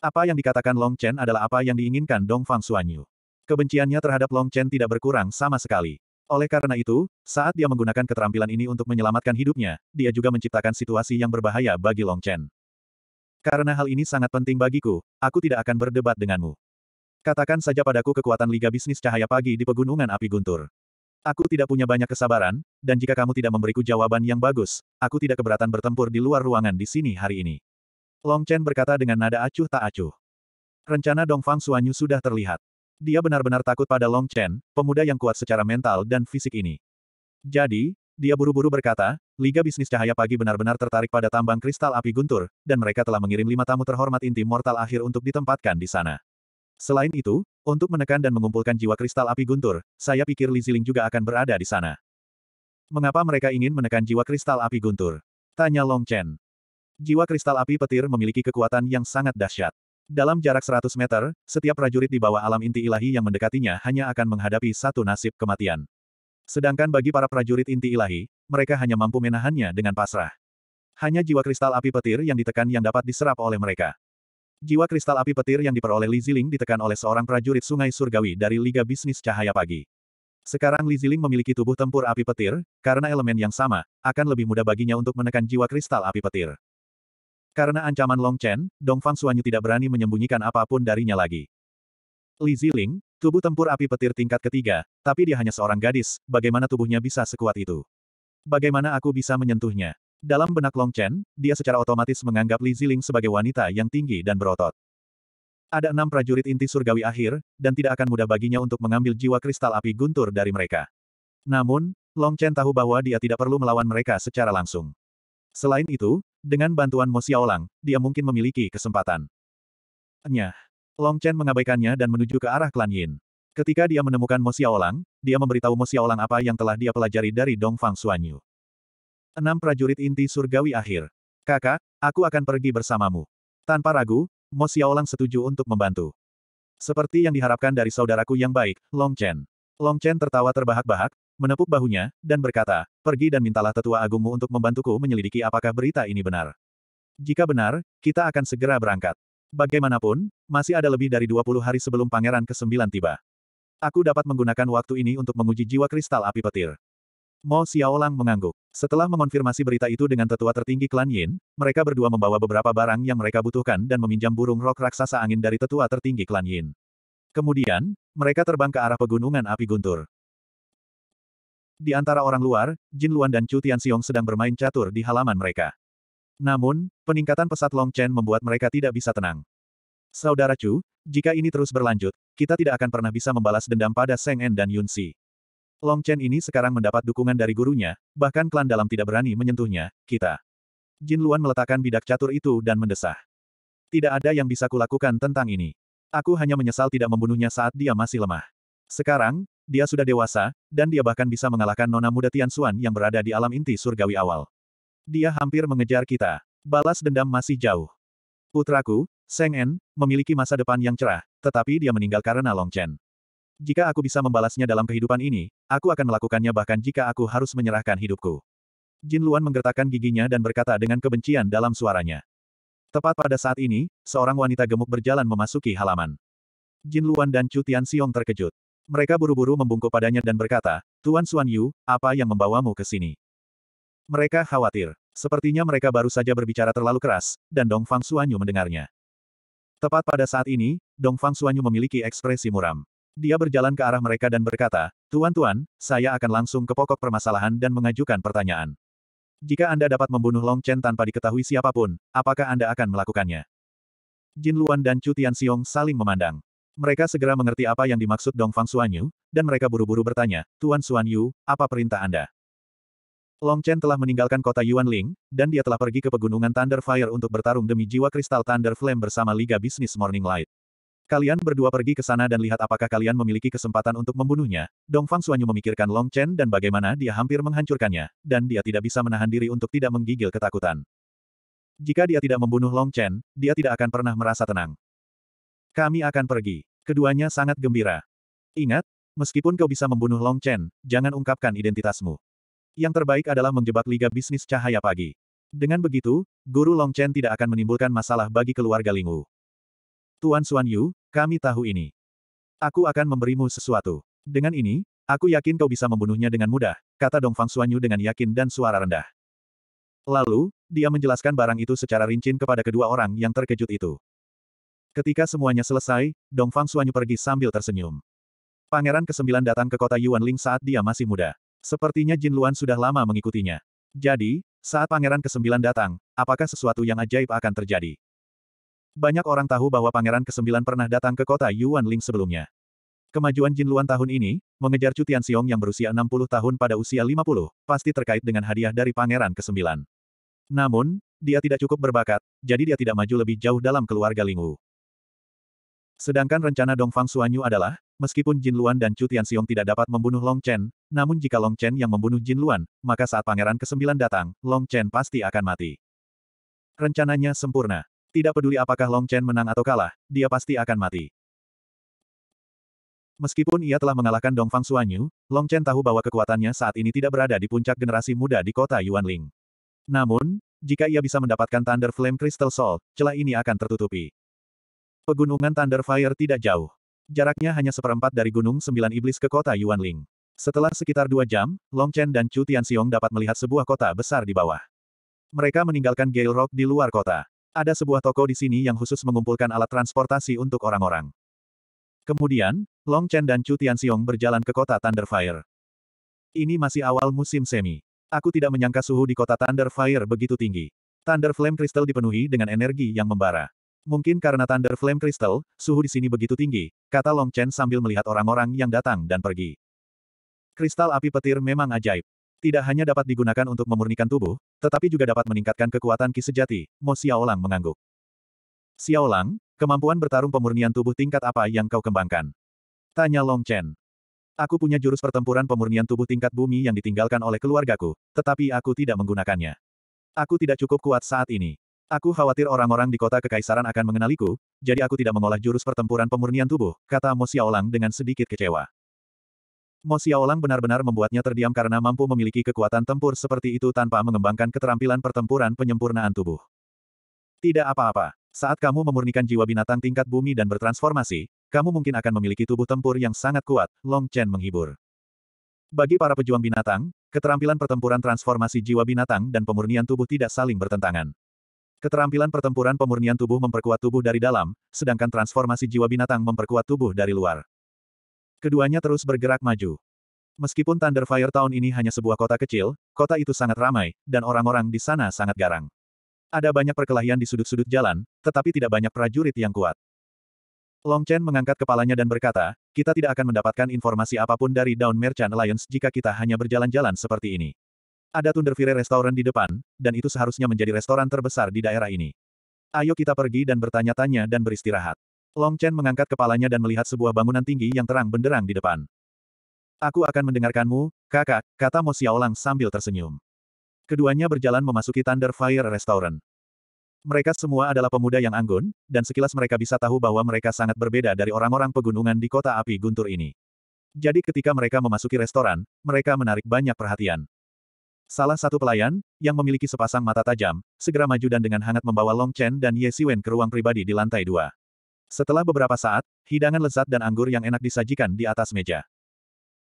Apa yang dikatakan Long Chen adalah apa yang diinginkan Dong Fang Xuanyu. Kebenciannya terhadap Long Chen tidak berkurang sama sekali. Oleh karena itu, saat dia menggunakan keterampilan ini untuk menyelamatkan hidupnya, dia juga menciptakan situasi yang berbahaya bagi Long Chen. Karena hal ini sangat penting bagiku, aku tidak akan berdebat denganmu. Katakan saja padaku kekuatan Liga Bisnis Cahaya Pagi di Pegunungan Api Guntur. Aku tidak punya banyak kesabaran, dan jika kamu tidak memberiku jawaban yang bagus, aku tidak keberatan bertempur di luar ruangan di sini hari ini. Long Chen berkata dengan nada acuh tak acuh. Rencana Dongfang Suanyu sudah terlihat. Dia benar-benar takut pada Long Chen, pemuda yang kuat secara mental dan fisik ini. Jadi, dia buru-buru berkata, Liga Bisnis Cahaya Pagi benar-benar tertarik pada tambang kristal api guntur, dan mereka telah mengirim lima tamu terhormat inti mortal akhir untuk ditempatkan di sana. Selain itu, untuk menekan dan mengumpulkan jiwa kristal api guntur, saya pikir Li Ziling juga akan berada di sana. Mengapa mereka ingin menekan jiwa kristal api guntur? Tanya Long Chen. Jiwa kristal api petir memiliki kekuatan yang sangat dahsyat. Dalam jarak 100 meter, setiap prajurit di bawah alam inti ilahi yang mendekatinya hanya akan menghadapi satu nasib kematian. Sedangkan bagi para prajurit inti ilahi, mereka hanya mampu menahannya dengan pasrah. Hanya jiwa kristal api petir yang ditekan yang dapat diserap oleh mereka. Jiwa kristal api petir yang diperoleh Li Ziling ditekan oleh seorang prajurit sungai surgawi dari Liga Bisnis Cahaya Pagi. Sekarang Li Ziling memiliki tubuh tempur api petir, karena elemen yang sama, akan lebih mudah baginya untuk menekan jiwa kristal api petir. Karena ancaman Long Chen, Dong Fang Suanyu tidak berani menyembunyikan apapun darinya lagi. Li Ziling, tubuh tempur api petir tingkat ketiga, tapi dia hanya seorang gadis, bagaimana tubuhnya bisa sekuat itu? Bagaimana aku bisa menyentuhnya? Dalam benak Long Chen, dia secara otomatis menganggap Li Ziling sebagai wanita yang tinggi dan berotot. Ada enam prajurit inti surgawi akhir, dan tidak akan mudah baginya untuk mengambil jiwa kristal api guntur dari mereka. Namun, Long Chen tahu bahwa dia tidak perlu melawan mereka secara langsung. Selain itu, dengan bantuan Mo Xiaolang, dia mungkin memiliki kesempatan. Nyah. Long Chen mengabaikannya dan menuju ke arah klan Yin. Ketika dia menemukan Mo Xiaolang, dia memberitahu Mo Xiaolang apa yang telah dia pelajari dari Dong Fang Suanyu. Enam prajurit inti surgawi akhir. Kakak, aku akan pergi bersamamu. Tanpa ragu, Mo Xiaolang setuju untuk membantu. Seperti yang diharapkan dari saudaraku yang baik, Long Chen. Long Chen tertawa terbahak-bahak, menepuk bahunya, dan berkata, pergi dan mintalah tetua agungmu untuk membantuku menyelidiki apakah berita ini benar. Jika benar, kita akan segera berangkat. Bagaimanapun, masih ada lebih dari 20 hari sebelum pangeran ke-9 tiba. Aku dapat menggunakan waktu ini untuk menguji jiwa kristal api petir. Mo Xiaolang mengangguk. Setelah mengonfirmasi berita itu dengan tetua tertinggi klan Yin, mereka berdua membawa beberapa barang yang mereka butuhkan dan meminjam burung rok raksasa angin dari tetua tertinggi klan Yin. Kemudian, mereka terbang ke arah pegunungan api guntur. Di antara orang luar, Jin Luan dan Chu Tian Xiong sedang bermain catur di halaman mereka. Namun, peningkatan pesat Long Chen membuat mereka tidak bisa tenang. Saudara Chu, jika ini terus berlanjut, kita tidak akan pernah bisa membalas dendam pada Seng En dan Yun Si. Long Chen ini sekarang mendapat dukungan dari gurunya, bahkan klan dalam tidak berani menyentuhnya, kita. Jin Luan meletakkan bidak catur itu dan mendesah. Tidak ada yang bisa kulakukan tentang ini. Aku hanya menyesal tidak membunuhnya saat dia masih lemah. Sekarang, dia sudah dewasa, dan dia bahkan bisa mengalahkan nona muda Tian Xuan yang berada di alam inti surgawi awal. Dia hampir mengejar kita. Balas dendam masih jauh. Putraku, Seng En, memiliki masa depan yang cerah, tetapi dia meninggal karena Long Chen. Jika aku bisa membalasnya dalam kehidupan ini, aku akan melakukannya bahkan jika aku harus menyerahkan hidupku. Jin Luan menggertakkan giginya dan berkata dengan kebencian dalam suaranya. Tepat pada saat ini, seorang wanita gemuk berjalan memasuki halaman. Jin Luan dan Chu Tian Xiong terkejut. Mereka buru-buru membungkuk padanya dan berkata, Tuan Suan Yu, apa yang membawamu ke sini? Mereka khawatir. Sepertinya mereka baru saja berbicara terlalu keras, dan Dong Fang Suanyu mendengarnya. Tepat pada saat ini, Dong Fang Suanyu memiliki ekspresi muram. Dia berjalan ke arah mereka dan berkata, Tuan-tuan, saya akan langsung ke pokok permasalahan dan mengajukan pertanyaan. Jika Anda dapat membunuh Long Chen tanpa diketahui siapapun, apakah Anda akan melakukannya? Jin Luan dan Chu Tian Xiong saling memandang. Mereka segera mengerti apa yang dimaksud Dong Fang Xuanyu, dan mereka buru-buru bertanya, Tuan Xuanyu, apa perintah Anda? Long Chen telah meninggalkan kota Yuanling, dan dia telah pergi ke pegunungan Thunder Fire untuk bertarung demi jiwa kristal Thunder Flame bersama Liga Bisnis Morning Light. Kalian berdua pergi ke sana dan lihat apakah kalian memiliki kesempatan untuk membunuhnya. Dong Fang Xuanyu memikirkan Long Chen dan bagaimana dia hampir menghancurkannya, dan dia tidak bisa menahan diri untuk tidak menggigil ketakutan. Jika dia tidak membunuh Long Chen, dia tidak akan pernah merasa tenang. Kami akan pergi. Keduanya sangat gembira. Ingat, meskipun kau bisa membunuh Long Chen, jangan ungkapkan identitasmu. Yang terbaik adalah menjebak Liga Bisnis Cahaya Pagi. Dengan begitu, Guru Long Chen tidak akan menimbulkan masalah bagi keluarga Lingwu. Tuan Suan Yu, kami tahu ini. Aku akan memberimu sesuatu. Dengan ini, aku yakin kau bisa membunuhnya dengan mudah, kata Dongfang Suan Yu dengan yakin dan suara rendah. Lalu, dia menjelaskan barang itu secara rinci kepada kedua orang yang terkejut itu. Ketika semuanya selesai, Dong Fang Suanyu pergi sambil tersenyum. Pangeran kesembilan datang ke kota Yuan Ling saat dia masih muda. Sepertinya Jin Luan sudah lama mengikutinya. Jadi, saat pangeran kesembilan datang, apakah sesuatu yang ajaib akan terjadi? Banyak orang tahu bahwa pangeran kesembilan pernah datang ke kota Yuan Ling sebelumnya. Kemajuan Jin Luan tahun ini, mengejar Chu Tianxiong yang berusia 60 tahun pada usia 50, pasti terkait dengan hadiah dari pangeran kesembilan. Namun, dia tidak cukup berbakat, jadi dia tidak maju lebih jauh dalam keluarga Lingwu. Sedangkan rencana Dongfang Suanyu adalah, meskipun Jin Luan dan Chu Tianxiong tidak dapat membunuh Long Chen, namun jika Long Chen yang membunuh Jin Luan, maka saat pangeran ke-9 datang, Long Chen pasti akan mati. Rencananya sempurna. Tidak peduli apakah Long Chen menang atau kalah, dia pasti akan mati. Meskipun ia telah mengalahkan Dongfang Suanyu, Long Chen tahu bahwa kekuatannya saat ini tidak berada di puncak generasi muda di kota Yuanling. Namun, jika ia bisa mendapatkan Thunder Flame Crystal Soul, celah ini akan tertutupi. Pegunungan Thunderfire tidak jauh. Jaraknya hanya seperempat dari Gunung Sembilan Iblis ke kota Yuanling. Setelah sekitar dua jam, Long Chen dan Chu Tianxiong dapat melihat sebuah kota besar di bawah. Mereka meninggalkan Gale Rock di luar kota. Ada sebuah toko di sini yang khusus mengumpulkan alat transportasi untuk orang-orang. Kemudian, Long Chen dan Chu Tianxiong berjalan ke kota Thunderfire. Ini masih awal musim semi. Aku tidak menyangka suhu di kota Thunderfire begitu tinggi. Thunder Flame Crystal dipenuhi dengan energi yang membara. Mungkin karena Thunder Flame Crystal, suhu di sini begitu tinggi, kata Long Chen sambil melihat orang-orang yang datang dan pergi. Kristal api petir memang ajaib. Tidak hanya dapat digunakan untuk memurnikan tubuh, tetapi juga dapat meningkatkan kekuatan ki sejati, Mo Xiaolang mengangguk. Xiaolang, kemampuan bertarung pemurnian tubuh tingkat apa yang kau kembangkan? Tanya Long Chen. Aku punya jurus pertempuran pemurnian tubuh tingkat bumi yang ditinggalkan oleh keluargaku, tetapi aku tidak menggunakannya. Aku tidak cukup kuat saat ini. Aku khawatir orang-orang di kota kekaisaran akan mengenaliku, jadi aku tidak mengolah jurus pertempuran pemurnian tubuh, kata Mo Xiaolang dengan sedikit kecewa. Mo Xiaolang benar-benar membuatnya terdiam karena mampu memiliki kekuatan tempur seperti itu tanpa mengembangkan keterampilan pertempuran penyempurnaan tubuh. Tidak apa-apa. Saat kamu memurnikan jiwa binatang tingkat bumi dan bertransformasi, kamu mungkin akan memiliki tubuh tempur yang sangat kuat, Long Chen menghibur. Bagi para pejuang binatang, keterampilan pertempuran transformasi jiwa binatang dan pemurnian tubuh tidak saling bertentangan. Keterampilan pertempuran pemurnian tubuh memperkuat tubuh dari dalam, sedangkan transformasi jiwa binatang memperkuat tubuh dari luar. Keduanya terus bergerak maju. Meskipun Thunderfire Town ini hanya sebuah kota kecil, kota itu sangat ramai, dan orang-orang di sana sangat garang. Ada banyak perkelahian di sudut-sudut jalan, tetapi tidak banyak prajurit yang kuat. Long Chen mengangkat kepalanya dan berkata, kita tidak akan mendapatkan informasi apapun dari Down Merchant Alliance jika kita hanya berjalan-jalan seperti ini. Ada Tundervire Restoran di depan, dan itu seharusnya menjadi restoran terbesar di daerah ini. Ayo kita pergi dan bertanya-tanya dan beristirahat. Long Chen mengangkat kepalanya dan melihat sebuah bangunan tinggi yang terang benderang di depan. Aku akan mendengarkanmu, kakak, kata Mo Xiaolang sambil tersenyum. Keduanya berjalan memasuki Thunder Fire Restaurant. Mereka semua adalah pemuda yang anggun, dan sekilas mereka bisa tahu bahwa mereka sangat berbeda dari orang-orang pegunungan di kota api guntur ini. Jadi ketika mereka memasuki restoran, mereka menarik banyak perhatian. Salah satu pelayan, yang memiliki sepasang mata tajam, segera maju dan dengan hangat membawa Long Chen dan Ye Siwen ke ruang pribadi di lantai dua. Setelah beberapa saat, hidangan lezat dan anggur yang enak disajikan di atas meja.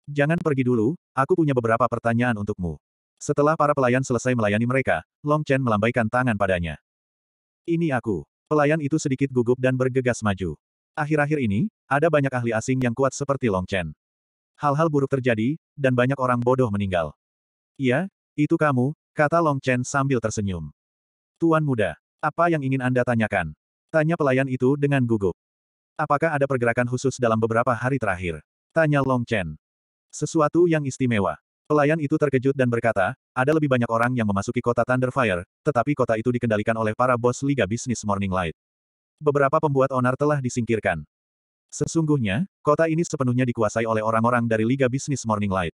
Jangan pergi dulu, aku punya beberapa pertanyaan untukmu. Setelah para pelayan selesai melayani mereka, Long Chen melambaikan tangan padanya. Ini aku. Pelayan itu sedikit gugup dan bergegas maju. Akhir-akhir ini, ada banyak ahli asing yang kuat seperti Long Chen. Hal-hal buruk terjadi, dan banyak orang bodoh meninggal. Iya, itu kamu, kata Long Chen sambil tersenyum. Tuan muda, apa yang ingin Anda tanyakan? Tanya pelayan itu dengan gugup. Apakah ada pergerakan khusus dalam beberapa hari terakhir? Tanya Long Chen. Sesuatu yang istimewa. Pelayan itu terkejut dan berkata, ada lebih banyak orang yang memasuki kota Thunderfire, tetapi kota itu dikendalikan oleh para bos Liga Bisnis Morning Light. Beberapa pembuat onar telah disingkirkan. Sesungguhnya, kota ini sepenuhnya dikuasai oleh orang-orang dari Liga Bisnis Morning Light.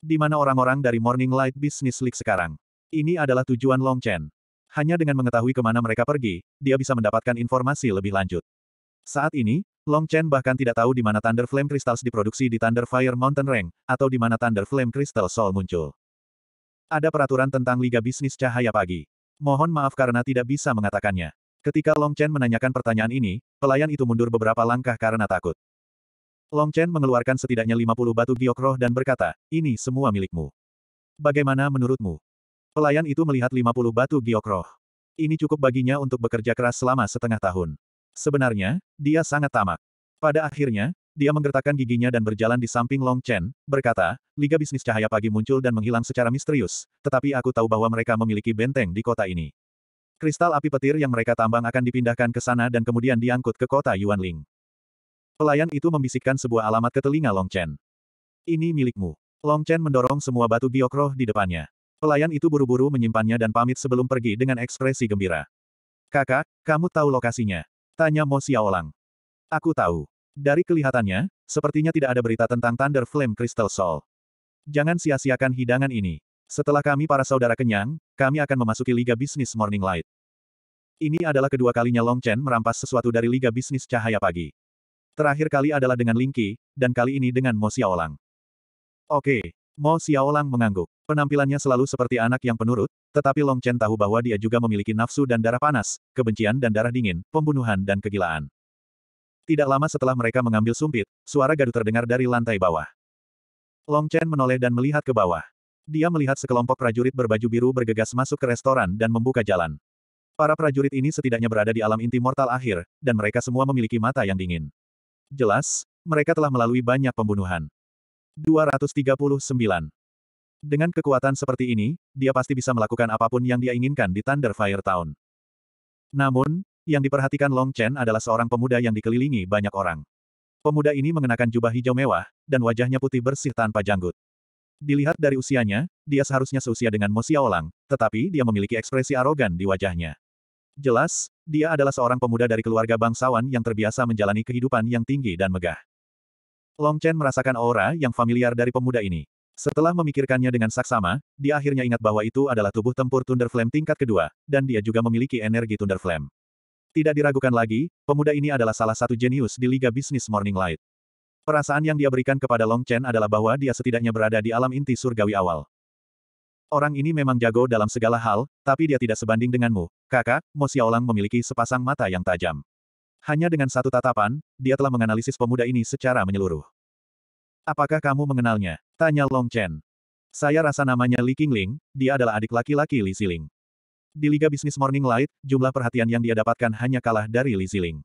Di mana orang-orang dari Morning Light Business League sekarang? Ini adalah tujuan Long Chen. Hanya dengan mengetahui kemana mereka pergi, dia bisa mendapatkan informasi lebih lanjut. Saat ini, Long Chen bahkan tidak tahu di mana Thunder Flame Crystals diproduksi di Thunder Fire Mountain Rank, atau di mana Thunder Flame Crystal Soul muncul. Ada peraturan tentang Liga Bisnis Cahaya Pagi. Mohon maaf karena tidak bisa mengatakannya. Ketika Long Chen menanyakan pertanyaan ini, pelayan itu mundur beberapa langkah karena takut. Long Chen mengeluarkan setidaknya 50 batu giok roh dan berkata, ini semua milikmu. Bagaimana menurutmu? Pelayan itu melihat 50 batu giok roh. Ini cukup baginya untuk bekerja keras selama setengah tahun. Sebenarnya, dia sangat tamak. Pada akhirnya, dia menggertakkan giginya dan berjalan di samping Long Chen, berkata, Liga Bisnis Cahaya Pagi muncul dan menghilang secara misterius, tetapi aku tahu bahwa mereka memiliki benteng di kota ini. Kristal api petir yang mereka tambang akan dipindahkan ke sana dan kemudian diangkut ke kota Yuanling. Pelayan itu membisikkan sebuah alamat ke telinga Long Chen. Ini milikmu. Long Chen mendorong semua batu giok di depannya. Pelayan itu buru-buru menyimpannya dan pamit sebelum pergi dengan ekspresi gembira. Kakak, kamu tahu lokasinya? Tanya Mo Xiaolang. Aku tahu. Dari kelihatannya, sepertinya tidak ada berita tentang Thunder Flame Crystal Soul. Jangan sia-siakan hidangan ini. Setelah kami para saudara kenyang, kami akan memasuki Liga Bisnis Morning Light. Ini adalah kedua kalinya Long Chen merampas sesuatu dari Liga Bisnis Cahaya Pagi. Terakhir kali adalah dengan Lingqi, dan kali ini dengan Mo Xiaolang. Oke. Mo Xiaolang mengangguk. Penampilannya selalu seperti anak yang penurut, tetapi Long Chen tahu bahwa dia juga memiliki nafsu dan darah panas, kebencian dan darah dingin, pembunuhan dan kegilaan. Tidak lama setelah mereka mengambil sumpit, suara gaduh terdengar dari lantai bawah. Long Chen menoleh dan melihat ke bawah. Dia melihat sekelompok prajurit berbaju biru bergegas masuk ke restoran dan membuka jalan. Para prajurit ini setidaknya berada di alam inti mortal akhir, dan mereka semua memiliki mata yang dingin. Jelas, mereka telah melalui banyak pembunuhan. 239. Dengan kekuatan seperti ini, dia pasti bisa melakukan apapun yang dia inginkan di Thunderfire Town. Namun, yang diperhatikan Long Chen adalah seorang pemuda yang dikelilingi banyak orang. Pemuda ini mengenakan jubah hijau mewah, dan wajahnya putih bersih tanpa janggut. Dilihat dari usianya, dia seharusnya seusia dengan Mo Xiaolang, tetapi dia memiliki ekspresi arogan di wajahnya. Jelas, dia adalah seorang pemuda dari keluarga bangsawan yang terbiasa menjalani kehidupan yang tinggi dan megah. Long Chen merasakan aura yang familiar dari pemuda ini. Setelah memikirkannya dengan saksama, dia akhirnya ingat bahwa itu adalah tubuh tempur Thunder Flame tingkat kedua, dan dia juga memiliki energi Thunder Flame. Tidak diragukan lagi, pemuda ini adalah salah satu jenius di Liga Bisnis Morning Light. Perasaan yang dia berikan kepada Long Chen adalah bahwa dia setidaknya berada di alam inti surgawi awal. Orang ini memang jago dalam segala hal, tapi dia tidak sebanding denganmu. Kakak, Mo Xiaolang memiliki sepasang mata yang tajam. Hanya dengan satu tatapan, dia telah menganalisis pemuda ini secara menyeluruh. Apakah kamu mengenalnya? Tanya Long Chen. Saya rasa namanya Li Qingling, dia adalah adik laki-laki Li Ziling. Di Liga Bisnis Morning Light, jumlah perhatian yang dia dapatkan hanya kalah dari Li Ziling.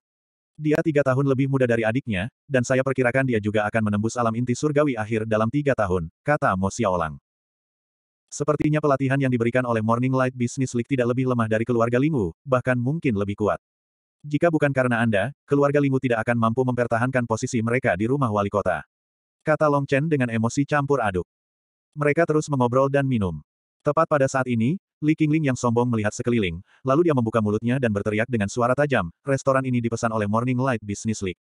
Dia tiga tahun lebih muda dari adiknya, dan saya perkirakan dia juga akan menembus alam inti surgawi akhir dalam tiga tahun, kata Mo Xiaolang. Sepertinya pelatihan yang diberikan oleh Morning Light Business League tidak lebih lemah dari keluarga Lingwu, bahkan mungkin lebih kuat. Jika bukan karena Anda, keluarga Lingwu tidak akan mampu mempertahankan posisi mereka di rumah wali kota. Kata Long Chen dengan emosi campur aduk. Mereka terus mengobrol dan minum. Tepat pada saat ini, Li Qingling yang sombong melihat sekeliling, lalu dia membuka mulutnya dan berteriak dengan suara tajam, restoran ini dipesan oleh Morning Light Business League.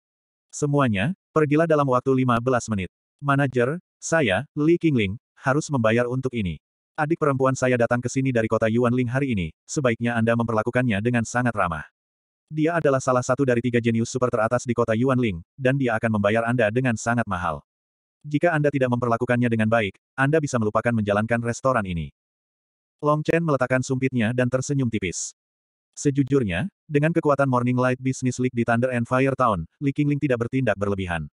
Semuanya, pergilah dalam waktu 15 menit. Manajer, saya, Li Qingling, harus membayar untuk ini. Adik perempuan saya datang ke sini dari kota Yuanling hari ini, sebaiknya Anda memperlakukannya dengan sangat ramah. Dia adalah salah satu dari tiga jenius super teratas di kota Yuanling, dan dia akan membayar Anda dengan sangat mahal. Jika Anda tidak memperlakukannya dengan baik, Anda bisa melupakan menjalankan restoran ini. Long Chen meletakkan sumpitnya dan tersenyum tipis. Sejujurnya, dengan kekuatan Morning Light Business League di Thunder and Fire Town, Li Qingling tidak bertindak berlebihan.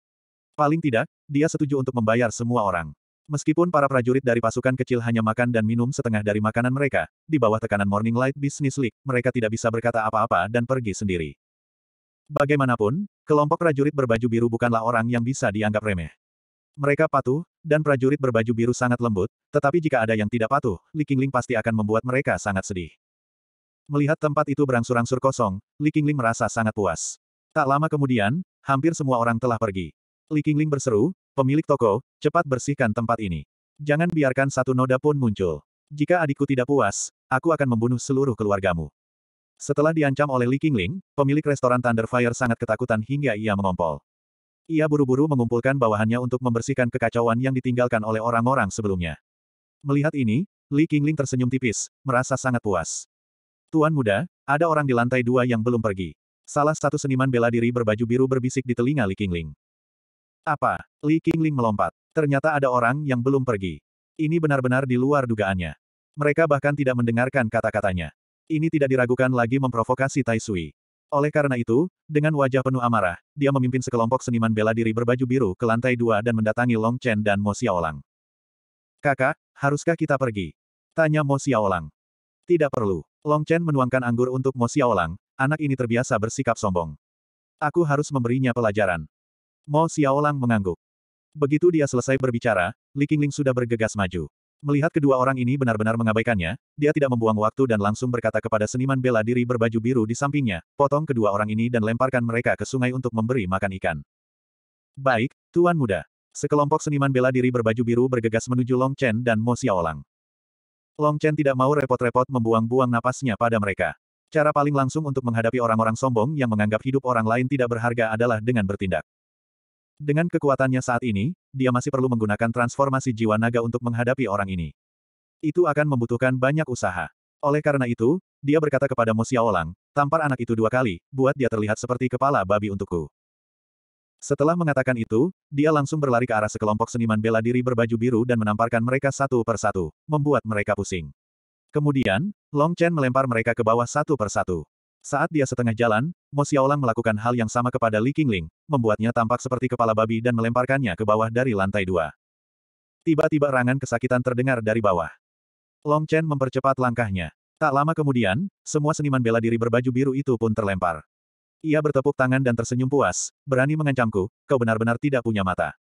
Paling tidak, dia setuju untuk membayar semua orang. Meskipun para prajurit dari pasukan kecil hanya makan dan minum setengah dari makanan mereka, di bawah tekanan Morning Light Business League, mereka tidak bisa berkata apa-apa dan pergi sendiri. Bagaimanapun, kelompok prajurit berbaju biru bukanlah orang yang bisa dianggap remeh. Mereka patuh, dan prajurit berbaju biru sangat lembut, tetapi jika ada yang tidak patuh, Li Qingling pasti akan membuat mereka sangat sedih. Melihat tempat itu berangsur-angsur kosong, Li Qingling merasa sangat puas. Tak lama kemudian, hampir semua orang telah pergi. Li Qingling berseru, Pemilik toko, cepat bersihkan tempat ini. Jangan biarkan satu noda pun muncul. Jika adikku tidak puas, aku akan membunuh seluruh keluargamu. Setelah diancam oleh Li Qingling, pemilik restoran Thunderfire sangat ketakutan hingga ia mengompol. Ia buru-buru mengumpulkan bawahannya untuk membersihkan kekacauan yang ditinggalkan oleh orang-orang sebelumnya. Melihat ini, Li Qingling tersenyum tipis, merasa sangat puas. Tuan muda, ada orang di lantai dua yang belum pergi. Salah satu seniman bela diri berbaju biru berbisik di telinga Li Qingling. Apa? Li Qingling melompat. Ternyata ada orang yang belum pergi. Ini benar-benar di luar dugaannya. Mereka bahkan tidak mendengarkan kata-katanya. Ini tidak diragukan lagi memprovokasi Tai Sui. Oleh karena itu, dengan wajah penuh amarah, dia memimpin sekelompok seniman bela diri berbaju biru ke lantai dua dan mendatangi Long Chen dan Mo Xiaolang. Kakak, haruskah kita pergi? Tanya Mo Xiaolang. Tidak perlu. Long Chen menuangkan anggur untuk Mo Xiaolang, anak ini terbiasa bersikap sombong. Aku harus memberinya pelajaran. Mo Xiaolang mengangguk. Begitu dia selesai berbicara, Li Qingling sudah bergegas maju. Melihat kedua orang ini benar-benar mengabaikannya, dia tidak membuang waktu dan langsung berkata kepada seniman bela diri berbaju biru di sampingnya, potong kedua orang ini dan lemparkan mereka ke sungai untuk memberi makan ikan. Baik, Tuan Muda. Sekelompok seniman bela diri berbaju biru bergegas menuju Long Chen dan Mo Xiaolang. Long Chen tidak mau repot-repot membuang-buang napasnya pada mereka. Cara paling langsung untuk menghadapi orang-orang sombong yang menganggap hidup orang lain tidak berharga adalah dengan bertindak. Dengan kekuatannya saat ini, dia masih perlu menggunakan transformasi jiwa naga untuk menghadapi orang ini. Itu akan membutuhkan banyak usaha. Oleh karena itu, dia berkata kepada Mo Xiaolang, tampar anak itu dua kali, buat dia terlihat seperti kepala babi untukku. Setelah mengatakan itu, dia langsung berlari ke arah sekelompok seniman bela diri berbaju biru dan menamparkan mereka satu persatu, membuat mereka pusing. Kemudian, Long Chen melempar mereka ke bawah satu persatu. Saat dia setengah jalan, Mo Xiaolang melakukan hal yang sama kepada Li Qingling, membuatnya tampak seperti kepala babi dan melemparkannya ke bawah dari lantai dua. Tiba-tiba rangan kesakitan terdengar dari bawah. Long Chen mempercepat langkahnya. Tak lama kemudian, semua seniman bela diri berbaju biru itu pun terlempar. Ia bertepuk tangan dan tersenyum puas, berani mengancamku, kau benar-benar tidak punya mata.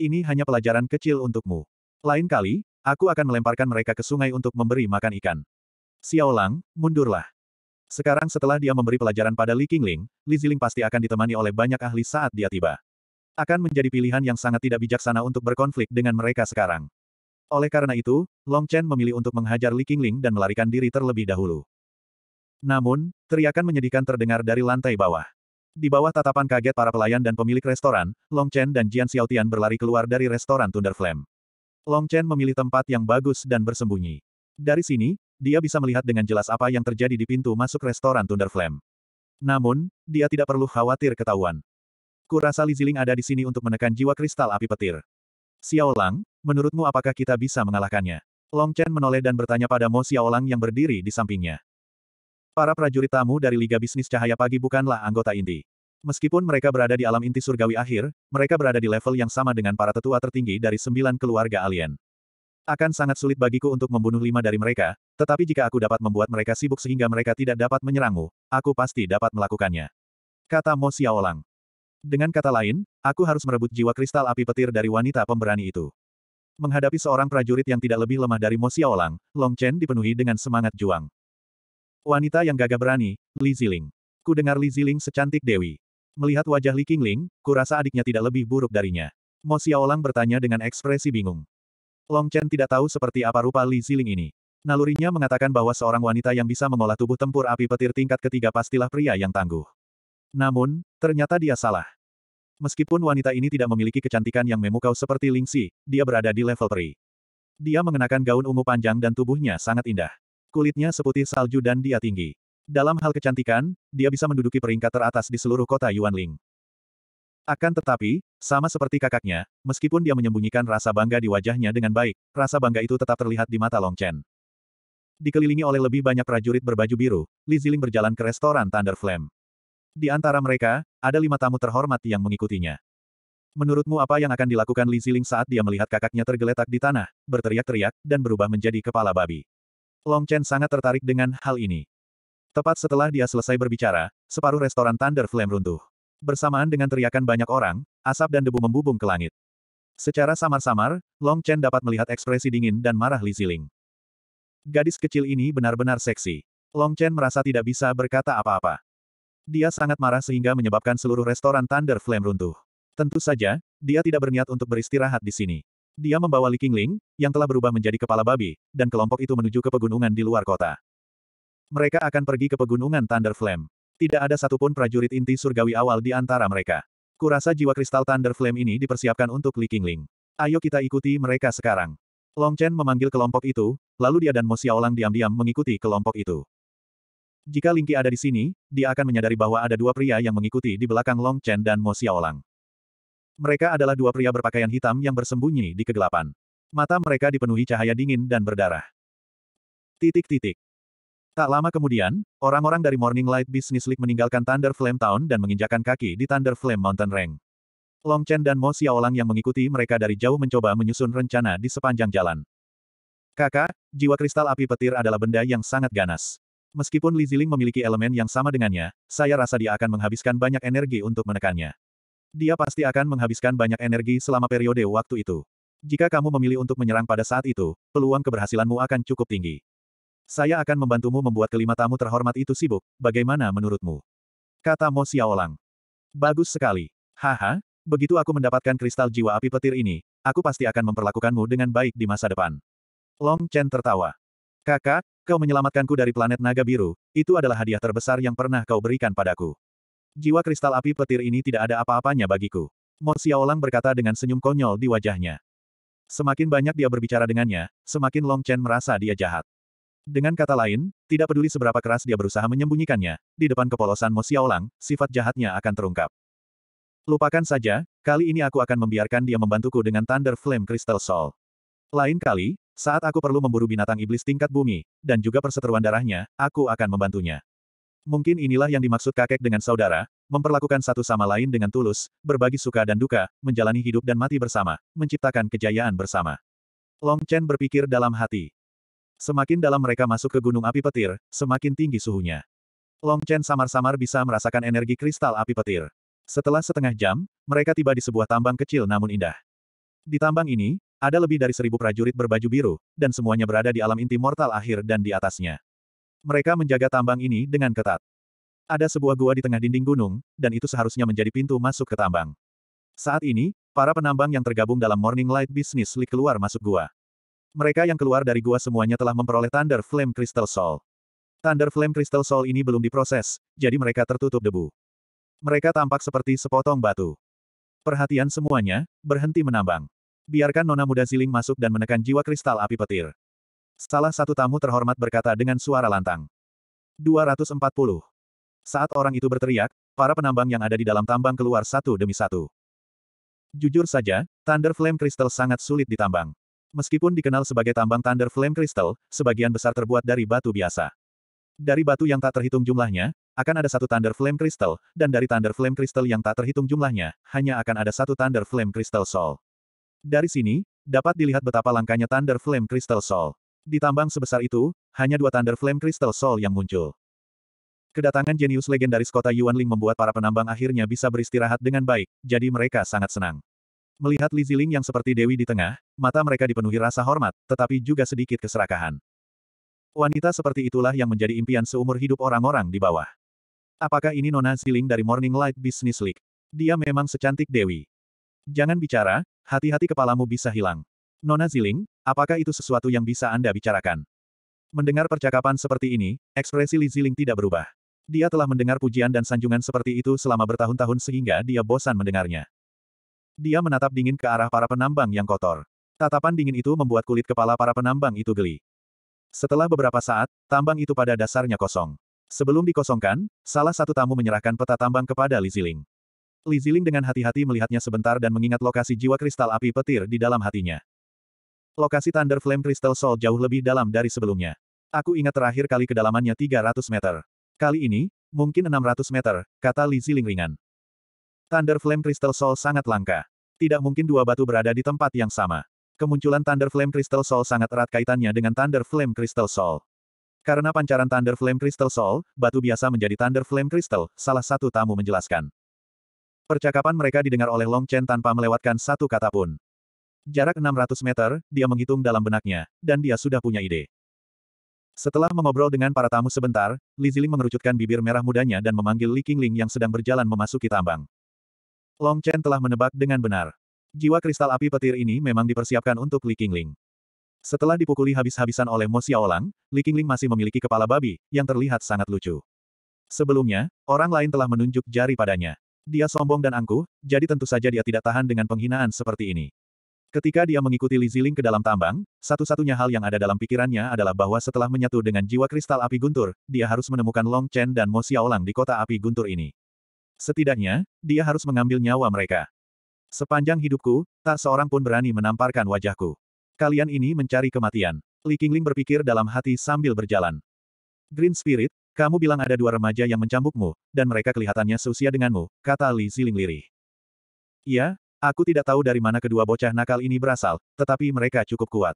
Ini hanya pelajaran kecil untukmu. Lain kali, aku akan melemparkan mereka ke sungai untuk memberi makan ikan. Xiaolang, mundurlah. Sekarang setelah dia memberi pelajaran pada Li Qingling, Li Ziling pasti akan ditemani oleh banyak ahli saat dia tiba. Akan menjadi pilihan yang sangat tidak bijaksana untuk berkonflik dengan mereka sekarang. Oleh karena itu, Long Chen memilih untuk menghajar Li Qingling dan melarikan diri terlebih dahulu. Namun, teriakan menyedihkan terdengar dari lantai bawah. Di bawah tatapan kaget para pelayan dan pemilik restoran, Long Chen dan Jian Xiaotian berlari keluar dari restoran Thunder Flame. Long Chen memilih tempat yang bagus dan bersembunyi. Dari sini, dia bisa melihat dengan jelas apa yang terjadi di pintu masuk restoran Thunder Flame. Namun, dia tidak perlu khawatir ketahuan. Kurasa Li Ziling ada di sini untuk menekan jiwa kristal api petir. Xiao Lang, menurutmu apakah kita bisa mengalahkannya? Long Chen menoleh dan bertanya pada Mo Xiao Lang yang berdiri di sampingnya. Para prajurit tamu dari Liga Bisnis Cahaya Pagi bukanlah anggota inti. Meskipun mereka berada di alam inti surgawi akhir, mereka berada di level yang sama dengan para tetua tertinggi dari sembilan keluarga alien. Akan sangat sulit bagiku untuk membunuh lima dari mereka, tetapi jika aku dapat membuat mereka sibuk sehingga mereka tidak dapat menyerangmu, aku pasti dapat melakukannya. Kata Mo Xiaolang. Dengan kata lain, aku harus merebut jiwa kristal api petir dari wanita pemberani itu. Menghadapi seorang prajurit yang tidak lebih lemah dari Mo Xiaolang, Long Chen dipenuhi dengan semangat juang. Wanita yang gagah berani, Li Ziling. Ku dengar Li Ziling secantik Dewi. Melihat wajah Li Qingling, ku rasa adiknya tidak lebih buruk darinya. Mo Xiaolang bertanya dengan ekspresi bingung. Long Chen tidak tahu seperti apa rupa Li Ziling ini. Nalurinya mengatakan bahwa seorang wanita yang bisa mengolah tubuh tempur api petir tingkat ketiga pastilah pria yang tangguh. Namun, ternyata dia salah. Meskipun wanita ini tidak memiliki kecantikan yang memukau seperti Ling Xi, dia berada di level peri. Dia mengenakan gaun ungu panjang dan tubuhnya sangat indah. Kulitnya seputih salju dan dia tinggi. Dalam hal kecantikan, dia bisa menduduki peringkat teratas di seluruh kota Yuanling. Akan tetapi, sama seperti kakaknya, meskipun dia menyembunyikan rasa bangga di wajahnya dengan baik, rasa bangga itu tetap terlihat di mata Long Chen. Dikelilingi oleh lebih banyak prajurit berbaju biru, Li Ziling berjalan ke restoran Thunder Flame. Di antara mereka, ada lima tamu terhormat yang mengikutinya. Menurutmu apa yang akan dilakukan Li Ziling saat dia melihat kakaknya tergeletak di tanah, berteriak-teriak, dan berubah menjadi kepala babi? Long Chen sangat tertarik dengan hal ini. Tepat setelah dia selesai berbicara, separuh restoran Thunder Flame runtuh bersamaan dengan teriakan banyak orang, asap dan debu membubung ke langit. Secara samar-samar, Long Chen dapat melihat ekspresi dingin dan marah Li Ziling. Gadis kecil ini benar-benar seksi. Long Chen merasa tidak bisa berkata apa-apa. Dia sangat marah sehingga menyebabkan seluruh restoran Thunder Flame runtuh. Tentu saja, dia tidak berniat untuk beristirahat di sini. Dia membawa Li Qingling, yang telah berubah menjadi kepala babi, dan kelompok itu menuju ke pegunungan di luar kota. Mereka akan pergi ke pegunungan Thunder Flame. Tidak ada satupun prajurit inti surgawi awal di antara mereka. Kurasa jiwa kristal Thunder Flame ini dipersiapkan untuk Li Qingling. Ayo kita ikuti mereka sekarang. Long Chen memanggil kelompok itu, lalu dia dan Mo Xiaolang diam-diam mengikuti kelompok itu. Jika Lingqi ada di sini, dia akan menyadari bahwa ada dua pria yang mengikuti di belakang Long Chen dan Mo Xiaolang. Mereka adalah dua pria berpakaian hitam yang bersembunyi di kegelapan. Mata mereka dipenuhi cahaya dingin dan berdarah. Titik-titik. Tak lama kemudian, orang-orang dari Morning Light Business League meninggalkan Thunder Flame Town dan menginjakan kaki di Thunder Flame Mountain Rank. Long Chen dan Mo Xiaolang yang mengikuti mereka dari jauh mencoba menyusun rencana di sepanjang jalan. Kakak, jiwa kristal api petir adalah benda yang sangat ganas. Meskipun Li Ziling memiliki elemen yang sama dengannya, saya rasa dia akan menghabiskan banyak energi untuk menekannya. Dia pasti akan menghabiskan banyak energi selama periode waktu itu. Jika kamu memilih untuk menyerang pada saat itu, peluang keberhasilanmu akan cukup tinggi. Saya akan membantumu membuat kelima tamu terhormat itu sibuk, bagaimana menurutmu? Kata Mo Xiaolang. Bagus sekali. Haha, begitu aku mendapatkan kristal jiwa api petir ini, aku pasti akan memperlakukanmu dengan baik di masa depan. Long Chen tertawa. Kakak, kau menyelamatkanku dari planet naga biru, itu adalah hadiah terbesar yang pernah kau berikan padaku. Jiwa kristal api petir ini tidak ada apa-apanya bagiku. Mo Xiaolang berkata dengan senyum konyol di wajahnya. Semakin banyak dia berbicara dengannya, semakin Long Chen merasa dia jahat. Dengan kata lain, tidak peduli seberapa keras dia berusaha menyembunyikannya, di depan kepolosan Mo Xiaolang, sifat jahatnya akan terungkap. Lupakan saja, kali ini aku akan membiarkan dia membantuku dengan Thunder Flame Crystal Soul. Lain kali, saat aku perlu memburu binatang iblis tingkat bumi, dan juga perseteruan darahnya, aku akan membantunya. Mungkin inilah yang dimaksud kakek dengan saudara, memperlakukan satu sama lain dengan tulus, berbagi suka dan duka, menjalani hidup dan mati bersama, menciptakan kejayaan bersama. Long Chen berpikir dalam hati. Semakin dalam mereka masuk ke gunung api petir, semakin tinggi suhunya. Long Chen samar-samar bisa merasakan energi kristal api petir. Setelah setengah jam, mereka tiba di sebuah tambang kecil namun indah. Di tambang ini, ada lebih dari seribu prajurit berbaju biru, dan semuanya berada di alam inti mortal akhir dan di atasnya. Mereka menjaga tambang ini dengan ketat. Ada sebuah gua di tengah dinding gunung, dan itu seharusnya menjadi pintu masuk ke tambang. Saat ini, para penambang yang tergabung dalam Morning Light Business League keluar masuk gua. Mereka yang keluar dari gua semuanya telah memperoleh Thunder Flame Crystal Soul. Thunder Flame Crystal Soul ini belum diproses, jadi mereka tertutup debu. Mereka tampak seperti sepotong batu. Perhatian semuanya, berhenti menambang. Biarkan Nona Muda Ziling masuk dan menekan jiwa kristal api petir. Salah satu tamu terhormat berkata dengan suara lantang. 240. Saat orang itu berteriak, para penambang yang ada di dalam tambang keluar satu demi satu. Jujur saja, Thunder Flame Crystal sangat sulit ditambang. Meskipun dikenal sebagai tambang Thunder Flame Crystal, sebagian besar terbuat dari batu biasa. Dari batu yang tak terhitung jumlahnya, akan ada satu Thunder Flame Crystal, dan dari Thunder Flame Crystal yang tak terhitung jumlahnya, hanya akan ada satu Thunder Flame Crystal Soul. Dari sini, dapat dilihat betapa langkanya Thunder Flame Crystal Soul. Di tambang sebesar itu, hanya dua Thunder Flame Crystal Soul yang muncul. Kedatangan jenius legendaris kota Yuanling membuat para penambang akhirnya bisa beristirahat dengan baik, jadi mereka sangat senang. Melihat Li Ziling yang seperti Dewi di tengah, mata mereka dipenuhi rasa hormat, tetapi juga sedikit keserakahan. Wanita seperti itulah yang menjadi impian seumur hidup orang-orang di bawah. Apakah ini Nona Ziling dari Morning Light Business League? Dia memang secantik Dewi. Jangan bicara, hati-hati kepalamu bisa hilang. Nona Ziling, apakah itu sesuatu yang bisa Anda bicarakan? Mendengar percakapan seperti ini, ekspresi Li Ziling tidak berubah. Dia telah mendengar pujian dan sanjungan seperti itu selama bertahun-tahun sehingga dia bosan mendengarnya. Dia menatap dingin ke arah para penambang yang kotor. Tatapan dingin itu membuat kulit kepala para penambang itu geli. Setelah beberapa saat, tambang itu pada dasarnya kosong. Sebelum dikosongkan, salah satu tamu menyerahkan peta tambang kepada Li Ziling. Li Ziling dengan hati-hati melihatnya sebentar dan mengingat lokasi jiwa kristal api petir di dalam hatinya. Lokasi Thunder Flame Crystal Soul jauh lebih dalam dari sebelumnya. Aku ingat terakhir kali kedalamannya 300 meter. Kali ini, mungkin 600 meter, kata Li Ziling ringan. Thunder Flame Crystal Soul sangat langka. Tidak mungkin dua batu berada di tempat yang sama. Kemunculan Thunder Flame Crystal Soul sangat erat kaitannya dengan Thunder Flame Crystal Soul. Karena pancaran Thunder Flame Crystal Soul, batu biasa menjadi Thunder Flame Crystal, salah satu tamu menjelaskan. Percakapan mereka didengar oleh Long Chen tanpa melewatkan satu kata pun. Jarak 600 meter, dia menghitung dalam benaknya, dan dia sudah punya ide. Setelah mengobrol dengan para tamu sebentar, Li Ziling mengerucutkan bibir merah mudanya dan memanggil Li Qingling yang sedang berjalan memasuki tambang. Long Chen telah menebak dengan benar. Jiwa kristal api petir ini memang dipersiapkan untuk Li Qingling. Setelah dipukuli habis-habisan oleh Mo Xiaolang, Li Qingling masih memiliki kepala babi, yang terlihat sangat lucu. Sebelumnya, orang lain telah menunjuk jari padanya. Dia sombong dan angkuh, jadi tentu saja dia tidak tahan dengan penghinaan seperti ini. Ketika dia mengikuti Li Ziling ke dalam tambang, satu-satunya hal yang ada dalam pikirannya adalah bahwa setelah menyatu dengan jiwa kristal api guntur, dia harus menemukan Long Chen dan Mo Xiaolang di kota api guntur ini. Setidaknya, dia harus mengambil nyawa mereka. Sepanjang hidupku, tak seorang pun berani menamparkan wajahku. Kalian ini mencari kematian. Li Qingling berpikir dalam hati sambil berjalan. Green Spirit, kamu bilang ada dua remaja yang mencambukmu, dan mereka kelihatannya seusia denganmu, kata Li Ziling lirih. Iya, aku tidak tahu dari mana kedua bocah nakal ini berasal, tetapi mereka cukup kuat.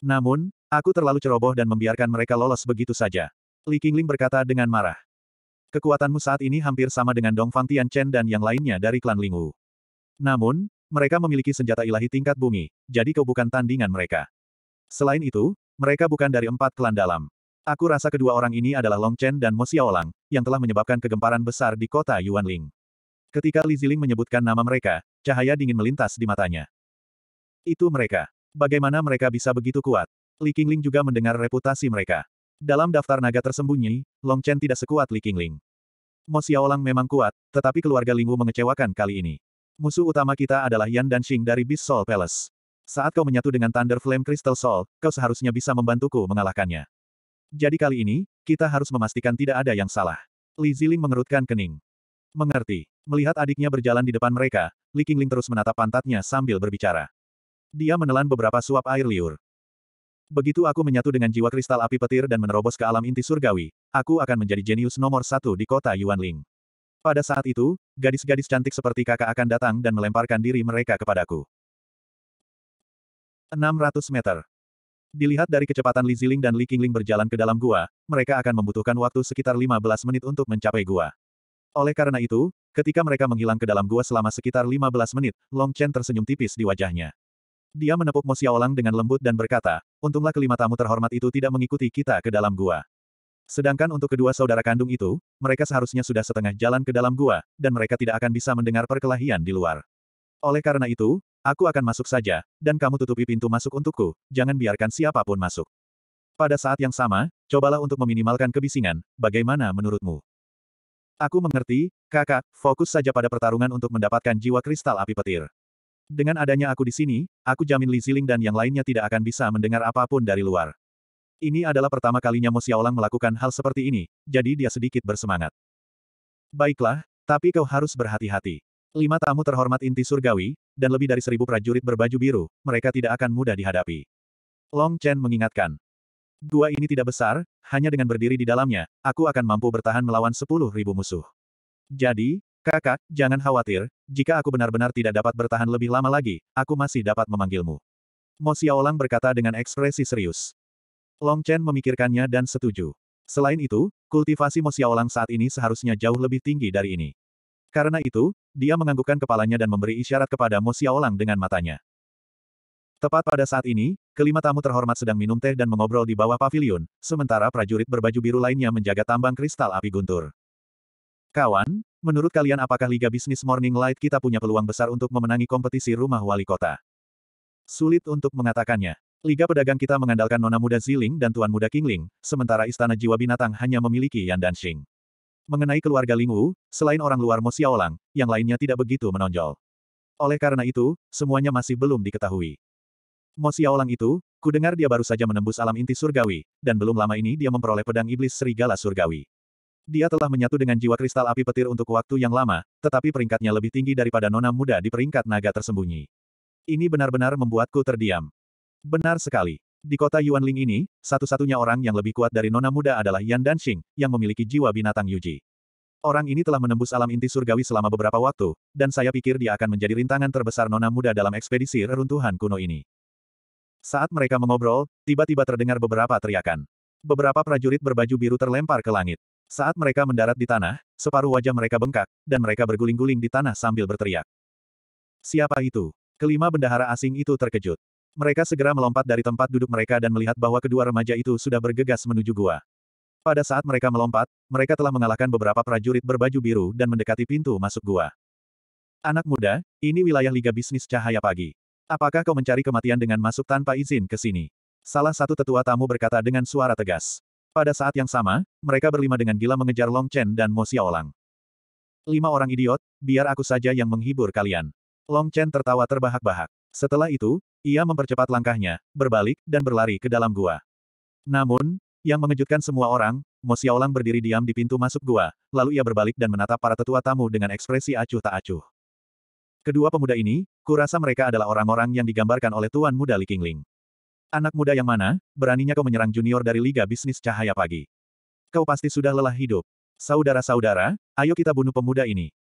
Namun, aku terlalu ceroboh dan membiarkan mereka lolos begitu saja. Li Qingling berkata dengan marah. Kekuatanmu saat ini hampir sama dengan Dong Fang Tianchen dan yang lainnya dari klan Lingwu. Namun, mereka memiliki senjata ilahi tingkat bumi, jadi kau bukan tandingan mereka. Selain itu, mereka bukan dari empat klan dalam. Aku rasa kedua orang ini adalah Long Chen dan Mo Xiaolang, yang telah menyebabkan kegemparan besar di kota Yuanling. Ketika Li Ziling menyebutkan nama mereka, cahaya dingin melintas di matanya. Itu mereka. Bagaimana mereka bisa begitu kuat? Li Qingling juga mendengar reputasi mereka. Dalam daftar naga tersembunyi, Long Chen tidak sekuat Li Qingling. Mo Xiaolang memang kuat, tetapi keluarga Lingwu mengecewakan kali ini. Musuh utama kita adalah Yan dan Xing dari Beast Soul Palace. Saat kau menyatu dengan Thunder Flame Crystal Soul, kau seharusnya bisa membantuku mengalahkannya. Jadi kali ini, kita harus memastikan tidak ada yang salah. Li Ziling mengerutkan kening. Mengerti. Melihat adiknya berjalan di depan mereka, Li Qingling terus menatap pantatnya sambil berbicara. Dia menelan beberapa suap air liur. Begitu aku menyatu dengan jiwa kristal api petir dan menerobos ke alam inti surgawi, aku akan menjadi jenius nomor satu di kota Yuanling. Pada saat itu, gadis-gadis cantik seperti kakak akan datang dan melemparkan diri mereka kepadaku. 600 meter. Dilihat dari kecepatan Li Ziling dan Li Qingling berjalan ke dalam gua, mereka akan membutuhkan waktu sekitar 15 menit untuk mencapai gua. Oleh karena itu, ketika mereka menghilang ke dalam gua selama sekitar 15 menit, Long Chen tersenyum tipis di wajahnya. Dia menepuk Mo Xiaolang dengan lembut dan berkata, untunglah kelima tamu terhormat itu tidak mengikuti kita ke dalam gua. Sedangkan untuk kedua saudara kandung itu, mereka seharusnya sudah setengah jalan ke dalam gua, dan mereka tidak akan bisa mendengar perkelahian di luar. Oleh karena itu, aku akan masuk saja, dan kamu tutupi pintu masuk untukku, jangan biarkan siapapun masuk. Pada saat yang sama, cobalah untuk meminimalkan kebisingan, bagaimana menurutmu? Aku mengerti, kakak, fokus saja pada pertarungan untuk mendapatkan jiwa kristal api petir. Dengan adanya aku di sini, aku jamin Li Ziling dan yang lainnya tidak akan bisa mendengar apapun dari luar. Ini adalah pertama kalinya Mo Xiaolang melakukan hal seperti ini, jadi dia sedikit bersemangat. Baiklah, tapi kau harus berhati-hati. Lima tamu terhormat inti surgawi, dan lebih dari seribu prajurit berbaju biru, mereka tidak akan mudah dihadapi. Long Chen mengingatkan. Gua ini tidak besar, hanya dengan berdiri di dalamnya, aku akan mampu bertahan melawan sepuluh ribu musuh. Jadi, Kakak, jangan khawatir, jika aku benar-benar tidak dapat bertahan lebih lama lagi, aku masih dapat memanggilmu. Mo Xiaolang berkata dengan ekspresi serius. Long Chen memikirkannya dan setuju. Selain itu, kultivasi Mo Xiaolang saat ini seharusnya jauh lebih tinggi dari ini. Karena itu, dia menganggukkan kepalanya dan memberi isyarat kepada Mo Xiaolang dengan matanya. Tepat pada saat ini, kelima tamu terhormat sedang minum teh dan mengobrol di bawah pavilion, sementara prajurit berbaju biru lainnya menjaga tambang kristal api guntur. Kawan, Menurut kalian apakah Liga Bisnis Morning Light kita punya peluang besar untuk memenangi kompetisi rumah wali kota? Sulit untuk mengatakannya. Liga pedagang kita mengandalkan Nona Muda Ziling dan Tuan Muda Kingling, sementara Istana Jiwa Binatang hanya memiliki Yan dan Xing. Mengenai keluarga Ling Wu, selain orang luar Mo Xiaolang, yang lainnya tidak begitu menonjol. Oleh karena itu, semuanya masih belum diketahui. Mo Xiaolang itu, ku dengar dia baru saja menembus alam inti surgawi, dan belum lama ini dia memperoleh pedang iblis serigala surgawi. Dia telah menyatu dengan jiwa kristal api petir untuk waktu yang lama, tetapi peringkatnya lebih tinggi daripada nona muda di peringkat naga tersembunyi. Ini benar-benar membuatku terdiam. Benar sekali. Di kota Yuanling ini, satu-satunya orang yang lebih kuat dari nona muda adalah Yan Danxing, yang memiliki jiwa binatang Yuji. Orang ini telah menembus alam inti surgawi selama beberapa waktu, dan saya pikir dia akan menjadi rintangan terbesar nona muda dalam ekspedisi reruntuhan kuno ini. Saat mereka mengobrol, tiba-tiba terdengar beberapa teriakan. Beberapa prajurit berbaju biru terlempar ke langit. Saat mereka mendarat di tanah, separuh wajah mereka bengkak, dan mereka berguling-guling di tanah sambil berteriak. Siapa itu? Kelima bendahara asing itu terkejut. Mereka segera melompat dari tempat duduk mereka dan melihat bahwa kedua remaja itu sudah bergegas menuju gua. Pada saat mereka melompat, mereka telah mengalahkan beberapa prajurit berbaju biru dan mendekati pintu masuk gua. Anak muda, ini wilayah Liga Bisnis Cahaya Pagi. Apakah kau mencari kematian dengan masuk tanpa izin ke sini? Salah satu tetua tamu berkata dengan suara tegas. Pada saat yang sama, mereka berlima dengan gila mengejar Long Chen dan Mo Xiaolang. Lima orang idiot, biar aku saja yang menghibur kalian. Long Chen tertawa terbahak-bahak. Setelah itu, ia mempercepat langkahnya, berbalik, dan berlari ke dalam gua. Namun, yang mengejutkan semua orang, Mo Xiaolang berdiri diam di pintu masuk gua, lalu ia berbalik dan menatap para tetua tamu dengan ekspresi acuh tak acuh. Kedua pemuda ini, kurasa mereka adalah orang-orang yang digambarkan oleh Tuan Muda Li Qingling. Anak muda yang mana, beraninya kau menyerang junior dari Liga Bisnis Cahaya Pagi. Kau pasti sudah lelah hidup. Saudara-saudara, ayo kita bunuh pemuda ini.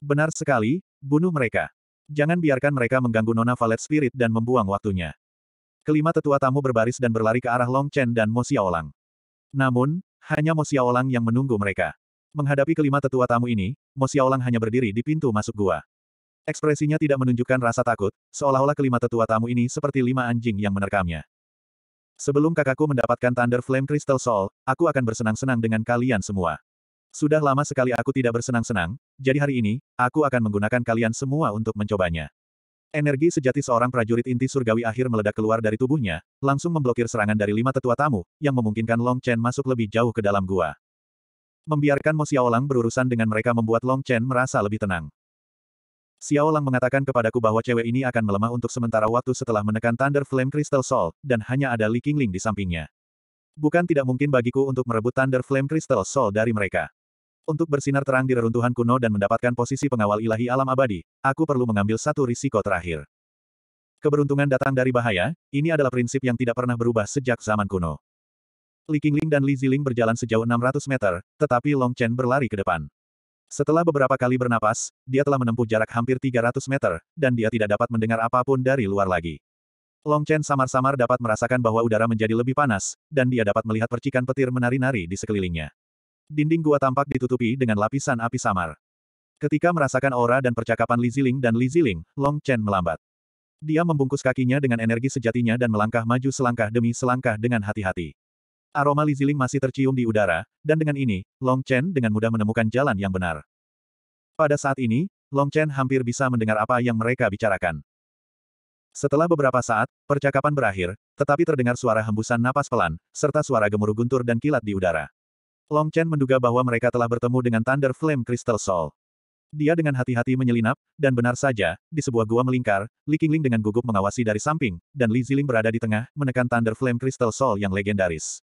Benar sekali, bunuh mereka. Jangan biarkan mereka mengganggu Nona Valet Spirit dan membuang waktunya. Kelima tetua tamu berbaris dan berlari ke arah Long Chen dan Mo Xiaolang. Namun, hanya Mo Xiaolang yang menunggu mereka. Menghadapi kelima tetua tamu ini, Mo Xiaolang hanya berdiri di pintu masuk gua. Ekspresinya tidak menunjukkan rasa takut, seolah-olah kelima tetua tamu ini seperti lima anjing yang menerkamnya. Sebelum kakakku mendapatkan Thunder Flame Crystal Soul, aku akan bersenang-senang dengan kalian semua. Sudah lama sekali aku tidak bersenang-senang, jadi hari ini, aku akan menggunakan kalian semua untuk mencobanya. Energi sejati seorang prajurit inti surgawi akhir meledak keluar dari tubuhnya, langsung memblokir serangan dari lima tetua tamu, yang memungkinkan Long Chen masuk lebih jauh ke dalam gua. Membiarkan Mo Xiaolang berurusan dengan mereka membuat Long Chen merasa lebih tenang. Xiao Lang mengatakan kepadaku bahwa cewek ini akan melemah untuk sementara waktu setelah menekan Thunder Flame Crystal Soul, dan hanya ada Li Qingling di sampingnya. Bukan tidak mungkin bagiku untuk merebut Thunder Flame Crystal Soul dari mereka. Untuk bersinar terang di reruntuhan kuno dan mendapatkan posisi pengawal ilahi alam abadi, aku perlu mengambil satu risiko terakhir. Keberuntungan datang dari bahaya, ini adalah prinsip yang tidak pernah berubah sejak zaman kuno. Li Qingling dan Li Ziling berjalan sejauh 600 meter, tetapi Long Chen berlari ke depan. Setelah beberapa kali bernapas, dia telah menempuh jarak hampir 300 meter, dan dia tidak dapat mendengar apapun dari luar lagi. Long Chen samar-samar dapat merasakan bahwa udara menjadi lebih panas, dan dia dapat melihat percikan petir menari-nari di sekelilingnya. Dinding gua tampak ditutupi dengan lapisan api samar. Ketika merasakan aura dan percakapan Li Ziling dan Li Ziling, Long Chen melambat. Dia membungkus kakinya dengan energi sejatinya dan melangkah maju selangkah demi selangkah dengan hati-hati. Aroma Liziling masih tercium di udara, dan dengan ini, Long Chen dengan mudah menemukan jalan yang benar. Pada saat ini, Long Chen hampir bisa mendengar apa yang mereka bicarakan. Setelah beberapa saat, percakapan berakhir, tetapi terdengar suara hembusan napas pelan, serta suara gemuruh guntur dan kilat di udara. Long Chen menduga bahwa mereka telah bertemu dengan Thunder Flame Crystal Soul. Dia dengan hati-hati menyelinap, dan benar saja, di sebuah gua melingkar, Li Qingling dengan gugup mengawasi dari samping, dan Li Ziling berada di tengah, menekan Thunder Flame Crystal Soul yang legendaris.